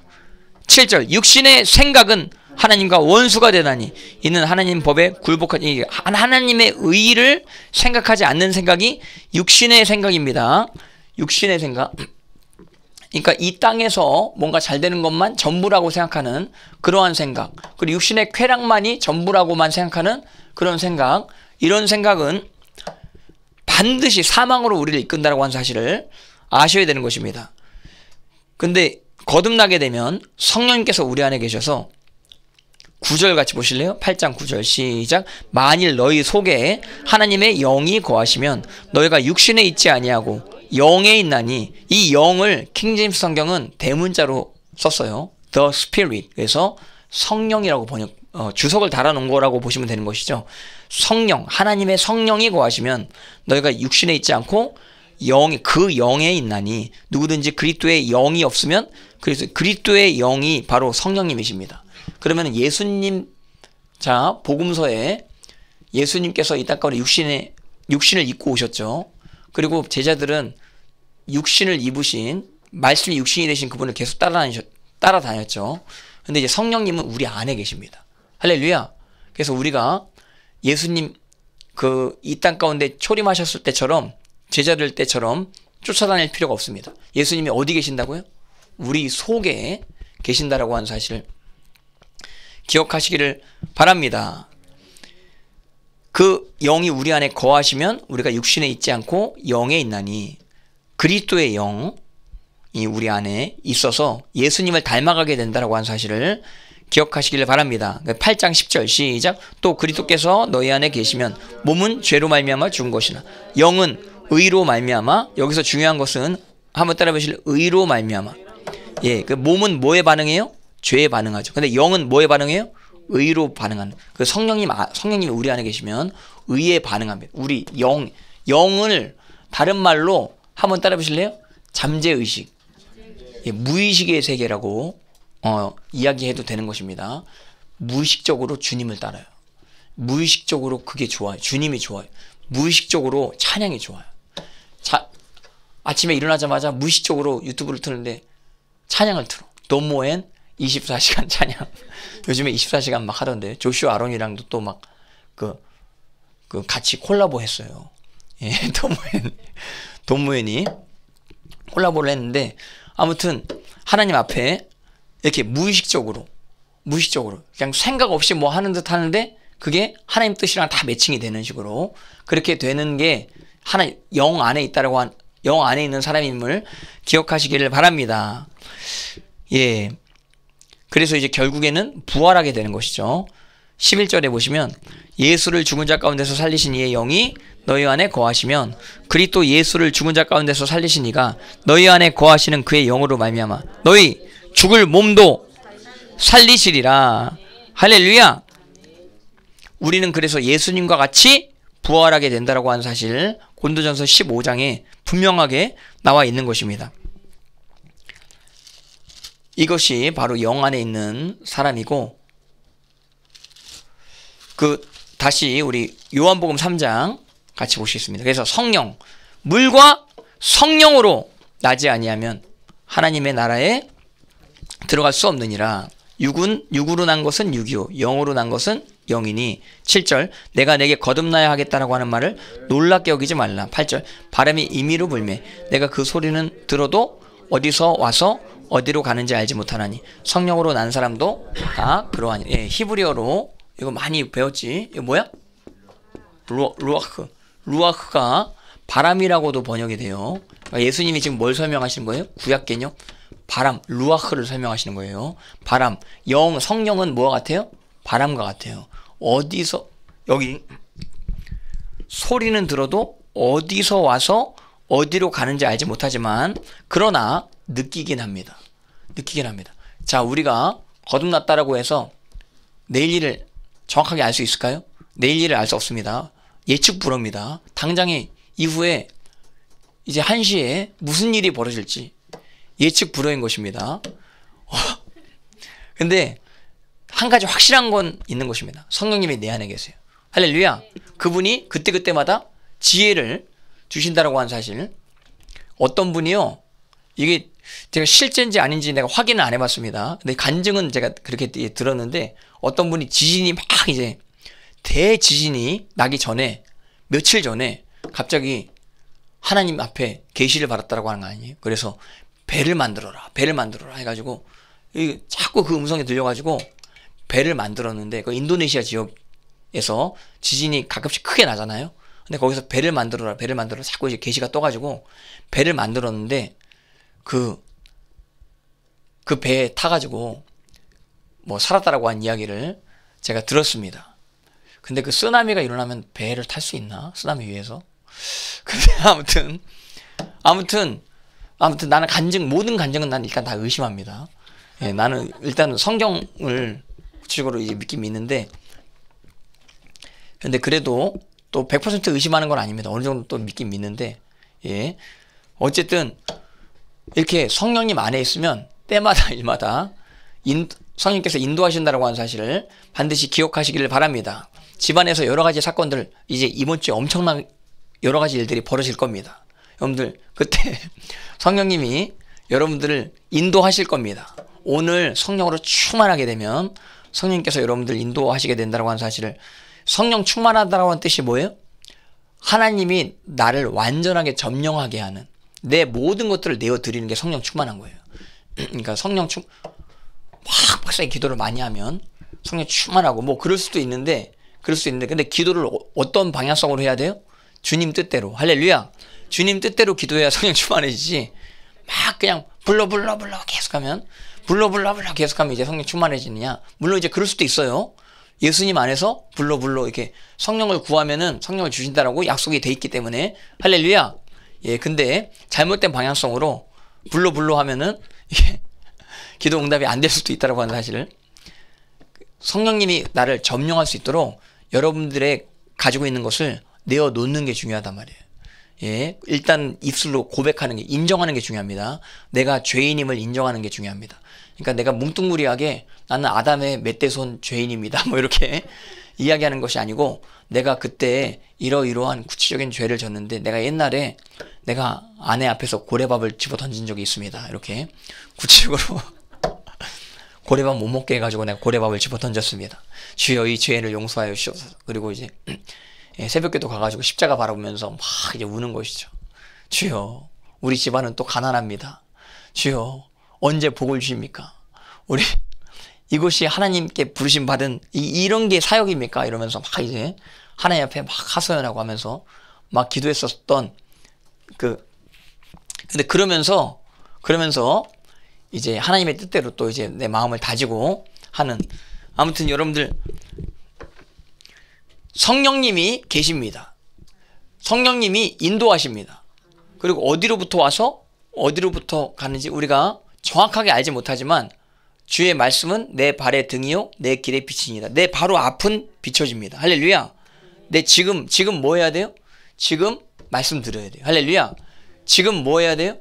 7절. 육신의 생각은 하나님과 원수가 되다니 이는 하나님 법에 굴복한 이 하나님의 의를 생각하지 않는 생각이 육신의 생각입니다. 육신의 생각. 그러니까 이 땅에서 뭔가 잘 되는 것만 전부라고 생각하는 그러한 생각. 그리고 육신의 쾌락만이 전부라고만 생각하는 그런 생각. 이런 생각은 반드시 사망으로 우리를 이끈다라고 하는 사실을 아셔야 되는 것입니다. 근데 거듭나게 되면 성령께서 우리 안에 계셔서 구절 같이 보실래요? 8장 9절 시작. 만일 너희 속에 하나님의 영이 거하시면 너희가 육신에 있지 아니하고 영에 있나니 이 영을 킹제임스 성경은 대문자로 썼어요. The Spirit. 그래서 성령이라고 번역 어, 주석을 달아놓은 거라고 보시면 되는 것이죠. 성령, 하나님의 성령이 거하시면 너희가 육신에 있지 않고 영이 그 영에 있나니 누구든지 그리스도의 영이 없으면 그래서 그리스도의 영이 바로 성령님이십니다. 그러면 예수님 자 복음서에 예수님께서 이땅가운 육신에 육신을 입고 오셨죠. 그리고 제자들은 육신을 입으신 말씀이 육신이 되신 그분을 계속 따라다니셨, 따라다녔죠. 근데 이제 성령님은 우리 안에 계십니다. 할렐루야. 그래서 우리가 예수님 그 이 땅 가운데 초림하셨을 때처럼 제자들 때처럼 쫓아다닐 필요가 없습니다. 예수님이 어디 계신다고요? 우리 속에 계신다라고 하는 사실 기억하시기를 바랍니다. 그 영이 우리 안에 거하시면 우리가 육신에 있지 않고 영에 있나니 그리스도의 영이 우리 안에 있어서 예수님을 닮아가게 된다라고 하는 사실을 기억하시길 바랍니다. 8장 그 10절 시작 또 그리스도께서 너희 안에 계시면 몸은 죄로 말미암아 죽은 것이나 영은 의로 말미암아 여기서 중요한 것은 한번 따라 보실 의로 말미암아 예, 그 몸은 뭐에 반응해요? 죄에 반응하죠. 근데 영은 뭐에 반응해요? 의로 반응하는. 그 성령님 아, 성령님 우리 안에 계시면 의에 반응합니다. 우리 영 영을 다른 말로 한번 따라 보실래요? 잠재 의식. 예, 무의식의 세계라고 어, 이야기해도 되는 것입니다. 무의식적으로 주님을 따라요. 무의식적으로 그게 좋아요. 주님이 좋아요. 무의식적으로 찬양이 좋아요. 자, 아침에 일어나자마자 무의식적으로 유튜브를 틀는데 찬양을 틀어. 돈모엔 24시간 찬양. 요즘에 24시간 막 하던데 조슈 아론이랑도 또막그그 그 같이 콜라보 했어요. 예, 돈모엔 돈모엔이 콜라보를 했는데 아무튼 하나님 앞에 이렇게 무의식적으로 무의식적으로 그냥 생각 없이 뭐 하는 듯 하는데 그게 하나님 뜻이랑 다 매칭이 되는 식으로 그렇게 되는 게 하나 영 안에 있다라고 한 영 안에 있는 사람임을 기억하시기를 바랍니다. 예. 그래서 이제 결국에는 부활하게 되는 것이죠. 11절에 보시면 예수를 죽은 자 가운데서 살리신 이의 영이 너희 안에 거하시면 그리또 예수를 죽은 자 가운데서 살리신 이가 너희 안에 거하시는 그의 영으로 말미암아 너희 죽을 몸도 살리시리라. 할렐루야. 우리는 그래서 예수님과 같이 부활하게 된다라고 하는 사실 곤도전서 15장에 분명하게 나와 있는 것입니다. 이것이 바로 영 안에 있는 사람이고 그 다시 우리 요한복음 3장 같이 보시겠습니다. 그래서 성령 물과 성령으로 나지 아니하면 하나님의 나라에 들어갈 수 없느니라. 육은 육으로 난 것은 육이요 영으로 난 것은 영이니 7절 내가 내게 거듭나야 하겠다라고 하는 말을 놀랍게 여기지 말라. 8절 바람이 임의로 불매 내가 그 소리는 들어도 어디서 와서 어디로 가는지 알지 못하나니 성령으로 난 사람도 다 그러하니 예, 히브리어로 이거 많이 배웠지. 이거 뭐야? 루, 루아크. 루아크가 바람이라고도 번역이 돼요. 그러니까 예수님이 지금 뭘 설명하시는 거예요? 구약 개념? 바람 루아크를 설명하시는 거예요. 바람 영 성령은 뭐와 같아요? 바람과 같아요. 어디서 여기 소리는 들어도 어디서 와서 어디로 가는지 알지 못하지만 그러나 느끼긴 합니다. 느끼긴 합니다. 자 우리가 거듭났다라고 해서 내일 일을 정확하게 알 수 있을까요? 내일 일을 알 수 없습니다. 예측 불허입니다. 당장에 이후에 이제 1시에 무슨 일이 벌어질지 예측 불허인 것입니다. 근데 한 가지 확실한 건 있는 것입니다. 성령님이 내 안에 계세요. 할렐루야. 그분이 그때그때마다 지혜를 주신다라고 한 사실. 어떤 분이요. 이게 제가 실제인지 아닌지 내가 확인을 안 해봤습니다. 근데 간증은 제가 그렇게 예, 들었는데 어떤 분이 지진이 막 이제 대지진이 나기 전에 며칠 전에 갑자기 하나님 앞에 계시를 받았다라고 하는 거 아니에요? 그래서 배를 만들어라. 배를 만들어라 해가지고 이 자꾸 그 음성이 들려가지고 배를 만들었는데 그 인도네시아 지역에서 지진이 가끔씩 크게 나잖아요. 근데 거기서 배를 만들어라. 배를 만들어라. 자꾸 이제 게시가 떠가지고 배를 만들었는데 그그 그 배에 타가지고 뭐 살았다라고 한 이야기를 제가 들었습니다. 근데 그 쓰나미가 일어나면 배를 탈 수 있나? 쓰나미 위에서? 근데 아무튼 아무튼 아무튼 나는 간증 모든 간증은 나 일단 다 의심합니다. 예, 나는 일단 성경을 구체적으로 이제 믿긴 믿는데 근데 그래도 또 100% 의심하는 건 아닙니다. 어느 정도 또 믿긴 믿는데 예. 어쨌든 이렇게 성령님 안에 있으면 때마다 일마다 인, 성령께서 인도하신다라고 하는 사실을 반드시 기억하시기를 바랍니다. 집안에서 여러 가지 사건들 이제 이번 주에 엄청난 여러 가지 일들이 벌어질 겁니다. 여러분들 그때 성령님이 여러분들을 인도하실 겁니다. 오늘 성령으로 충만하게 되면 성령께서 여러분들 인도하시게 된다고 하는 사실을 성령 충만하다고 하는 뜻이 뭐예요? 하나님이 나를 완전하게 점령하게 하는 내 모든 것들을 내어 드리는 게 성령 충만한 거예요. 그러니까 성령 충확 박사의 기도를 많이 하면 성령 충만하고 뭐 그럴 수도 있는데 그럴 수 있는데 근데 기도를 어, 어떤 방향성으로 해야 돼요? 주님 뜻대로 할렐루야. 주님 뜻대로 기도해야 성령 충만해지지 막 그냥 불러 불러 불러 계속하면 불러 불러 불러 계속하면 이제 성령 충만해지느냐 물론 이제 그럴 수도 있어요 예수님 안에서 불러 불러 이렇게 성령을 구하면은 성령을 주신다라고 약속이 돼 있기 때문에 할렐루야 예 근데 잘못된 방향성으로 불러 불러 하면은 이게 기도 응답이 안 될 수도 있다라고 하는 사실을 성령님이 나를 점령할 수 있도록 여러분들의 가지고 있는 것을 내어 놓는 게 중요하단 말이에요. 예, 일단 입술로 고백하는 게 인정하는 게 중요합니다. 내가 죄인임을 인정하는 게 중요합니다. 그러니까 내가 뭉뚱그리하게 나는 아담의 멧돼손 죄인입니다. 뭐 이렇게 이야기하는 것이 아니고 내가 그때 이러이러한 구체적인 죄를 졌는데 내가 옛날에 내가 아내 앞에서 고래밥을 집어 던진 적이 있습니다. 이렇게 구체적으로 고래밥 못 먹게 해가지고 내가 고래밥을 집어 던졌습니다. 주여 이 죄를 용서하여 주옵소서. 그리고 이제 예, 새벽기도 가가지고 십자가 바라보면서 막 이제 우는 것이죠. 주여, 우리 집안은 또 가난합니다. 주여, 언제 복을 주십니까? 우리 이곳이 하나님께 부르심 받은 이, 런게 사역입니까? 이러면서 막 이제 하나님 앞에 막 하소연하고 하면서 막 기도했었던 그 근데 그러면서 그러면서 이제 하나님의 뜻대로 또 이제 내 마음을 다지고 하는 아무튼 여러분들 성령님이 계십니다. 성령님이 인도하십니다. 그리고 어디로부터 와서 어디로부터 가는지 우리가 정확하게 알지 못하지만 주의 말씀은 내 발의 등이요 내 길의 빛이니라. 내 바로 앞은 비춰집니다. 할렐루야. 내 네, 지금 지금 뭐 해야 돼요? 지금 말씀 들어야 돼요. 할렐루야. 지금 뭐 해야 돼요?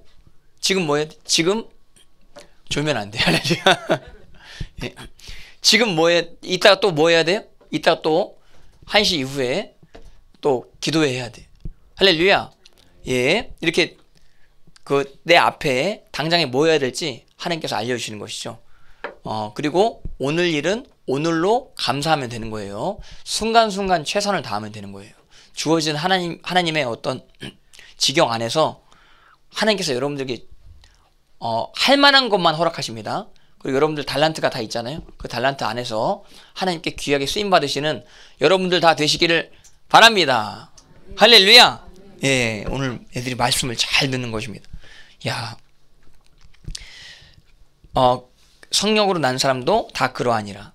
지금 뭐 해야 돼? 지금 졸면 안 돼. 할렐루야. 예. 지금 뭐 해? 이따가 또 뭐 해야 돼요? 이따가 또 1시 이후에 또 기도해야 돼. 할렐루야. 예. 이렇게 그 내 앞에 당장에 뭐 해야 될지 하나님께서 알려주시는 것이죠. 어, 그리고 오늘 일은 오늘로 감사하면 되는 거예요. 순간순간 최선을 다하면 되는 거예요. 주어진 하나님, 하나님의 어떤 지경 안에서 하나님께서 여러분들에게 어, 할 만한 것만 허락하십니다. 그리고 여러분들 달란트가 다 있잖아요. 그 달란트 안에서 하나님께 귀하게 쓰임 받으시는 여러분들 다 되시기를 바랍니다. 할렐루야. 예, 오늘 애들이 말씀을 잘 듣는 것입니다. 야, 어, 성령으로 난 사람도 다 그러하니라.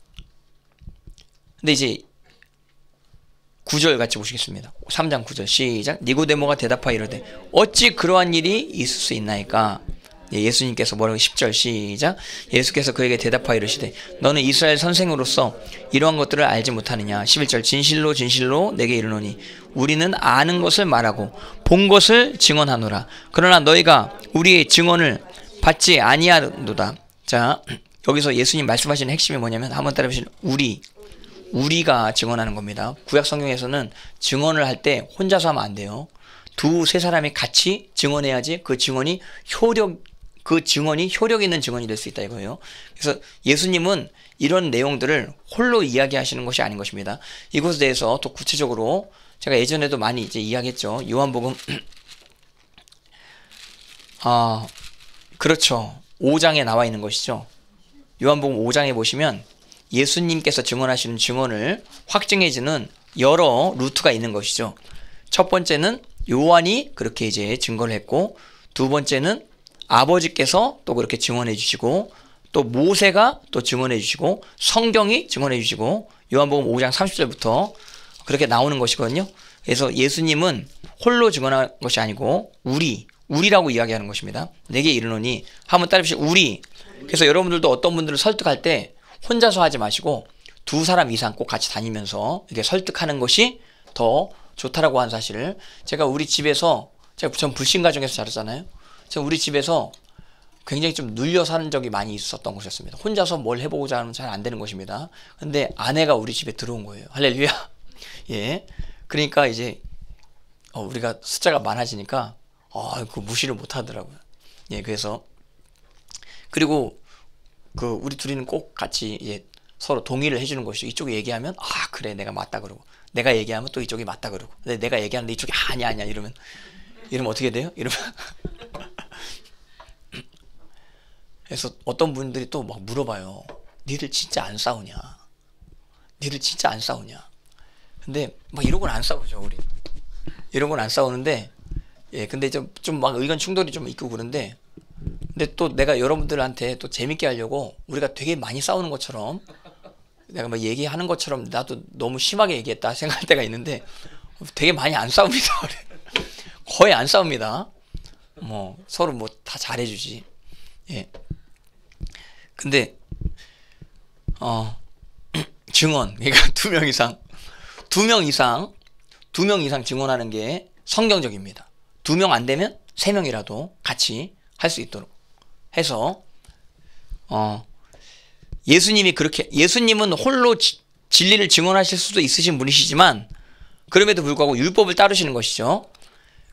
근데 이제 구절 같이 보시겠습니다. 3장 9절 시작. 니고데모가 대답하 이르되 어찌 그러한 일이 있을 수 있나이까? 예, 예수님께서 뭐라고 10절 시작 예수께서 그에게 대답하여 이르시되 너는 이스라엘 선생으로서 이러한 것들을 알지 못하느냐 11절 진실로 진실로 내게 이르노니 우리는 아는 것을 말하고 본 것을 증언하노라 그러나 너희가 우리의 증언을 받지 아니하도다 자 여기서 예수님 말씀하시는 핵심이 뭐냐면 한번 따라해보시면 우리 우리가 증언하는 겁니다 구약 성경에서는 증언을 할 때 혼자서 하면 안 돼요 두 세 사람이 같이 증언해야지 그 증언이 효력 그 증언이 효력 있는 증언이 될 수 있다 이거예요. 그래서 예수님은 이런 내용들을 홀로 이야기하시는 것이 아닌 것입니다. 이것에 대해서 더 구체적으로 제가 예전에도 많이 이제 이야기했죠. 요한복음 아 그렇죠. 5장에 나와 있는 것이죠. 요한복음 5장에 보시면 예수님께서 증언하시는 증언을 확증해주는 여러 루트가 있는 것이죠. 첫 번째는 요한이 그렇게 이제 증거를 했고 두 번째는 아버지께서 또 그렇게 증언해 주시고 또 모세가 또 증언해 주시고 성경이 증언해 주시고 요한복음 5장 30절부터 그렇게 나오는 것이거든요. 그래서 예수님은 홀로 증언한 것이 아니고 우리 우리라고 이야기하는 것입니다. 내게 이르노니 한번 따르해보시 우리. 그래서 여러분들도 어떤 분들을 설득할 때 혼자서 하지 마시고 두 사람 이상 꼭 같이 다니면서 이렇게 설득하는 것이 더 좋다라고 한 사실을 제가 우리 집에서 제가 전 불신 가정에서 자랐잖아요. 그 우리 집에서 굉장히 좀 눌려 사는 적이 많이 있었던 곳이었습니다 혼자서 뭘 해보고자 하면 잘 안 되는 것입니다. 근데 아내가 우리 집에 들어온 거예요. 할렐루야. 예. 그러니까 이제 어, 우리가 숫자가 많아지니까 아, 어, 그 무시를 못 하더라고요. 예, 그래서 그리고 그 우리 둘이는 꼭 같이 이제 서로 동의를 해주는 것이 죠 이쪽이 얘기하면 아 그래 내가 맞다 그러고 내가 얘기하면 또 이쪽이 맞다 그러고 근데 내가 얘기하는데 이쪽이 아니야 아니야 이러면 이러면 어떻게 돼요? 이러면 그래서 어떤 분들이 또 막 물어봐요. 니들 진짜 안 싸우냐? 니들 진짜 안 싸우냐? 근데 막 이런 건 안 싸우죠, 우리. 이런 건 안 싸우는데 예, 근데 좀 좀 막 의견 충돌이 좀 있고 그런데 근데 또 내가 여러분들한테 또 재밌게 하려고 우리가 되게 많이 싸우는 것처럼 내가 막 얘기하는 것처럼 나도 너무 심하게 얘기했다 생각할 때가 있는데 되게 많이 안 싸웁니다. 거의 안 싸웁니다. 뭐 서로 뭐 다 잘해주지. 예. 근데 어 증언 그러니까 두 명 이상 두 명 이상 두 명 이상 증언하는 게 성경적입니다. 두 명 안 되면 세 명이라도 같이 할 수 있도록 해서 어 예수님이 그렇게 예수님은 홀로 지, 진리를 증언하실 수도 있으신 분이시지만 그럼에도 불구하고 율법을 따르시는 것이죠.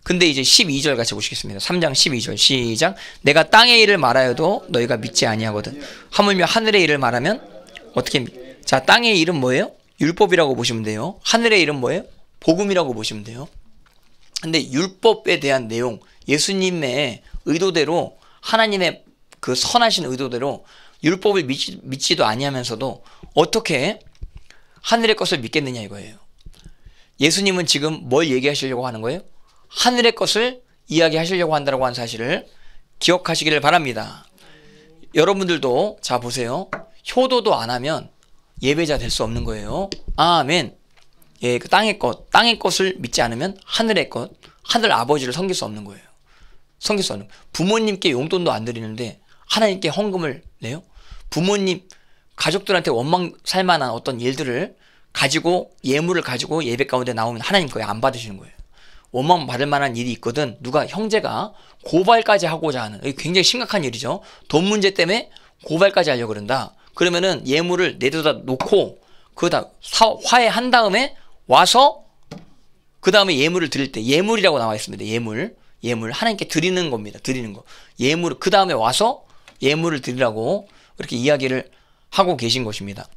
근데 이제 12절 같이 보시겠습니다. 3장 12절 시작. 내가 땅의 일을 말하여도 너희가 믿지 아니하거든. 하물며 하늘의 일을 말하면 어떻게 믿? 자, 땅의 일은 뭐예요? 율법이라고 보시면 돼요. 하늘의 일은 뭐예요? 복음이라고 보시면 돼요. 근데 율법에 대한 내용, 예수님의 의도대로 하나님의 그 선하신 의도대로 율법을 믿지, 도 아니하면서도 어떻게 하늘의 것을 믿겠느냐 이거예요. 예수님은 지금 뭘 얘기하시려고 하는 거예요? 하늘의 것을 이야기하시려고 한다라고 한 사실을 기억하시기를 바랍니다. 여러분들도 자 보세요. 효도도 안 하면 예배자 될 수 없는 거예요. 아멘. 예, 그 땅의 것, 땅의 것을 믿지 않으면 하늘의 것, 하늘 아버지를 섬길 수 없는 거예요. 섬길 수 없는. 거예요. 부모님께 용돈도 안 드리는데 하나님께 헌금을 내요. 부모님 가족들한테 원망 살 만한 어떤 일들을 가지고 예물을 가지고 예배 가운데 나오면 하나님 거에안 받으시는 거예요. 원망받을 만한 일이 있거든 누가 형제가 고발까지 하고자 하는 굉장히 심각한 일이죠. 돈 문제 때문에 고발까지 하려고 그런다. 그러면은 예물을 내려다 놓고 그다 화해한 다음에 와서 그 다음에 예물을 드릴 때 예물이라고 나와 있습니다. 예물 예물 하나님께 드리는 겁니다. 드리는 거 예물 그 다음에 와서 예물을 드리라고 이렇게 이야기를 하고 계신 것입니다.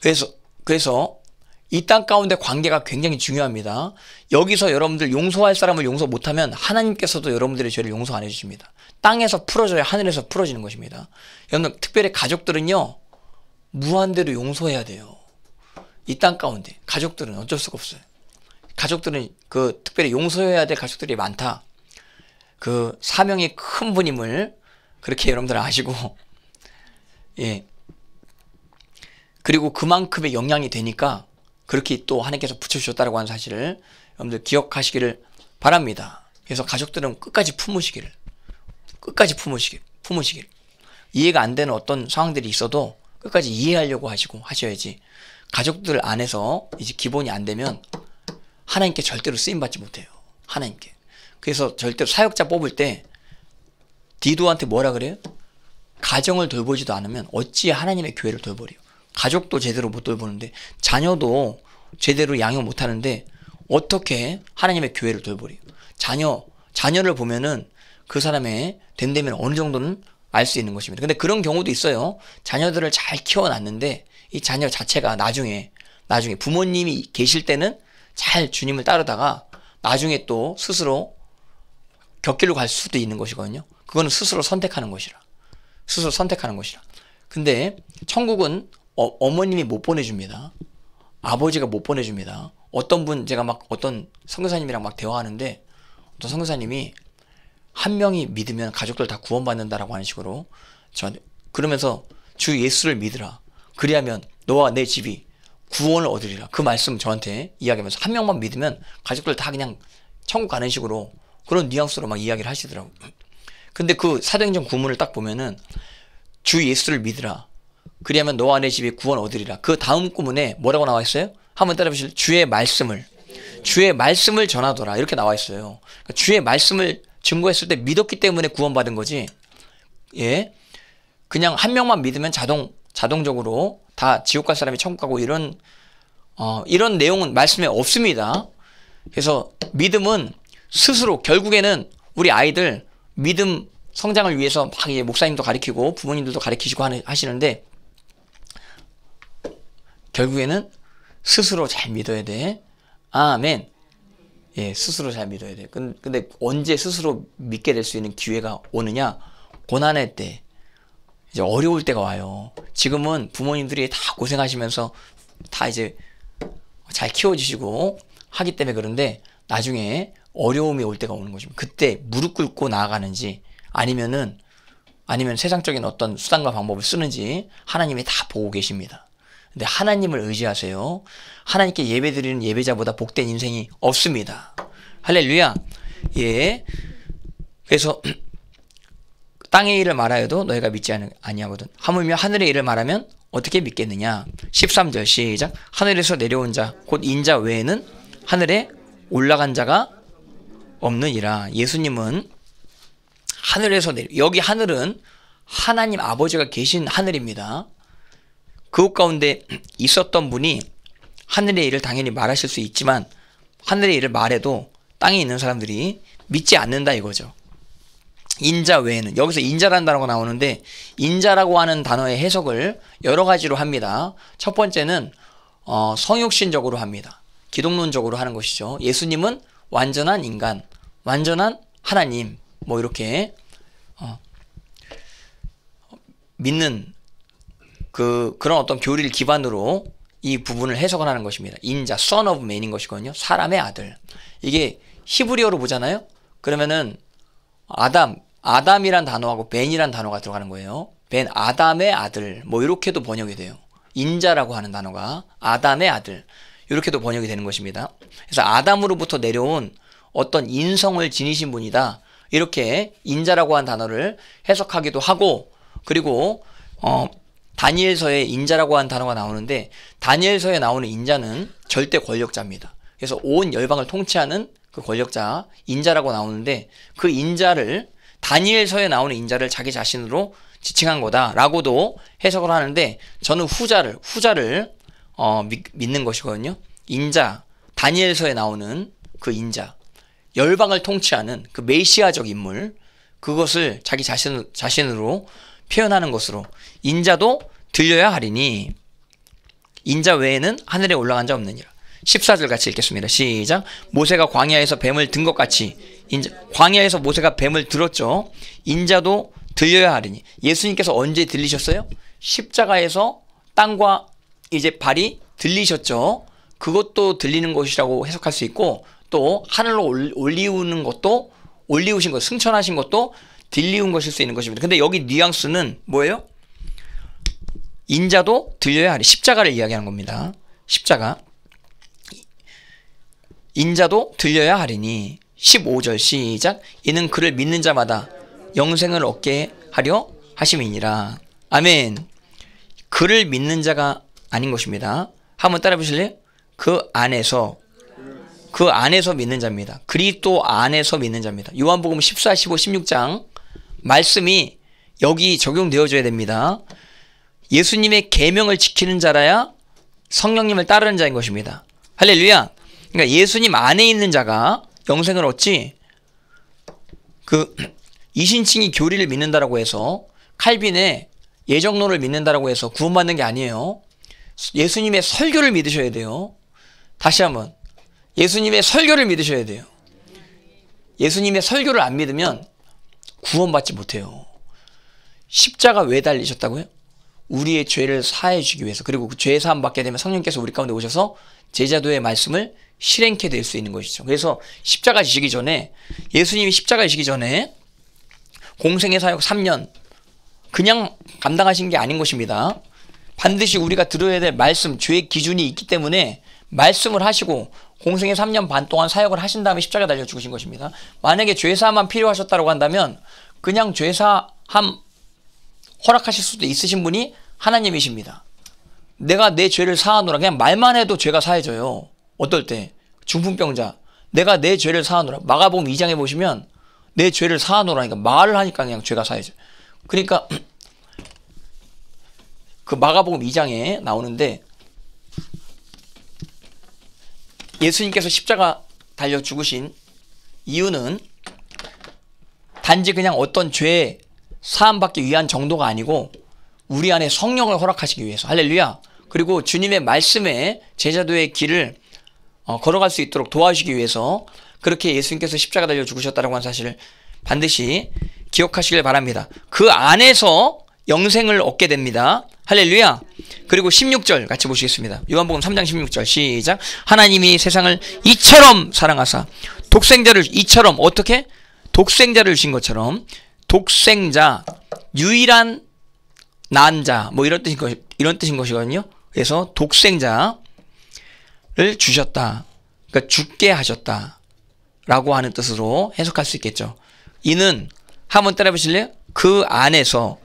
그래서 그래서 이땅 가운데 관계가 굉장히 중요합니다. 여기서 여러분들 용서할 사람을 용서 못하면 하나님께서도 여러분들의 죄를 용서 안 해주십니다. 땅에서 풀어져야 하늘에서 풀어지는 것입니다. 여러분 특별히 가족들은요 무한대로 용서해야 돼요. 이 땅 가운데 가족들은 어쩔 수가 없어요. 가족들은 그 특별히 용서해야 될 가족들이 많다. 그 사명이 큰 분임을 그렇게 여러분들 아시고 예. 그리고 그만큼의 영향이 되니까 그렇게 또 하나님께서 붙여주셨다고 하는 사실을 여러분들 기억하시기를 바랍니다. 그래서 가족들은 끝까지 품으시기를 끝까지 품으시길 품으시길 이해가 안 되는 어떤 상황들이 있어도 끝까지 이해하려고 하시고 하셔야지 가족들 안에서 이제 기본이 안 되면 하나님께 절대로 쓰임 받지 못해요. 하나님께. 그래서 절대로 사역자 뽑을 때 디도한테 뭐라 그래요? 가정을 돌보지도 않으면 어찌 하나님의 교회를 돌보리 가족도 제대로 못 돌보는데 자녀도 제대로 양육 못 하는데 어떻게 하나님의 교회를 돌보리요 자녀, 자녀를 보면은 그 사람의 된다면 어느 정도는 알 수 있는 것입니다. 근데 그런 경우도 있어요. 자녀들을 잘 키워놨는데 이 자녀 자체가 나중에 나중에 부모님이 계실 때는 잘 주님을 따르다가 나중에 또 스스로 곁길로 갈 수도 있는 것이거든요. 그거는 스스로 선택하는 것이라. 스스로 선택하는 것이라. 근데 천국은 어, 어머님이 못 보내줍니다. 아버지가 못 보내줍니다. 어떤 분 제가 막 어떤 선교사님이랑 막 대화하는데 어떤 선교사님이 한 명이 믿으면 가족들 다 구원받는다라고 하는 식으로 저한테 그러면서 주 예수를 믿으라. 그리하면 너와 내 집이 구원을 얻으리라. 그 말씀 저한테 이야기하면서 한 명만 믿으면 가족들 다 그냥 천국 가는 식으로 그런 뉘앙스로 막 이야기를 하시더라고요. 근데 그 사도행전 구문을 딱 보면은 주 예수를 믿으라. 그리하면 너와 내 집이 구원 얻으리라. 그 다음 구문에 뭐라고 나와 있어요? 한번 따라 보실 주의 말씀을 주의 말씀을 전하더라. 이렇게 나와 있어요. 그러니까 주의 말씀을 증거했을 때 믿었기 때문에 구원받은 거지. 예. 그냥 한 명만 믿으면 자동 자동적으로 다 지옥 갈 사람이 천국 가고 이런 어, 이런 내용은 말씀에 없습니다. 그래서 믿음은 스스로 결국에는 우리 아이들 믿음 성장을 위해서 막 목사님도 가르키고 부모님들도 가르키시고 하시는데 결국에는 스스로 잘 믿어야 돼. 아멘. 예, 스스로 잘 믿어야 돼. 근데 언제 스스로 믿게 될 수 있는 기회가 오느냐? 고난의 때. 이제 어려울 때가 와요. 지금은 부모님들이 다 고생하시면서 다 이제 잘 키워주시고 하기 때문에 그런데 나중에 어려움이 올 때가 오는 거죠. 그때 무릎 꿇고 나아가는지 아니면은 아니면 세상적인 어떤 수단과 방법을 쓰는지 하나님이 다 보고 계십니다. 근데 하나님을 의지하세요. 하나님께 예배드리는 예배자보다 복된 인생이 없습니다. 할렐루야. 예. 그래서 땅의 일을 말하여도 너희가 믿지 아니하거든. 하물며 하늘의 일을 말하면 어떻게 믿겠느냐. 13절 시작. 하늘에서 내려온 자, 곧 인자 외에는 하늘에 올라간 자가 없느니라. 예수님은 하늘에서 내려, 여기 하늘은 하나님 아버지가 계신 하늘입니다. 그옷 가운데 있었던 분이 하늘의 일을 당연히 말하실 수 있지만 하늘의 일을 말해도 땅에 있는 사람들이 믿지 않는다 이거죠. 인자 외에는 여기서 인자라는 단어가 나오는데 인자라고 하는 단어의 해석을 여러 가지로 합니다. 첫 번째는 어, 성육신적으로 합니다. 기독론적으로 하는 것이죠. 예수님은 완전한 인간, 완전한 하나님 뭐 이렇게 어, 믿는 그 그런 어떤 교리를 기반으로 이 부분을 해석을 하는 것입니다. 인자, son of man인 것이거든요. 사람의 아들. 이게 히브리어로 보잖아요. 그러면은 아담, 아담이란 단어하고 벤이란 단어가 들어가는 거예요. 벤 아담의 아들. 뭐 이렇게도 번역이 돼요. 인자라고 하는 단어가 아담의 아들. 이렇게도 번역이 되는 것입니다. 그래서 아담으로부터 내려온 어떤 인성을 지니신 분이다. 이렇게 인자라고 한 단어를 해석하기도 하고 그리고 어 다니엘서에 인자라고 하는 단어가 나오는데 다니엘서에 나오는 인자는 절대 권력자입니다. 그래서 온 열방을 통치하는 그 권력자 인자라고 나오는데 그 인자를 다니엘서에 나오는 인자를 자기 자신으로 지칭한 거다라고도 해석을 하는데 저는 후자를 후자를 어, 믿, 믿는 것이거든요. 인자 다니엘서에 나오는 그 인자 열방을 통치하는 그 메시아적 인물 그것을 자기 자신, 자신으로 표현하는 것으로 인자도 들려야 하리니 인자 외에는 하늘에 올라간 자 없느니라. 14절 같이 읽겠습니다. 시작. 모세가 광야에서 뱀을 든 것 같이 인자, 광야에서 모세가 뱀을 들었죠. 인자도 들려야 하리니 예수님께서 언제 들리셨어요? 십자가에서 땅과 이제 발이 들리셨죠. 그것도 들리는 것이라고 해석할 수 있고 또 하늘로 올리우는 것도 올리우신 것, 승천하신 것도 들리운 것일 수 있는 것입니다. 근데 여기 뉘앙스는 뭐예요? 인자도 들려야 하리. 십자가를 이야기하는 겁니다. 십자가. 인자도 들려야 하리니 15절 시작 이는 그를 믿는 자마다 영생을 얻게 하려 하심이니라. 아멘. 그를 믿는 자가 아닌 것입니다. 한번 따라 보실래요? 그 안에서 그 안에서 믿는 자입니다. 그리스도 안에서 믿는 자입니다. 요한복음 14, 15, 16장 말씀이 여기 적용되어져야 됩니다. 예수님의 계명을 지키는 자라야 성령님을 따르는 자인 것입니다. 할렐루야. 그러니까 예수님 안에 있는 자가 영생을 얻지 그 이신칭이 교리를 믿는다라고 해서 칼빈의 예정론을 믿는다라고 해서 구원받는 게 아니에요. 예수님의 설교를 믿으셔야 돼요. 다시 한번 예수님의 설교를 믿으셔야 돼요. 예수님의 설교를 안 믿으면 구원받지 못해요. 십자가 왜 달리셨다고요? 우리의 죄를 사해 주기 위해서 그리고 그 죄 사함 받게 되면 성령께서 우리 가운데 오셔서 제자도의 말씀을 실행케 될 수 있는 것이죠. 그래서 십자가 지시기 전에 예수님이 십자가 지시기 전에 공생의 사역 3년 그냥 감당하신 게 아닌 것입니다. 반드시 우리가 들어야 될 말씀, 죄의 기준이 있기 때문에 말씀을 하시고 공생의 3년 반 동안 사역을 하신 다음에 십자가 달려 죽으신 것입니다. 만약에 죄사만 함 필요하셨다고 한다면 그냥 죄사함 허락하실 수도 있으신 분이 하나님이십니다. 내가 내 죄를 사하노라. 그냥 말만 해도 죄가 사해져요. 어떨 때? 중풍병자. 내가 내 죄를 사하노라. 마가복음 2장에 보시면 내 죄를 사하노라니까 말을 하니까 그냥 죄가 사해져. 그러니까 그 마가복음 2장에 나오는데 예수님께서 십자가 달려 죽으신 이유는 단지 그냥 어떤 죄 사함받기 위한 정도가 아니고 우리 안에 성령을 허락하시기 위해서 할렐루야 그리고 주님의 말씀에 제자도의 길을 어, 걸어갈 수 있도록 도와주시기 위해서 그렇게 예수님께서 십자가 달려 죽으셨다는 라 사실을 반드시 기억하시길 바랍니다 그 안에서 영생을 얻게 됩니다 할렐루야 그리고 16절 같이 보시겠습니다 요한복음 3장 16절 시작 하나님이 세상을 이처럼 사랑하사 독생자를 이처럼 어떻게? 독생자를 주신 것처럼 독생자, 유일한 난자 뭐 이런 뜻인 것 이런 뜻인 것이거든요. 그래서 독생자를 주셨다. 그러니까 죽게 하셨다라고 하는 뜻으로 해석할 수 있겠죠. 이는 한번 따라해 보실래요? 그 안에서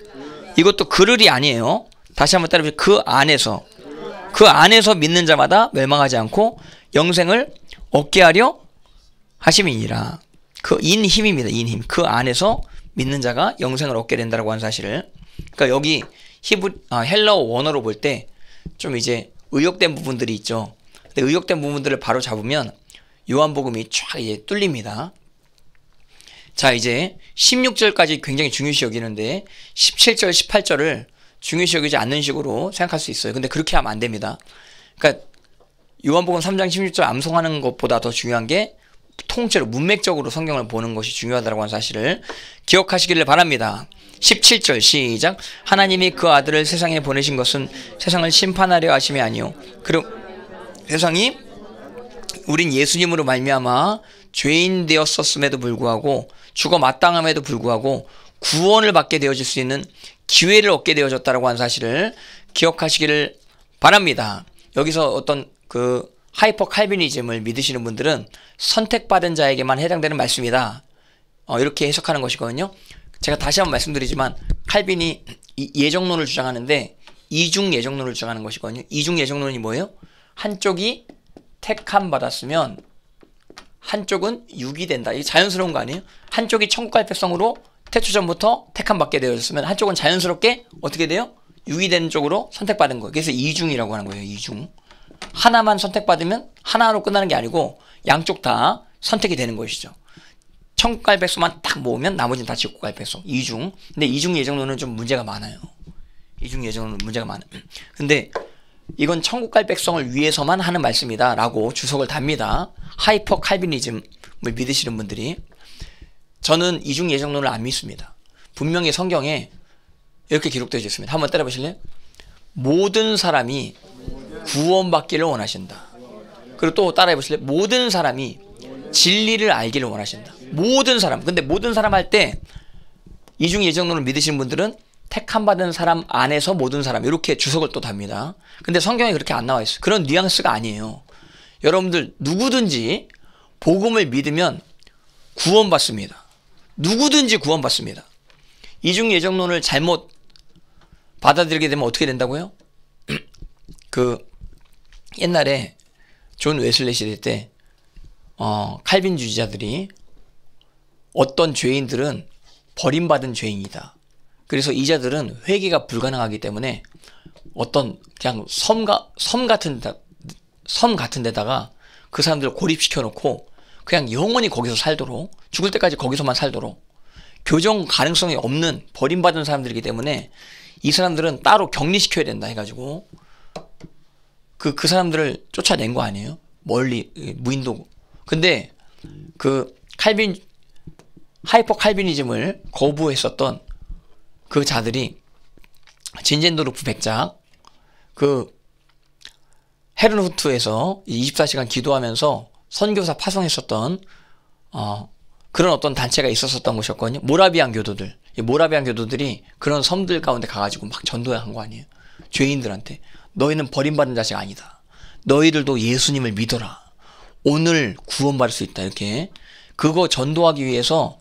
이것도 그를이 아니에요. 다시 한번 따라해 보세요. 그 안에서 그 안에서 믿는 자마다 멸망하지 않고 영생을 얻게 하려 하심이니라. 그 인 힘입니다. 인 힘. 그 안에서 믿는 자가 영생을 얻게 된다라고 하는 사실을 그러니까 여기 히브 아, 헬라어 원어로 볼 때 좀 이제 의욕된 부분들이 있죠. 근데 의욕된 부분들을 바로 잡으면 요한복음이 쫙 이제 뚫립니다. 자 이제 16절까지 굉장히 중요시 여기는데 17절 18절을 중요시 여기지 않는 식으로 생각할 수 있어요. 근데 그렇게 하면 안 됩니다. 그러니까 요한복음 3장 16절 암송하는 것보다 더 중요한 게 통째로 문맥적으로 성경을 보는 것이 중요하다고 하는 사실을 기억하시기를 바랍니다. 17절 시작 하나님이 그 아들을 세상에 보내신 것은 세상을 심판하려 하심이 아니오 그리고 세상이 우린 예수님으로 말미암아 죄인 되었었음에도 불구하고 죽어 마땅함에도 불구하고 구원을 받게 되어질 수 있는 기회를 얻게 되어졌다라고 하는 사실을 기억하시기를 바랍니다. 여기서 어떤 그 하이퍼 칼빈이즘을 믿으시는 분들은 선택받은 자에게만 해당되는 말씀이다. 어, 이렇게 해석하는 것이거든요. 제가 다시 한번 말씀드리지만 칼빈이 예정론을 주장하는데 이중 예정론을 주장하는 것이거든요. 이중 예정론이 뭐예요? 한쪽이 택함 받았으면 한쪽은 6이 된다. 이게 자연스러운 거 아니에요? 한쪽이 천국갈 백성으로 태초 전부터 택함 받게 되어졌으면 한쪽은 자연스럽게 어떻게 돼요? 유기된 쪽으로 선택받은 거예요. 그래서 이중이라고 하는 거예요. 이중. 하나만 선택받으면 하나로 끝나는 게 아니고 양쪽 다 선택이 되는 것이죠. 청국갈백수만 딱 모으면 나머지는 다 직국갈백수. 이중. 근데 이중 예정론은 좀 문제가 많아요. 이중 예정론은 문제가 많아요. 음. 근데 이건 청국갈백성을 위해서만 하는 말씀이다 라고 주석을 답니다. 하이퍼 칼비니즘을 뭐 믿으시는 분들이 저는 이중 예정론을 안 믿습니다. 분명히 성경에 이렇게 기록되어 있습니다. 한번 따라 보실래요? 모든 사람이 구원받기를 원하신다. 그리고 또 따라해 보실래요? 모든 사람이 진리를 알기를 원하신다. 모든 사람. 근데 모든 사람 할 때 이중 예정론을 믿으시는 분들은 택함 받은 사람 안에서 모든 사람 이렇게 주석을 또 답니다. 근데 성경에 그렇게 안 나와 있어요. 그런 뉘앙스가 아니에요. 여러분들 누구든지 복음을 믿으면 구원받습니다. 누구든지 구원받습니다. 이중 예정론을 잘못 받아들이게 되면 어떻게 된다고요? 그 옛날에 존 웨슬리 시대 때 어, 칼빈 주지자들이 어떤 죄인들은 버림받은 죄인이다. 그래서 이자들은 회개가 불가능하기 때문에 어떤 그냥 섬가 섬 같은 데, 섬 같은 데다가 그 사람들을 고립시켜 놓고 그냥 영원히 거기서 살도록 죽을 때까지 거기서만 살도록 교정 가능성이 없는 버림받은 사람들이기 때문에 이 사람들은 따로 격리시켜야 된다 해가지고 그, 그 사람들을 쫓아낸 거 아니에요? 멀리, 무인도. 근데 그 칼빈, 하이퍼 칼빈이즘을 거부했었던 그 자들이 진젠도르프 백작, 그 헤르노트에서 24시간 기도하면서 선교사 파송했었던 어, 그런 어떤 단체가 있었었던 것이었거든요. 모라비안 교도들. 모라비안 교도들이 그런 섬들 가운데 가가지고 막 전도한 거 아니에요. 죄인들한테. 너희는 버림받은 자식 아니다. 너희들도 예수님을 믿어라. 오늘 구원받을 수 있다. 이렇게. 그거 전도하기 위해서,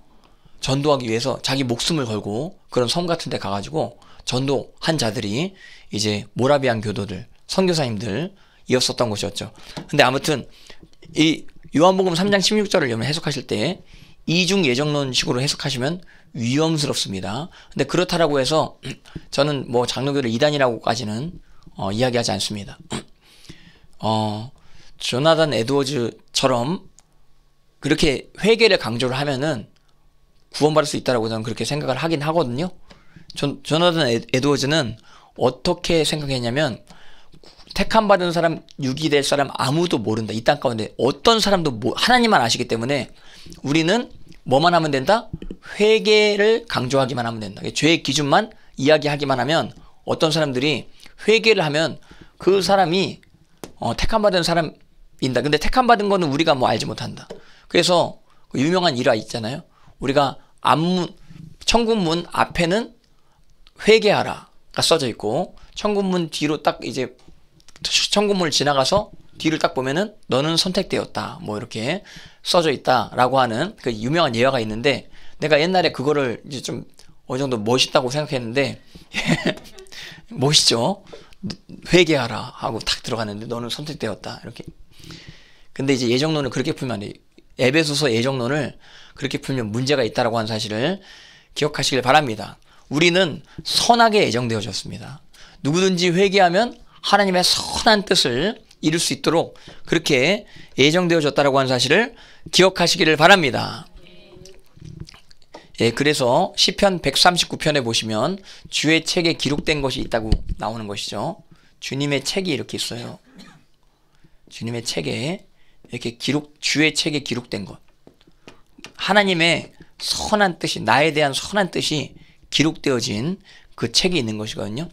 전도하기 위해서 자기 목숨을 걸고 그런 섬 같은 데 가가지고 전도한 자들이 이제 모라비안 교도들, 선교사님들 이었었던 것이었죠. 근데 아무튼 이 요한복음 3장 16절을 여러분 해석하실 때 이중 예정론 식으로 해석하시면 위험스럽습니다. 근데 그렇다라고 해서 저는 뭐 장로교를 이단이라고까지는 어, 이야기하지 않습니다. 어, 조나단 에드워즈처럼 그렇게 회개를 강조를 하면은 구원받을 수 있다라고 저는 그렇게 생각을 하긴 하거든요. 전, 조나단 에드워즈는 어떻게 생각했냐면 택함 받은 사람, 유기될 사람 아무도 모른다. 이 땅 가운데 어떤 사람도 모, 하나님만 아시기 때문에 우리는 뭐만 하면 된다? 회개를 강조하기만 하면 된다. 죄의 기준만 이야기하기만 하면 어떤 사람들이 회개를 하면 그 사람이 어, 택함 받은 사람인다. 근데 택함 받은 거는 우리가 뭐 알지 못한다. 그래서 그 유명한 일화 있잖아요. 우리가 안문 천국문 앞에는 회개하라가 써져 있고 천국문 뒤로 딱 이제 천국문을 지나가서 뒤를 딱 보면은 너는 선택되었다 뭐 이렇게 써져 있다라고 하는 그 유명한 예화가 있는데 내가 옛날에 그거를 이제 좀 어느 정도 멋있다고 생각했는데 멋있죠? 회개하라 하고 탁 들어갔는데 너는 선택되었다. 이렇게. 근데 이제 예정론을 그렇게 풀면 에베소서 예정론을 그렇게 풀면 문제가 있다라고 하 사실을 기억하시길 바랍니다. 우리는 선하게 예정되어졌습니다. 누구든지 회개하면 하나님의 선한 뜻을 이룰 수 있도록 그렇게 예정되어졌다라고 하 사실을 기억하시기를 바랍니다. 예, 그래서 시편 139편에 보시면 주의 책에 기록된 것이 있다고 나오는 것이죠. 주님의 책이 이렇게 있어요. 주님의 책에 이렇게 기록 주의 책에 기록된 것. 하나님의 선한 뜻이 나에 대한 선한 뜻이 기록되어진 그 책이 있는 것이거든요.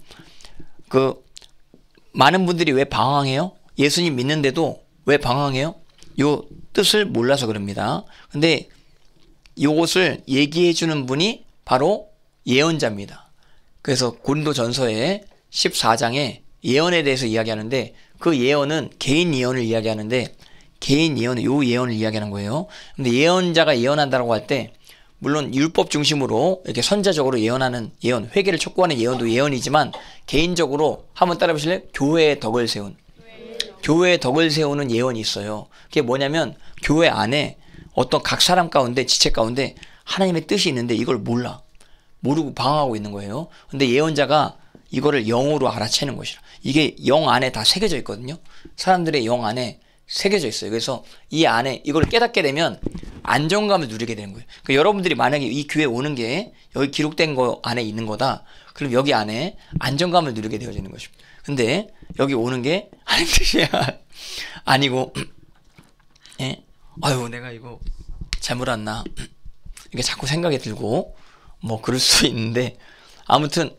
그 많은 분들이 왜 방황해요? 예수님 믿는데도 왜 방황해요? 요 뜻을 몰라서 그럽니다. 근데 이것을 얘기해 주는 분이 바로 예언자입니다. 그래서 고린도전서의 14장에 예언에 대해서 이야기하는데 그 예언은 개인 예언을 이야기하는데 개인 예언, 요 예언을 이야기하는 거예요. 근데 예언자가 예언한다라고 할 때 물론 율법 중심으로 이렇게 선제적으로 예언하는 예언, 회개를 촉구하는 예언도 예언이지만 개인적으로 한번 따라 보실래요? 교회의 덕을 세운 교회의 덕을 세우는 예언이 있어요. 그게 뭐냐면 교회 안에 어떤 각 사람 가운데 지체 가운데 하나님의 뜻이 있는데 이걸 몰라. 모르고 방황하고 있는 거예요. 근데 예언자가 이거를 영으로 알아채는 것이라. 이게 영 안에 다 새겨져 있거든요. 사람들의 영 안에 새겨져 있어요. 그래서 이 안에 이걸 깨닫게 되면 안정감을 누리게 되는 거예요. 그러니까 여러분들이 만약에 이 교회 오는 게 여기 기록된 거 안에 있는 거다. 그럼 여기 안에 안정감을 누리게 되어지는 것입니다. 근데 여기 오는 게 하나님 뜻이야. 아니고 예? 아유 내가 이거 잘못 안나 이게 자꾸 생각이 들고 뭐 그럴 수 있는데 아무튼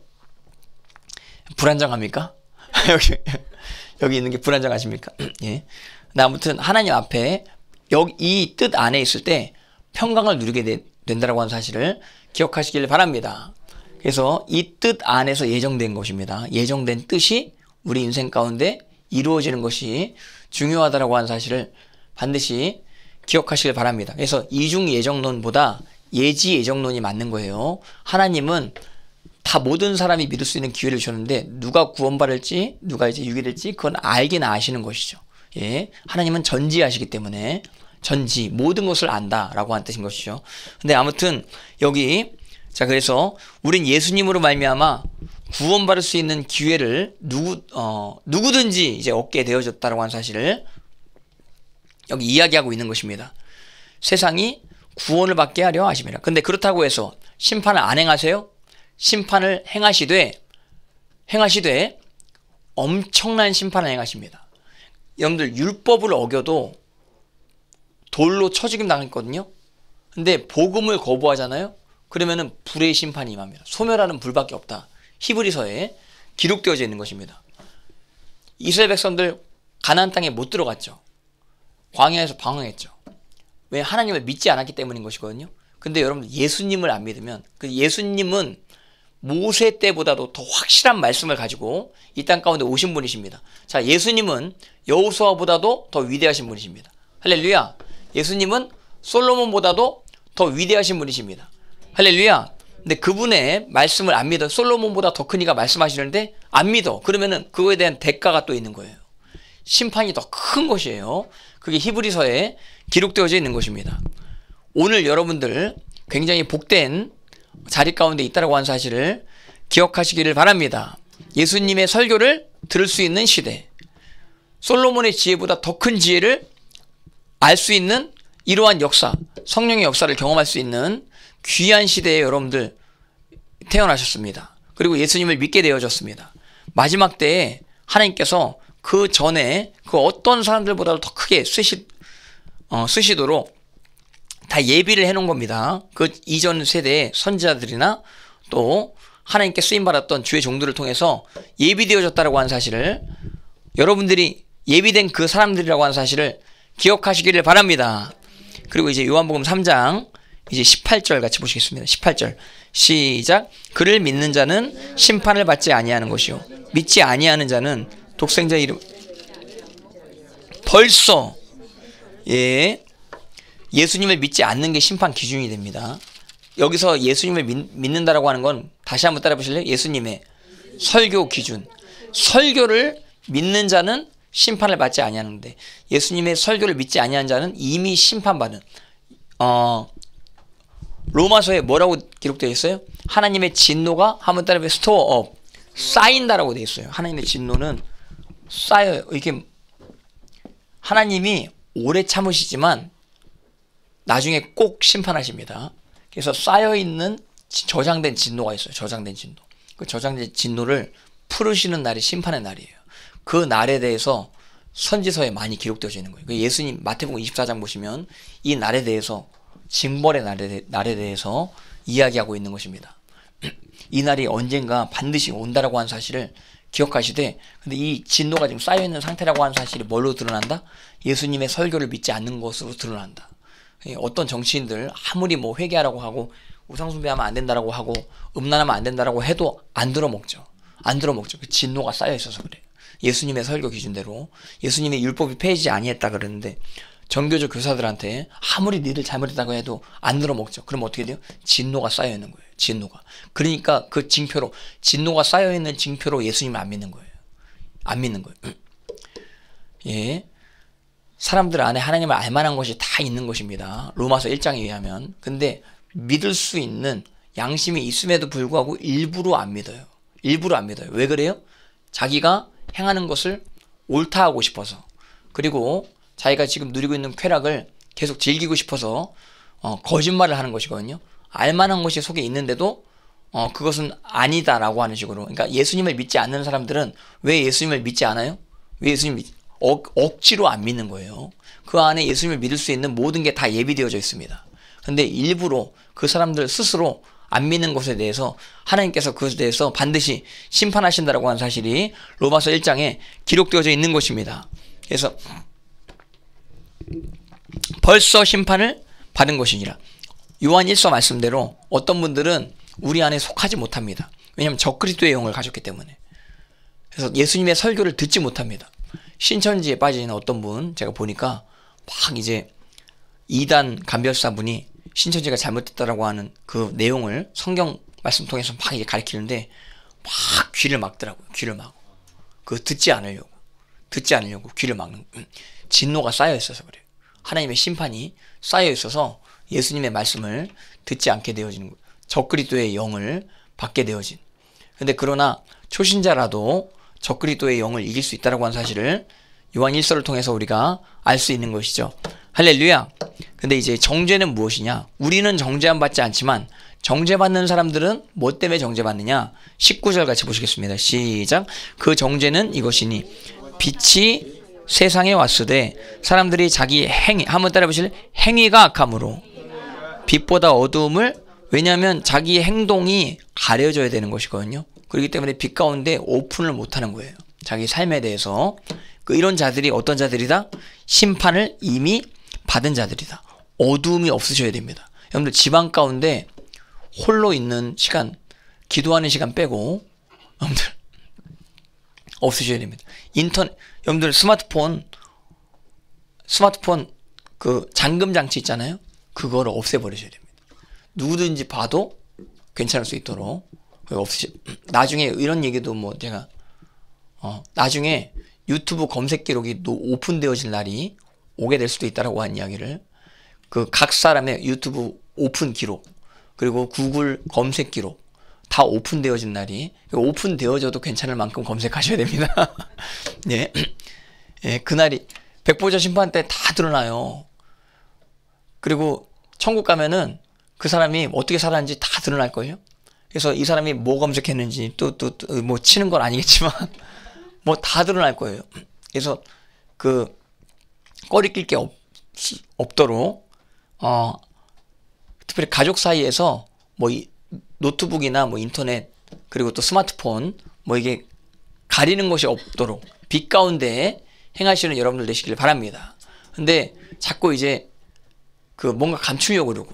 불안정합니까? 여기 여기 있는 게 불안정하십니까? 예. 나 아무튼 하나님 앞에 여기 이 뜻 안에 있을 때 평강을 누리게 되, 된다라고 하는 사실을 기억하시길 바랍니다. 그래서 이 뜻 안에서 예정된 것입니다. 예정된 뜻이 우리 인생 가운데 이루어지는 것이 중요하다라고 하는 사실을 반드시 기억하시길 바랍니다. 그래서 이중 예정론보다 예지 예정론이 맞는 거예요. 하나님은 다 모든 사람이 믿을 수 있는 기회를 주셨는데 누가 구원받을지 누가 이제 유기될지 그건 알기나 아시는 것이죠. 예. 하나님은 전지하시기 때문에 전지 모든 것을 안다라고 한 뜻인 것이죠. 근데 아무튼 여기 자 그래서 우린 예수님으로 말미암아 구원받을 수 있는 기회를 누구 어 누구든지 이제 얻게 되어졌다라고 하는 사실을 여기 이야기하고 있는 것입니다. 세상이 구원을 받게 하려 하십니다. 근데 그렇다고 해서 심판을 안 행하세요? 심판을 행하시되 행하시되 엄청난 심판을 행하십니다. 여러분들 율법을 어겨도 돌로 쳐 죽임 당했거든요. 근데 복음을 거부하잖아요. 그러면은 불의 심판이 임합니다. 소멸하는 불밖에 없다. 히브리서에 기록되어져 있는 것입니다. 이스라엘 백성들 가난안 땅에 못 들어갔죠. 광야에서 방황했죠. 왜 하나님을 믿지 않았기 때문인 것이거든요. 근데 여러분 예수님을 안 믿으면 그 예수님은 모세 때보다도 더 확실한 말씀을 가지고 이 땅 가운데 오신 분이십니다. 자, 예수님은 여호수아보다도 더 위대하신 분이십니다. 할렐루야. 예수님은 솔로몬보다도 더 위대하신 분이십니다. 할렐루야. 근데 그분의 말씀을 안 믿어. 솔로몬보다 더 크니까 말씀하시는데 안 믿어. 그러면은 그거에 대한 대가가 또 있는 거예요. 심판이 더 큰 것이에요. 그게 히브리서에 기록되어져 있는 것입니다. 오늘 여러분들 굉장히 복된 자리 가운데 있다라고 한 사실을 기억하시기를 바랍니다. 예수님의 설교를 들을 수 있는 시대. 솔로몬의 지혜보다 더 큰 지혜를 알 수 있는 이러한 역사, 성령의 역사를 경험할 수 있는 귀한 시대에 여러분들 태어나셨습니다. 그리고 예수님을 믿게 되어졌습니다. 마지막 때에 하나님께서 그 전에 그 어떤 사람들보다도 더 크게 쓰시, 어, 쓰시도록 다 예비를 해놓은 겁니다. 그 이전 세대의 선지자들이나 또 하나님께 쓰임받았던 주의 종들을 통해서 예비되어졌다라고 하는 사실을 여러분들이 예비된 그 사람들이라고 하는 사실을 기억하시기를 바랍니다. 그리고 이제 요한복음 3장 이제 18절 같이 보시겠습니다. 18절 시작 그를 믿는 자는 심판을 받지 아니하는 것이요 믿지 아니하는 자는 독생자 이름 벌써 예 예수님을 믿지 않는 게 심판 기준이 됩니다. 여기서 예수님을 믿, 는다라고 하는 건 다시 한번 따라 보실래요? 예수님의 설교 기준. 설교를 믿는 자는 심판을 받지 아니하는데 예수님의 설교를 믿지 아니한 자는 이미 심판받은 어 로마서에 뭐라고 기록되어 있어요? 하나님의 진노가 한번 따라 보세요. 스토어업 어, 쌓인다라고 되어 있어요. 하나님의 진노는 쌓여요. 이게 하나님이 오래 참으시지만 나중에 꼭 심판하십니다. 그래서 쌓여 있는 저장된 진노가 있어요. 저장된 진노. 그 저장된 진노를 풀으시는 날이 심판의 날이에요. 그 날에 대해서 선지서에 많이 기록되어 있는 거예요. 그 예수님 마태복음 24장 보시면 이 날에 대해서 징벌의 날에, 날에 대해서 이야기하고 있는 것입니다. 이 날이 언젠가 반드시 온다라고 한 사실을 기억하시되 근데 이 진노가 지금 쌓여 있는 상태라고 하는 사실이 뭘로 드러난다? 예수님의 설교를 믿지 않는 것으로 드러난다. 예, 어떤 정치인들 아무리 뭐 회개하라고 하고 우상숭배하면 안 된다라고 하고 음란하면 안 된다라고 해도 안 들어먹죠. 안 들어먹죠. 그 진노가 쌓여 있어서 그래 예수님의 설교 기준대로 예수님의 율법이 폐지 아니했다 그랬는데 정교조 교사들한테 아무리 니들 잘못했다고 해도 안 들어먹죠. 그럼 어떻게 돼요? 진노가 쌓여 있는 거예요. 진노가. 그러니까 그 징표로 진노가 쌓여 있는 징표로 예수님을 안 믿는 거예요. 안 믿는 거예요. 예. 사람들 안에 하나님을 알 만한 것이 다 있는 것입니다. 로마서 1장에 의하면. 근데 믿을 수 있는 양심이 있음에도 불구하고 일부러 안 믿어요. 일부러 안 믿어요. 왜 그래요? 자기가 행하는 것을 옳다 하고 싶어서. 그리고 자기가 지금 누리고 있는 쾌락을 계속 즐기고 싶어서 어, 거짓말을 하는 것이거든요. 알만한 것이 속에 있는데도 어, 그것은 아니다라고 하는 식으로. 그러니까 예수님을 믿지 않는 사람들은 왜 예수님을 믿지 않아요? 왜 예수님 믿, 어, 억지로 안 믿는 거예요. 그 안에 예수님을 믿을 수 있는 모든 게 다 예비되어져 있습니다. 근데 일부러 그 사람들 스스로 안 믿는 것에 대해서 하나님께서 그것에 대해서 반드시 심판하신다라고 하는 사실이 로마서 1장에 기록되어져 있는 것입니다. 그래서 벌써 심판을 받은 것이니라. 요한 일서 말씀대로 어떤 분들은 우리 안에 속하지 못합니다. 왜냐하면 적그리스도의 영을 가졌기 때문에. 그래서 예수님의 설교를 듣지 못합니다. 신천지에 빠진 어떤 분 제가 보니까 막 이제 이단 간별사분이 신천지가 잘못됐다라고 하는 그 내용을 성경 말씀 통해서 막 이제 가르치는데 막 귀를 막더라고요. 귀를 막고. 그 듣지 않으려고. 듣지 않으려고 귀를 막는 음, 진노가 쌓여 있어서 그래요. 하나님의 심판이 쌓여 있어서 예수님의 말씀을 듣지 않게 되어지는 거예요. 적그리도의 영을 받게 되어진. 근데 그러나 초신자라도 적그리도의 영을 이길 수 있다라고 한 사실을 요한 1서를 통해서 우리가 알 수 있는 것이죠. 할렐루야. 근데 이제 정죄는 무엇이냐? 우리는 정죄안 받지 않지만 정죄받는 사람들은 뭐 때문에 정죄받느냐? 19절 같이 보시겠습니다. 시작. 그 정죄는 이것이니 빛이 세상에 왔으되 사람들이 자기 행위 한번 따라 보실 행위가 악함으로 빛보다 어두움을 왜냐하면 자기 행동이 가려져야 되는 것이거든요. 그렇기 때문에 빛 가운데 오픈을 못하는 거예요. 자기 삶에 대해서 그 이런 자들이 어떤 자들이다? 심판을 이미 받은 자들이다. 어두움이 없으셔야 됩니다. 여러분들 지방 가운데 홀로 있는 시간, 기도하는 시간 빼고 여러분들 없으셔야 됩니다. 인턴 여러분들 스마트폰 스마트폰 그 잠금 장치 있잖아요. 그거를 없애버리셔야 됩니다. 누구든지 봐도 괜찮을 수 있도록 없으시. 나중에 이런 얘기도 뭐 제가 어 나중에 유튜브 검색 기록이 오픈되어질 날이 오게 될 수도 있다라고 한 이야기를 그 각 사람의 유튜브 오픈 기록 그리고 구글 검색 기록 다 오픈되어진 날이 오픈되어져도 괜찮을 만큼 검색하셔야 됩니다. 예. 예, 그날이 백보자 심판 때 다 드러나요. 그리고 천국 가면은 그 사람이 어떻게 살았는지 다 드러날 거예요. 그래서 이 사람이 뭐 검색했는지 또 또 뭐 치는 건 아니겠지만 뭐 다 드러날 거예요. 그래서 그 꺼리낄 게 없도록 어 특별히 가족 사이에서 뭐 이, 노트북이나 뭐 인터넷 그리고 또 스마트폰 뭐 이게 가리는 것이 없도록 빛 가운데 행하시는 여러분들 되시길 바랍니다. 근데 자꾸 이제 그 뭔가 감추려고 그러고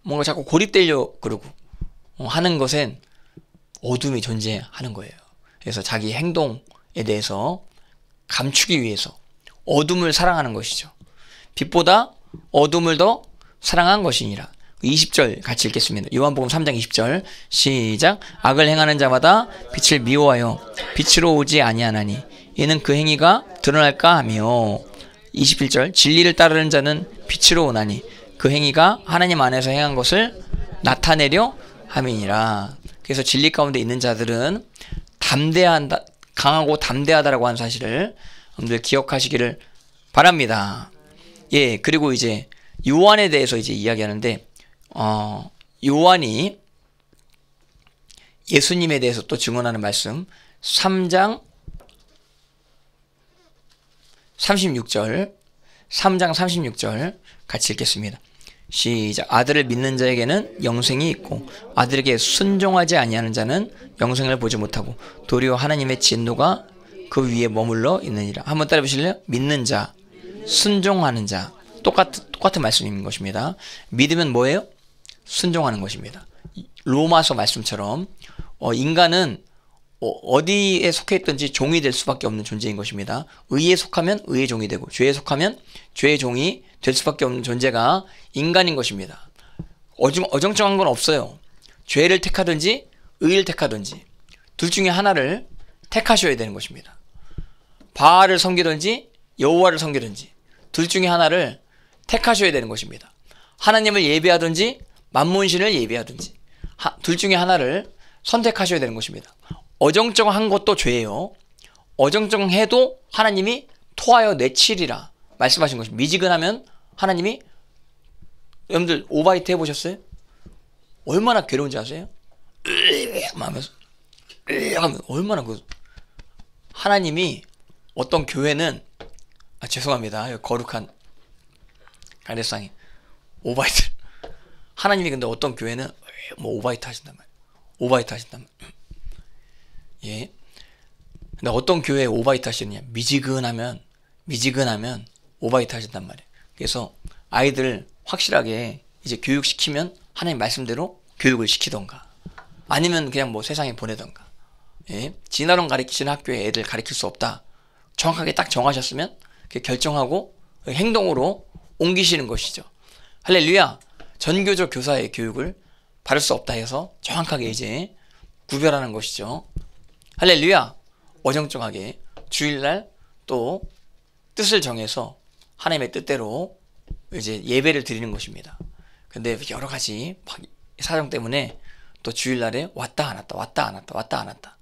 뭔가 자꾸 고립되려고 그러고 어, 하는 것엔 어둠이 존재하는 거예요. 그래서 자기 행동에 대해서 감추기 위해서 어둠을 사랑하는 것이죠. 빛보다 어둠을 더 사랑한 것이니라. 20절 그 같이 읽겠습니다. 요한복음 3장 20절 시작 악을 행하는 자마다 빛을 미워하여 빛으로 오지 아니하나니 이는 그 행위가 드러날까 하며 21절 진리를 따르는 자는 빛으로 오나니 그 행위가 하나님 안에서 행한 것을 나타내려 함이니라. 그래서 진리 가운데 있는 자들은 담대한다 강하고 담대하다라고 하는 사실을 여러분들 기억하시기를 바랍니다. 예, 그리고 이제 요한에 대해서 이제 이야기하는데 어 요한이 예수님에 대해서 또 증언하는 말씀 3장 36절 3장 36절 같이 읽겠습니다. 시작 아들을 믿는 자에게는 영생이 있고 아들에게 순종하지 아니하는 자는 영생을 보지 못하고 도리어 하나님의 진노가 그 위에 머물러 있느니라. 한번 따라 보실래요? 믿는 자, 순종하는 자. 똑같 똑같은 말씀인 것입니다. 믿으면 뭐예요? 순종하는 것입니다. 로마서 말씀처럼 어, 인간은 어, 어디에 속해 있든지 종이 될 수밖에 없는 존재인 것입니다. 의에 속하면 의의 종이 되고 죄에 속하면 죄의 종이 될 수밖에 없는 존재가 인간인 것입니다. 어정, 쩡한건 없어요. 죄를 택하든지 의를 택하든지 둘 중에 하나를 택하셔야 되는 것입니다. 바알을 섬기든지 여호와를 섬기든지 둘 중에 하나를 택하셔야 되는 것입니다. 하나님을 예배하든지 만문신을 예배하든지 하, 둘 중에 하나를 선택하셔야 되는 것입니다. 어정쩡한 것도 죄예요. 어정쩡해도 하나님이 토하여 내칠이라 말씀하신 것이 미지근하면 하나님이 여러분들 오바이트 해보셨어요? 얼마나 괴로운지 아세요? 으악 하으 하면 얼마나 그 하나님이 어떤 교회는 아, 죄송합니다 거룩한 강대상이 오바이트 하나님이 근데 어떤 교회는 뭐 오바이트 하신단 말이에요 오바이트 하신단 말이에요 예. 근데 어떤 교회에 오바이트 하시느냐? 미지근하면 미지근하면 오바이트 하신단 말이에요. 그래서 아이들 확실하게 이제 교육시키면 하나님 말씀대로 교육을 시키던가 아니면 그냥 뭐 세상에 보내던가 예? 진화론 가르치는 학교에 애들 가르칠 수 없다 정확하게 딱 정하셨으면 결정하고 행동으로 옮기시는 것이죠 할렐루야 전교조 교사의 교육을 받을 수 없다 해서 정확하게 이제 구별하는 것이죠 할렐루야. 어정쩡하게 주일날 또 뜻을 정해서 하나님의 뜻대로 이제 예배를 드리는 것입니다. 근데 여러 가지 사정 때문에 또 주일날에 왔다 안 왔다 왔다 안 왔다 왔다 안 왔다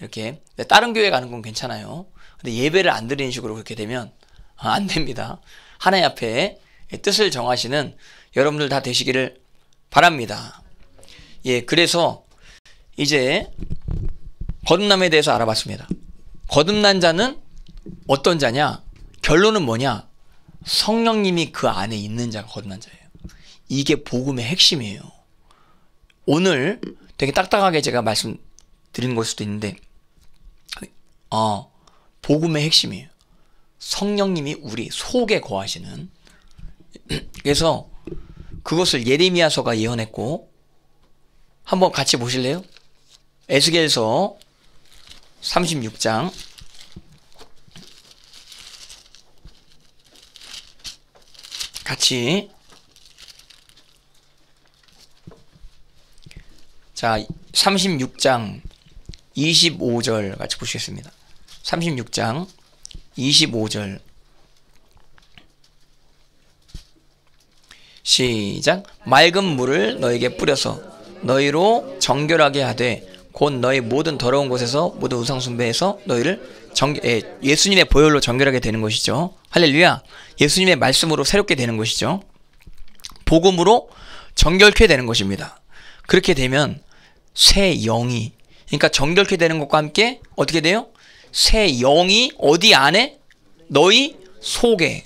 이렇게 다른 교회 가는 건 괜찮아요. 근데 예배를 안 드리는 식으로 그렇게 되면 아, 안 됩니다. 하나님 앞에 뜻을 정하시는 여러분들 다 되시기를 바랍니다. 예, 그래서 이제 거듭남에 대해서 알아봤습니다. 거듭난 자는 어떤 자냐? 결론은 뭐냐? 성령님이 그 안에 있는 자가 거듭난 자예요. 이게 복음의 핵심이에요. 오늘 되게 딱딱하게 제가 말씀드린 걸 수도 있는데, 어, 복음의 핵심이에요. 성령님이 우리 속에 거하시는. 그래서 그것을 예레미야서가 예언했고, 한번 같이 보실래요? 에스겔서 36장 같이 자 36장 25절 같이 보시겠습니다. 36장 25절 시작 맑은 물을 너에게 뿌려서 너희로 정결하게 하되 곧 너희 모든 더러운 곳에서 모든 우상숭배에서 너희를 정, 예, 예수님의 보혈로 정결하게 되는 것이죠. 할렐루야. 예수님의 말씀으로 새롭게 되는 것이죠. 복음으로 정결케 되는 것입니다. 그렇게 되면 새 영이 그러니까 정결케 되는 것과 함께 어떻게 돼요? 새 영이 어디 안에 너희 속에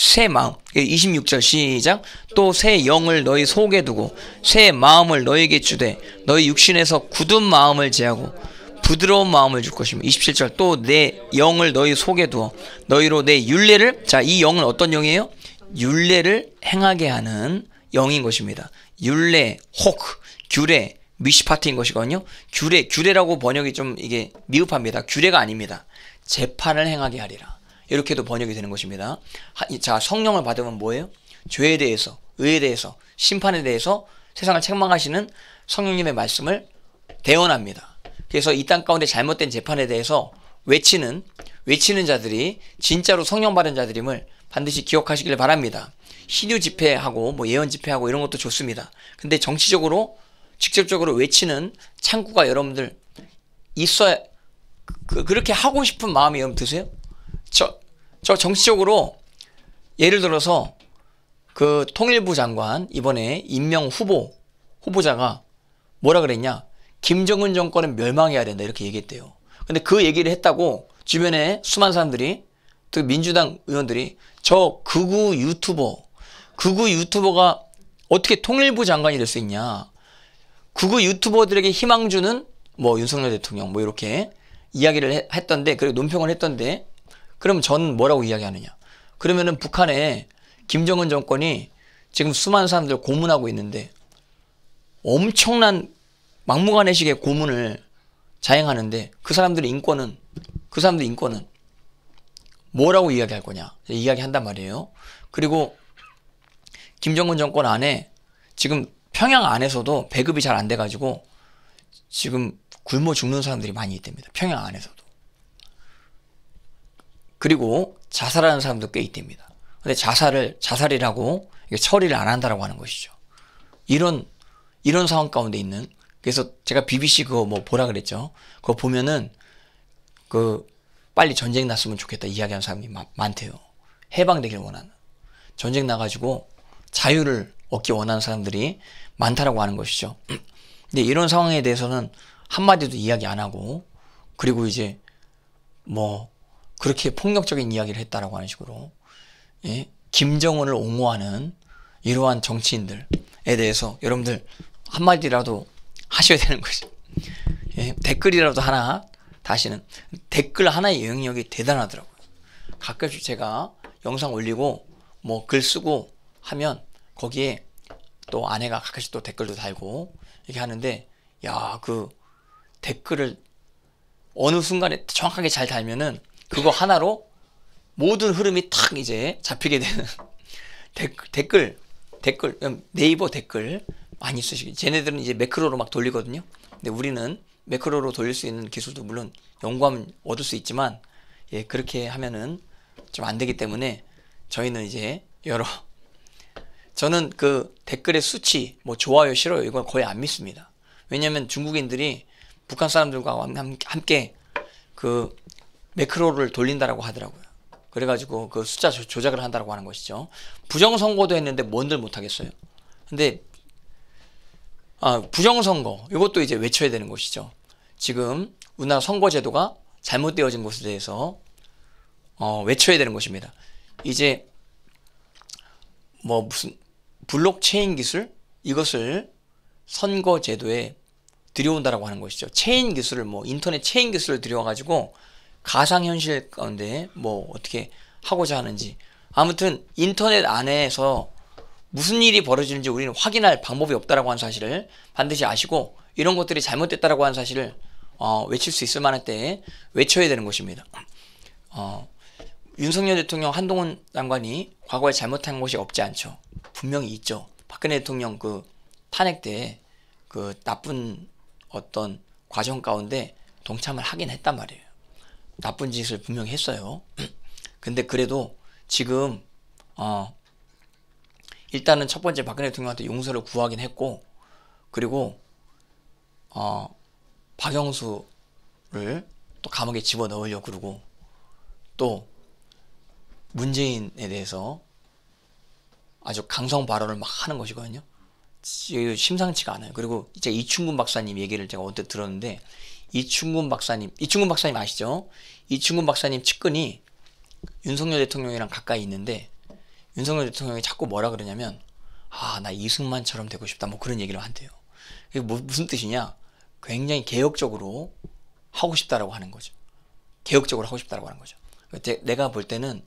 새 마음 26절 시작 또 새 영을 너희 속에 두고 새 마음을 너희에게 주되 너희 육신에서 굳은 마음을 제하고 부드러운 마음을 줄 것이며 27절 또 내 영을 너희 속에 두어 너희로 내 윤례를 자이 영은 어떤 영이에요? 윤례를 행하게 하는 영인 것입니다. 윤례, 혹, 규례, 미시파트인 것이거든요. 규례, 규례라고 번역이 좀 이게 미흡합니다. 규례가 아닙니다. 재판을 행하게 하리라. 이렇게도 번역이 되는 것입니다. 자, 성령을 받으면 뭐예요? 죄에 대해서, 의에 대해서, 심판에 대해서 세상을 책망하시는 성령님의 말씀을 대언합니다. 그래서 이 땅 가운데 잘못된 재판에 대해서 외치는 외치는 자들이 진짜로 성령 받은 자들임을 반드시 기억하시길 바랍니다. 희류 집회하고 뭐 예언 집회하고 이런 것도 좋습니다. 근데 정치적으로 직접적으로 외치는 창구가 여러분들 있어야 그, 그 그렇게 하고 싶은 마음이 여러분 드세요? 저, 저 정치적으로 예를 들어서 그 통일부 장관 이번에 임명 후보 후보자가 뭐라 그랬냐 김정은 정권은 멸망해야 된다 이렇게 얘기했대요. 근데 그 얘기를 했다고 주변에 수많은 사람들이 그 민주당 의원들이 저 극우 유튜버 극우 유튜버가 어떻게 통일부 장관이 될 수 있냐 극우 유튜버들에게 희망 주는 뭐 윤석열 대통령 뭐 이렇게 이야기를 했던데 그리고 논평을 했던데 그럼 전 뭐라고 이야기하느냐? 그러면은 북한에 김정은 정권이 지금 수많은 사람들 고문하고 있는데 엄청난 막무가내식의 고문을 자행하는데 그 사람들의 인권은 그 사람들 인권은 뭐라고 이야기할 거냐 이야기한단 말이에요. 그리고 김정은 정권 안에 지금 평양 안에서도 배급이 잘 안 돼가지고 지금 굶어 죽는 사람들이 많이 있답니다. 평양 안에서도. 그리고 자살하는 사람도 꽤 있답니다. 근데 자살을 자살이라고 처리를 안 한다라고 하는 것이죠. 이런 이런 상황 가운데 있는 그래서 제가 BBC 그거 뭐 보라 그랬죠. 그거 보면은 그 빨리 전쟁 났으면 좋겠다 이야기하는 사람이 마, 많대요. 해방되길 원하는 전쟁 나가지고 자유를 얻기 원하는 사람들이 많다라고 하는 것이죠. 근데 이런 상황에 대해서는 한마디도 이야기 안 하고 그리고 이제 뭐 그렇게 폭력적인 이야기를 했다라고 하는 식으로 예? 김정은을 옹호하는 이러한 정치인들에 대해서 여러분들 한마디라도 하셔야 되는 거죠. 예? 댓글이라도 하나 다시는 댓글 하나의 영역이 대단하더라고요. 가끔씩 제가 영상 올리고 뭐 글 쓰고 하면 거기에 또 아내가 가끔씩 또 댓글도 달고 이렇게 하는데 야 그 댓글을 어느 순간에 정확하게 잘 달면은 그거 하나로 모든 흐름이 탁 이제 잡히게 되는 댓글 댓글 네이버 댓글 많이 쓰시기 쟤네들은 이제 매크로로 막 돌리거든요 근데 우리는 매크로로 돌릴 수 있는 기술도 물론 연구하 얻을 수 있지만 예 그렇게 하면은 좀 안 되기 때문에 저희는 이제 여러 저는 그 댓글의 수치 뭐 좋아요 싫어요 이건 거의 안 믿습니다 왜냐면 중국인들이 북한 사람들과 함께 그 매크로를 돌린다라고 하더라고요. 그래가지고 그 숫자 조작을 한다라고 하는 것이죠. 부정 선거도 했는데 뭔들 못하겠어요. 근데 아 부정 선거 이것도 이제 외쳐야 되는 것이죠. 지금 우리나라 선거제도가 잘못되어진 것에 대해서 어, 외쳐야 되는 것입니다. 이제 뭐 무슨 블록체인 기술 이것을 선거제도에 들여온다라고 하는 것이죠. 체인 기술을 뭐 인터넷 체인 기술을 들여와가지고 가상현실 가운데 뭐 어떻게 하고자 하는지 아무튼 인터넷 안에서 무슨 일이 벌어지는지 우리는 확인할 방법이 없다라고 하는 사실을 반드시 아시고 이런 것들이 잘못됐다라고 하는 사실을 어, 외칠 수 있을 만한 때에 외쳐야 되는 것입니다. 어, 윤석열 대통령 한동훈 장관이 과거에 잘못한 것이 없지 않죠. 분명히 있죠. 박근혜 대통령 그 탄핵 때 그 나쁜 어떤 과정 가운데 동참을 하긴 했단 말이에요. 나쁜 짓을 분명히 했어요. 근데 그래도 지금 어 일단은 첫 번째 박근혜 대통령한테 용서를 구하긴 했고 그리고 어 박영수를 또 감옥에 집어 넣으려 그러고 또 문재인에 대해서 아주 강성 발언을 막 하는 것이거든요. 심상치가 않아요. 그리고 이제 이충근 박사님 얘기를 제가 언뜻 들었는데 이충근 박사님, 이충근 박사님 아시죠? 이충근 박사님 측근이 윤석열 대통령이랑 가까이 있는데 윤석열 대통령이 자꾸 뭐라 그러냐면 아, 나 이승만처럼 되고 싶다. 뭐 그런 얘기를 한대요. 이게 뭐, 무슨 뜻이냐? 굉장히 개혁적으로 하고 싶다라고 하는 거죠. 개혁적으로 하고 싶다라고 하는 거죠. 내, 가볼 때는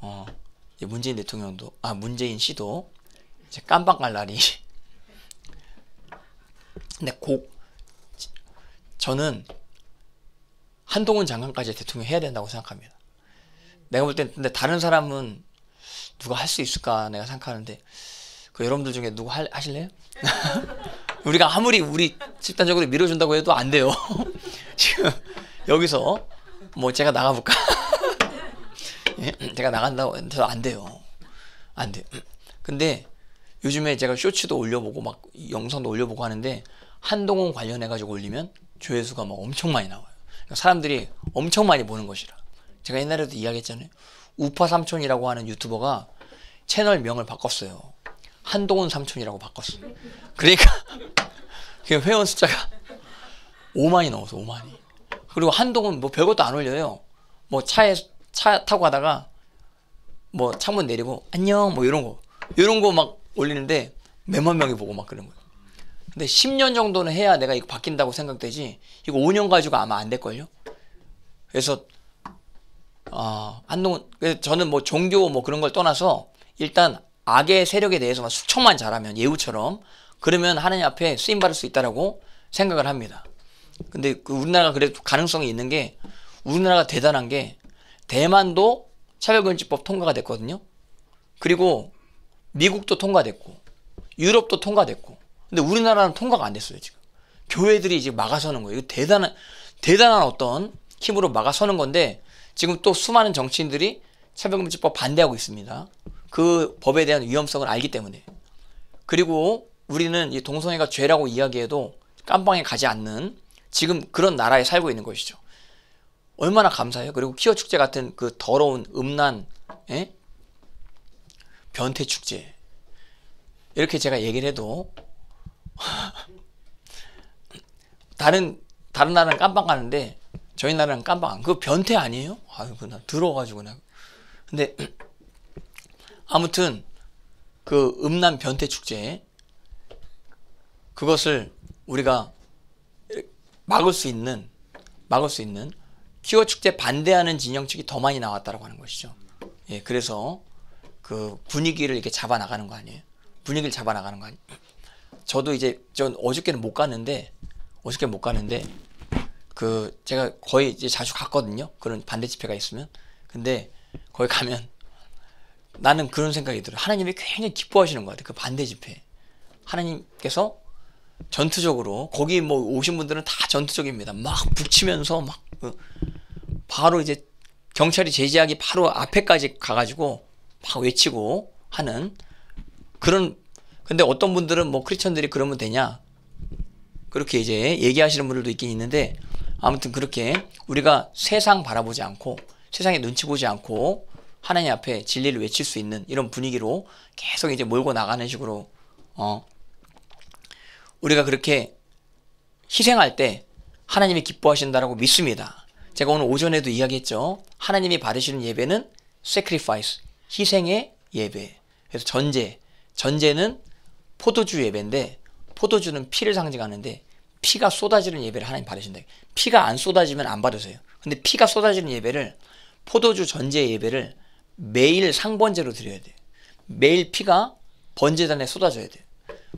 어, 문재인 대통령도 아 문재인 씨도 이제 깜빡 갈 날이 근데 고, 저는 한동훈 장관까지 대통령 해야 된다고 생각합니다. 내가 볼 땐 근데 다른 사람은 누가 할 수 있을까 내가 생각하는데 그 여러분들 중에 누구 할, 하실래요? 우리가 아무리 우리 집단적으로 밀어준다고 해도 안 돼요. 지금 여기서 뭐 제가 나가볼까? 예? 제가 나간다고 해도 안 돼요. 안 돼. 근데 요즘에 제가 쇼츠도 올려보고 막 영상도 올려보고 하는데 한동훈 관련해가지고 올리면 조회수가 막 엄청 많이 나와요. 그러니까 사람들이 엄청 많이 보는 것이라. 제가 옛날에도 이야기했잖아요. 우파 삼촌이라고 하는 유튜버가 채널 명을 바꿨어요. 한동훈 삼촌이라고 바꿨어요. 그러니까 그 회원 숫자가 5만이 넘어서 5만이. 그리고 한동훈 뭐 별것도 안 올려요. 뭐 차에 차 타고 가다가 뭐 창문 내리고 안녕 뭐 이런 거 이런 거 막 올리는데 몇만 명이 보고 막 그런 거예요. 근데 10년 정도는 해야 내가 이거 바뀐다고 생각되지 이거 5년 가지고 아마 안 될걸요? 그래서 어, 한동안 그래서 저는 뭐 종교 뭐 그런 걸 떠나서 일단 악의 세력에 대해서만 수척만 잘하면 예우처럼 그러면 하나님 앞에 쓰임 받을 수 있다라고 생각을 합니다. 근데 그 우리나라가 그래도 가능성이 있는 게 우리나라가 대단한 게 대만도 차별금지법 통과가 됐거든요. 그리고 미국도 통과됐고 유럽도 통과됐고 근데 우리나라는 통과가 안 됐어요, 지금. 교회들이 이제 막아서는 거예요. 이거 대단한, 대단한 어떤 힘으로 막아서는 건데, 지금 또 수많은 정치인들이 차별금지법 반대하고 있습니다. 그 법에 대한 위험성을 알기 때문에. 그리고 우리는 이 동성애가 죄라고 이야기해도 깜방에 가지 않는 지금 그런 나라에 살고 있는 것이죠. 얼마나 감사해요. 그리고 키어 축제 같은 그 더러운 음란, 에? 예? 변태 축제. 이렇게 제가 얘기를 해도 다른 다른 나라는 깜빡 가는데 저희 나라는 깜빡 안. 그 변태 아니에요? 아유, 그나 들어가지고 나. 근데 아무튼 그 음란 변태 축제 그것을 우리가 막을 수 있는 막을 수 있는 키워 축제 반대하는 진영 측이 더 많이 나왔다라고 하는 것이죠. 예, 그래서 그 분위기를 이렇게 잡아 나가는 거 아니에요? 분위기를 잡아 나가는 거 아니에요? 저도 이제 전 어저께는 못 갔는데 어저께 못 가는데 그 제가 거의 이제 자주 갔거든요. 그런 반대 집회가 있으면. 근데 거기 가면 나는 그런 생각이 들어요. 하나님이 굉장히 기뻐하시는 것 같아요. 그 반대 집회. 하나님께서 전투적으로 거기 뭐 오신 분들은 다 전투적입니다. 막 북치면서 막 그 바로 이제 경찰이 제지하기 바로 앞에까지 가가지고 막 외치고 하는 그런 근데 어떤 분들은 뭐 크리스천들이 그러면 되냐? 그렇게 이제 얘기하시는 분들도 있긴 있는데 아무튼 그렇게 우리가 세상 바라보지 않고 세상에 눈치 보지 않고 하나님 앞에 진리를 외칠 수 있는 이런 분위기로 계속 이제 몰고 나가는 식으로 어 우리가 그렇게 희생할 때 하나님이 기뻐하신다라고 믿습니다. 제가 오늘 오전에도 이야기했죠. 하나님이 받으시는 예배는 sacrifice, 희생의 예배. 그래서 전제. 전제는 포도주 예배인데 포도주는 피를 상징하는데 피가 쏟아지는 예배를 하나님 받으신다. 피가 안 쏟아지면 안 받으세요. 근데 피가 쏟아지는 예배를 포도주 전제 예배를 매일 상번제로 드려야 돼 매일 피가 번제단에 쏟아져야 돼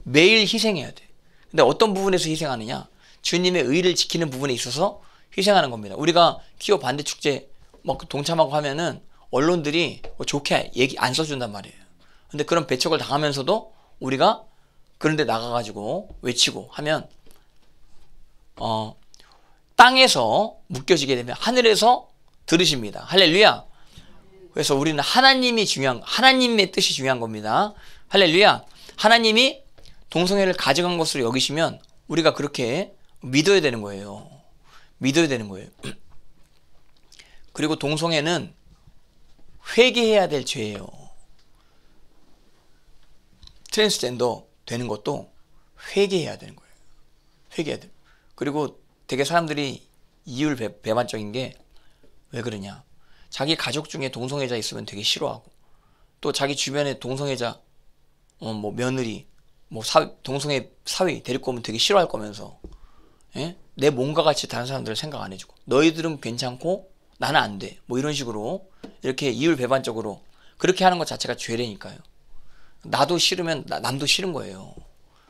매일 희생해야 돼 근데 어떤 부분에서 희생하느냐? 주님의 의를 지키는 부분에 있어서 희생하는 겁니다. 우리가 기호 반대 축제 막 뭐 동참하고 하면은 언론들이 뭐 좋게 얘기 안 써준단 말이에요. 근데 그런 배척을 당하면서도 우리가 그런데 나가가지고 외치고 하면 어, 땅에서 묶여지게 되면 하늘에서 들으십니다. 할렐루야. 그래서 우리는 하나님이 중요한 하나님의 뜻이 중요한 겁니다. 할렐루야. 하나님이 동성애를 가져간 것으로 여기시면 우리가 그렇게 믿어야 되는 거예요. 믿어야 되는 거예요. 그리고 동성애는 회개해야 될 죄예요. 트랜스젠더 되는 것도 회개해야 되는 거예요. 회개해야 돼. 그리고 되게 사람들이 이율 배, 반적인 게 왜 그러냐. 자기 가족 중에 동성애자 있으면 되게 싫어하고 또 자기 주변에 동성애자 어, 뭐 며느리 뭐 사, 동성애 사위 데리고 오면 되게 싫어할 거면서 예? 내 몸과 같이 다른 사람들을 생각 안 해주고 너희들은 괜찮고 나는 안 돼. 뭐 이런 식으로 이렇게 이율 배반적으로 그렇게 하는 것 자체가 죄라니까요. 나도 싫으면 나, 남도 싫은 거예요.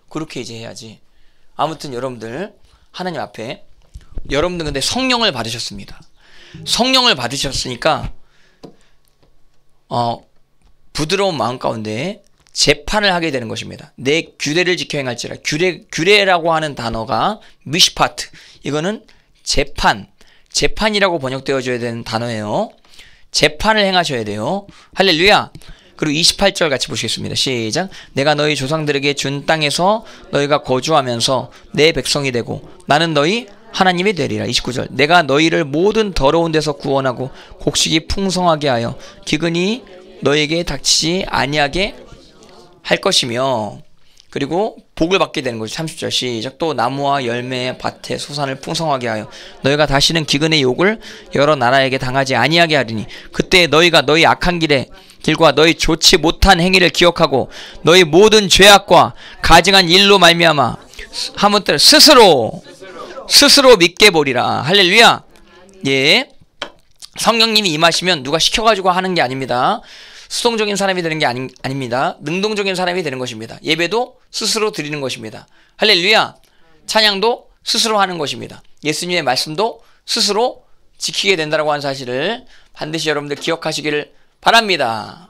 그렇게 이제 해야지. 아무튼 여러분들 하나님 앞에 여러분들 근데 성령을 받으셨습니다. 성령을 받으셨으니까 어, 부드러운 마음 가운데 재판을 하게 되는 것입니다. 내 규례를 지켜 행할지라. 규례 규례라고 하는 단어가 미시파트. 이거는 재판, 재판이라고 번역되어져야 되는 단어예요. 재판을 행하셔야 돼요. 할렐루야. 그리고 28절 같이 보시겠습니다. 시작. 내가 너희 조상들에게 준 땅에서 너희가 거주하면서 내 백성이 되고 나는 너희 하나님이 되리라. 29절. 내가 너희를 모든 더러운 데서 구원하고 곡식이 풍성하게 하여 기근이 너에게 닥치지 아니하게 할 것이며 그리고 복을 받게 되는 거죠. 30절 시작. 또 나무와 열매의 밭에 소산을 풍성하게 하여 너희가 다시는 기근의 욕을 여러 나라에게 당하지 아니하게 하리니 그때 너희가 너희 악한 길에 길과 너희 좋지 못한 행위를 기억하고 너희 모든 죄악과 가증한 일로 말미암아 하문들 스스로 스스로 믿게 보리라. 할렐루야. 예. 성령님이 임하시면 누가 시켜가지고 하는 게 아닙니다. 수동적인 사람이 되는 게 아니, 아닙니다. 능동적인 사람이 되는 것입니다. 예배도 스스로 드리는 것입니다. 할렐루야. 찬양도 스스로 하는 것입니다. 예수님의 말씀도 스스로 지키게 된다고하 사실을 반드시 여러분들 기억하시기를 바랍니다.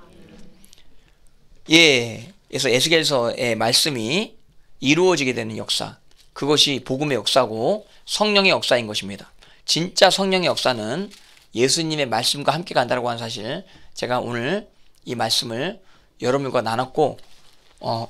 예. 그래서 에스겔서의 말씀이 이루어지게 되는 역사. 그것이 복음의 역사고 성령의 역사인 것입니다. 진짜 성령의 역사는 예수님의 말씀과 함께 간다고하 사실 제가 오늘 이 말씀을 여러분과 나눴고 어,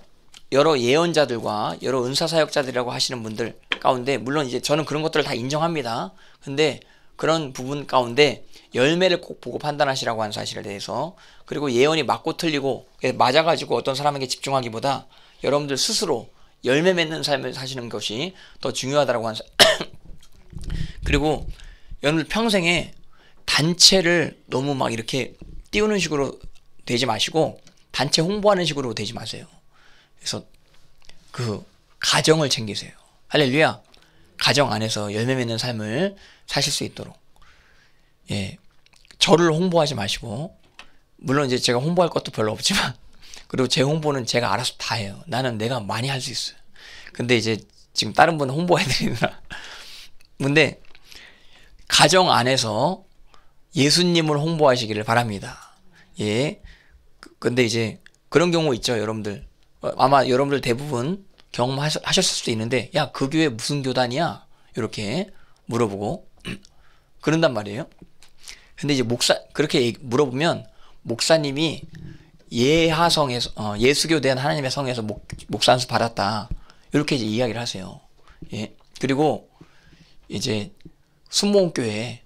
여러 예언자들과 여러 은사 사역자들이라고 하시는 분들 가운데 물론 이제 저는 그런 것들을 다 인정합니다. 근데 그런 부분 가운데 열매를 꼭 보고 판단하시라고 하는 사실에 대해서 그리고 예언이 맞고 틀리고 맞아가지고 어떤 사람에게 집중하기보다 여러분들 스스로 열매 맺는 삶을 사시는 것이 더 중요하다라고 하는 그리고 여러분 평생에 단체를 너무 막 이렇게 띄우는 식으로 되지 마시고 단체 홍보하는 식으로 되지 마세요. 그래서 그 가정을 챙기세요. 할렐루야. 가정 안에서 열매 맺는 삶을 사실 수 있도록. 예. 저를 홍보하지 마시고 물론 이제 제가 홍보할 것도 별로 없지만 그리고 제 홍보는 제가 알아서 다 해요. 나는 내가 많이 할 수 있어요. 근데 이제 지금 다른 분 홍보해 드리느라 근데 가정 안에서 예수님을 홍보하시기를 바랍니다. 예. 근데 이제 그런 경우 있죠, 여러분들. 아마 여러분들 대부분 경험하셨을 수도 있는데, 야, 그 교회 무슨 교단이야? 이렇게 물어보고, 그런단 말이에요. 근데 이제 목사, 그렇게 물어보면, 목사님이 예하성에서, 어, 예수교 대한 하나님의 성에서 목, 목사한수 받았다. 이렇게 이제 이야기를 하세요. 예. 그리고 이제 순봉교회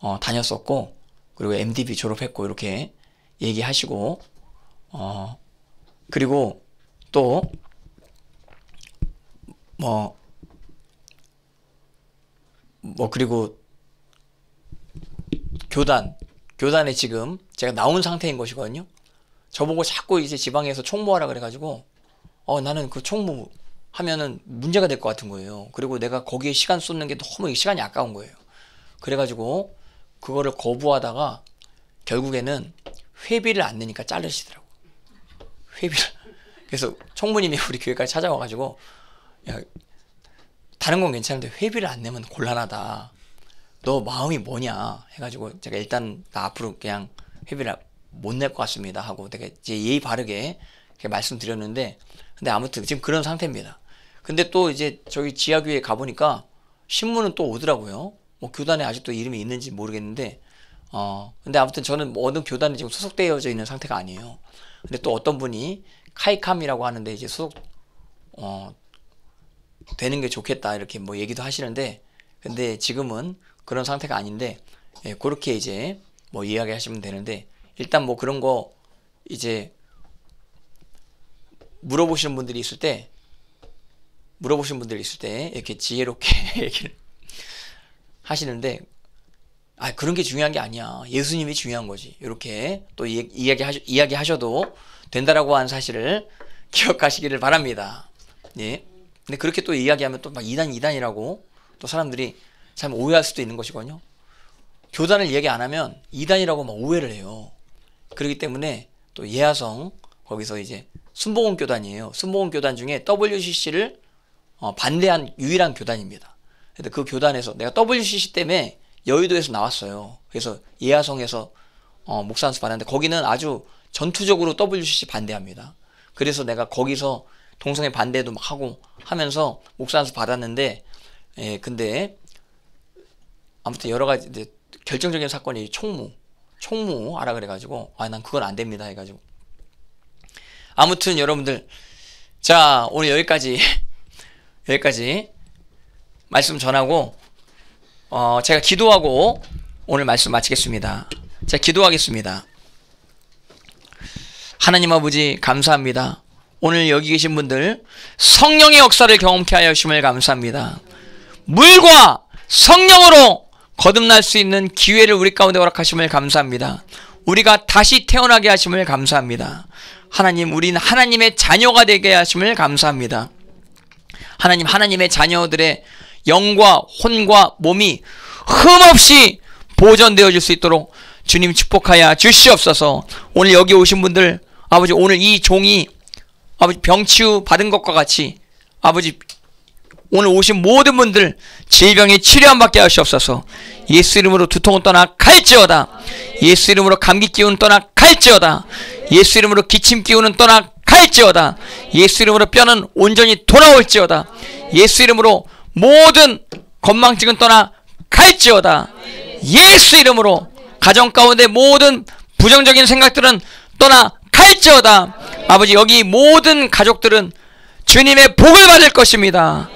어, 다녔었고, 그리고 MDB 졸업했고, 이렇게 얘기하시고, 어, 그리고 또, 뭐, 뭐, 그리고 교단, 교단에 지금 제가 나온 상태인 것이거든요. 저보고 자꾸 이제 지방에서 총무하라 그래가지고, 어, 나는 그 총무 하면은 문제가 될 것 같은 거예요. 그리고 내가 거기에 시간 쏟는 게 너무 시간이 아까운 거예요. 그래가지고, 그거를 거부하다가 결국에는 회비를 안 내니까 자르시더라고요. 회비를 그래서 총무님이 우리 교회까지 찾아와가지고 야 다른 건 괜찮은데 회비를 안 내면 곤란하다. 너 마음이 뭐냐 해가지고 제가 일단 나 앞으로 그냥 회비를 못 낼 것 같습니다 하고 되게 제 예의 바르게 말씀드렸는데 근데 아무튼 지금 그런 상태입니다. 근데 또 이제 저희 지하교회 가보니까 신문은 또 오더라고요. 뭐 교단에 아직도 이름이 있는지 모르겠는데 어 근데 아무튼 저는 뭐 어느 교단에 지금 소속되어져 있는 상태가 아니에요. 근데 또 어떤 분이 카이캄이라고 하는데 이제 소속 어 되는 게 좋겠다 이렇게 뭐 얘기도 하시는데 근데 지금은 그런 상태가 아닌데 예, 그렇게 이제 뭐 이야기하시면 되는데 일단 뭐 그런 거 이제 물어보시는 분들이 있을 때 물어보시는 분들이 있을 때 이렇게 지혜롭게 얘기를 하시는데 아, 그런 게 중요한 게 아니야. 예수님이 중요한 거지. 이렇게 또 이야기, 하셔, 이야기 하셔도 된다라고 한 사실을 기억하시기를 바랍니다. 예. 근데 그렇게 또 이야기하면 또 막 이단, 이단이라고 또 사람들이 참 오해할 수도 있는 것이거든요. 교단을 이야기안 하면 이단이라고 막 오해를 해요. 그렇기 때문에 또 예하성, 거기서 이제 순복음 교단이에요. 순복음 교단 중에 WCC를 어, 반대한 유일한 교단입니다. 그 교단에서 내가 WCC 때문에 여의도에서 나왔어요. 그래서 예하성에서 어, 목사 연습 받았는데 거기는 아주 전투적으로 WCC 반대합니다. 그래서 내가 거기서 동성애 반대도 막 하고 하면서 목사 연습 받았는데 예, 근데 아무튼 여러 가지 이제 결정적인 사건이 총무 총무 알아 그래가지고 아 난 그건 안 됩니다 해가지고 아무튼 여러분들 자 오늘 여기까지 여기까지 말씀 전하고 어, 제가 기도하고 오늘 말씀 마치겠습니다. 제가 기도하겠습니다. 하나님 아버지 감사합니다. 오늘 여기 계신 분들 성령의 역사를 경험케 하여 주심을 감사합니다. 물과 성령으로 거듭날 수 있는 기회를 우리 가운데 허락하심을 감사합니다. 우리가 다시 태어나게 하심을 감사합니다. 하나님, 우리 하나님의 자녀가 되게 하심을 감사합니다. 하나님, 하나님의 자녀들의 영과 혼과 몸이 흠없이 보전되어질수 있도록 주님 축복하여 주시옵소서 오늘 여기 오신 분들 아버지 오늘 이 종이 아버지 병치유 받은 것과 같이 아버지 오늘 오신 모든 분들 질병에 치료함 받게 하시옵소서 예수 이름으로 두통은 떠나 갈지어다 예수 이름으로 감기 기운 떠나 갈지어다 예수 이름으로 기침 기운은 떠나 갈지어다 예수 이름으로 뼈는 온전히 돌아올지어다 예수 이름으로 모든 건망증은 떠나 갈지어다 예수 이름으로 가정 가운데 모든 부정적인 생각들은 떠나 갈지어다 아버지 여기 모든 가족들은 주님의 복을 받을 것입니다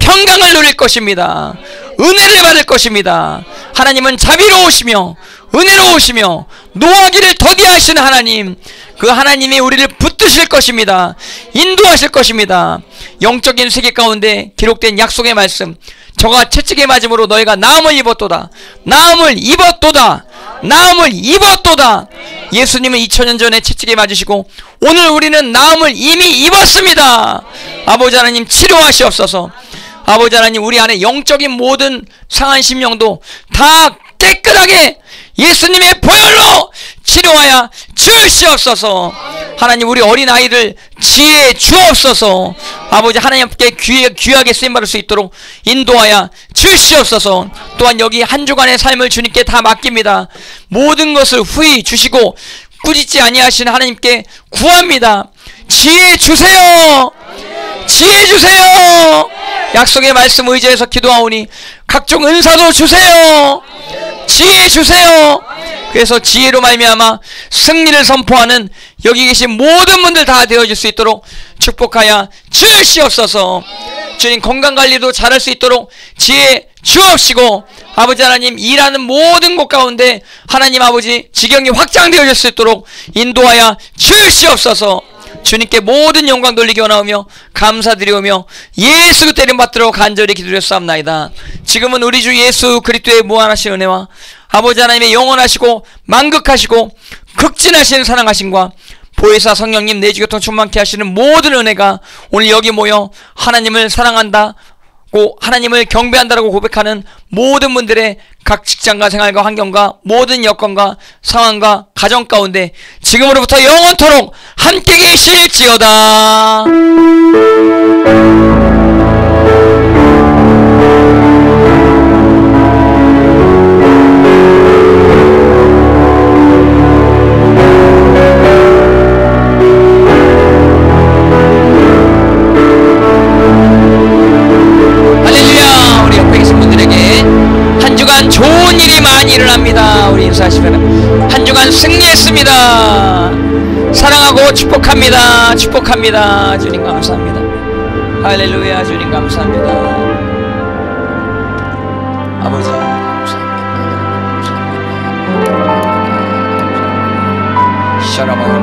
평강을 누릴 것입니다 은혜를 받을 것입니다 하나님은 자비로우시며 은혜로우시며 노하기를 더디하시는 하나님 그 하나님이 우리를 붙드실 것입니다 인도하실 것입니다 영적인 세계 가운데 기록된 약속의 말씀 저가 채찍에 맞음으로 너희가 나음을 입었도다 나음을 입었도다 나음을 입었도다 예수님은 2000년 전에 채찍에 맞으시고 오늘 우리는 나음을 이미 입었습니다 아버지 하나님 치료하시옵소서 아버지 하나님 우리 안에 영적인 모든 상한 심령도 다 깨끗하게 예수님의 보혈로 치료하여 주시옵소서 하나님 우리 어린아이를 지혜 주옵소서 아버지 하나님께 귀, 귀하게 쓰임받을 수 있도록 인도하여 주시옵소서 또한 여기 한 주간의 삶을 주님께 다 맡깁니다 모든 것을 후히 주시고 꾸짖지 아니하시는 하나님께 구합니다 지혜 주세요 지혜 주세요. 약속의 말씀 의지해서 기도하오니 각종 은사도 주세요. 지혜 주세요. 그래서 지혜로 말미암아 승리를 선포하는 여기 계신 모든 분들 다 되어질 수 있도록 축복하여 주시옵소서. 주님 건강 관리도 잘할 수 있도록 지혜 주옵시고 아버지 하나님 일하는 모든 곳 가운데 하나님 아버지 지경이 확장되어질 수 있도록 인도하여 주시옵소서. 주님께 모든 영광 돌리기 원하오며 감사드리오며 예수 그 때림 받도록 간절히 기도했사옵나이다. 지금은 우리 주 예수 그리스도의 무한하신 은혜와 아버지 하나님의 영원하시고 만극하시고 극진하신 사랑하신과 보혜사 성령님 내주교통 충만케 하시는 모든 은혜가 오늘 여기 모여 하나님을 사랑한다 고 하나님을 경배한다라고 고백하는 모든 분들의 각 직장과 생활과 환경과 모든 여건과 상황과 가정 가운데 지금으로부터 영원토록 함께 계실지어다. 많이 일어납니다. 우리 인사하시면 한 주간 승리했습니다. 사랑하고 축복합니다. 축복합니다. 주님 감사합니다. 할렐루야 주님 감사합니다. 아버지 감사합니다. 샤라바라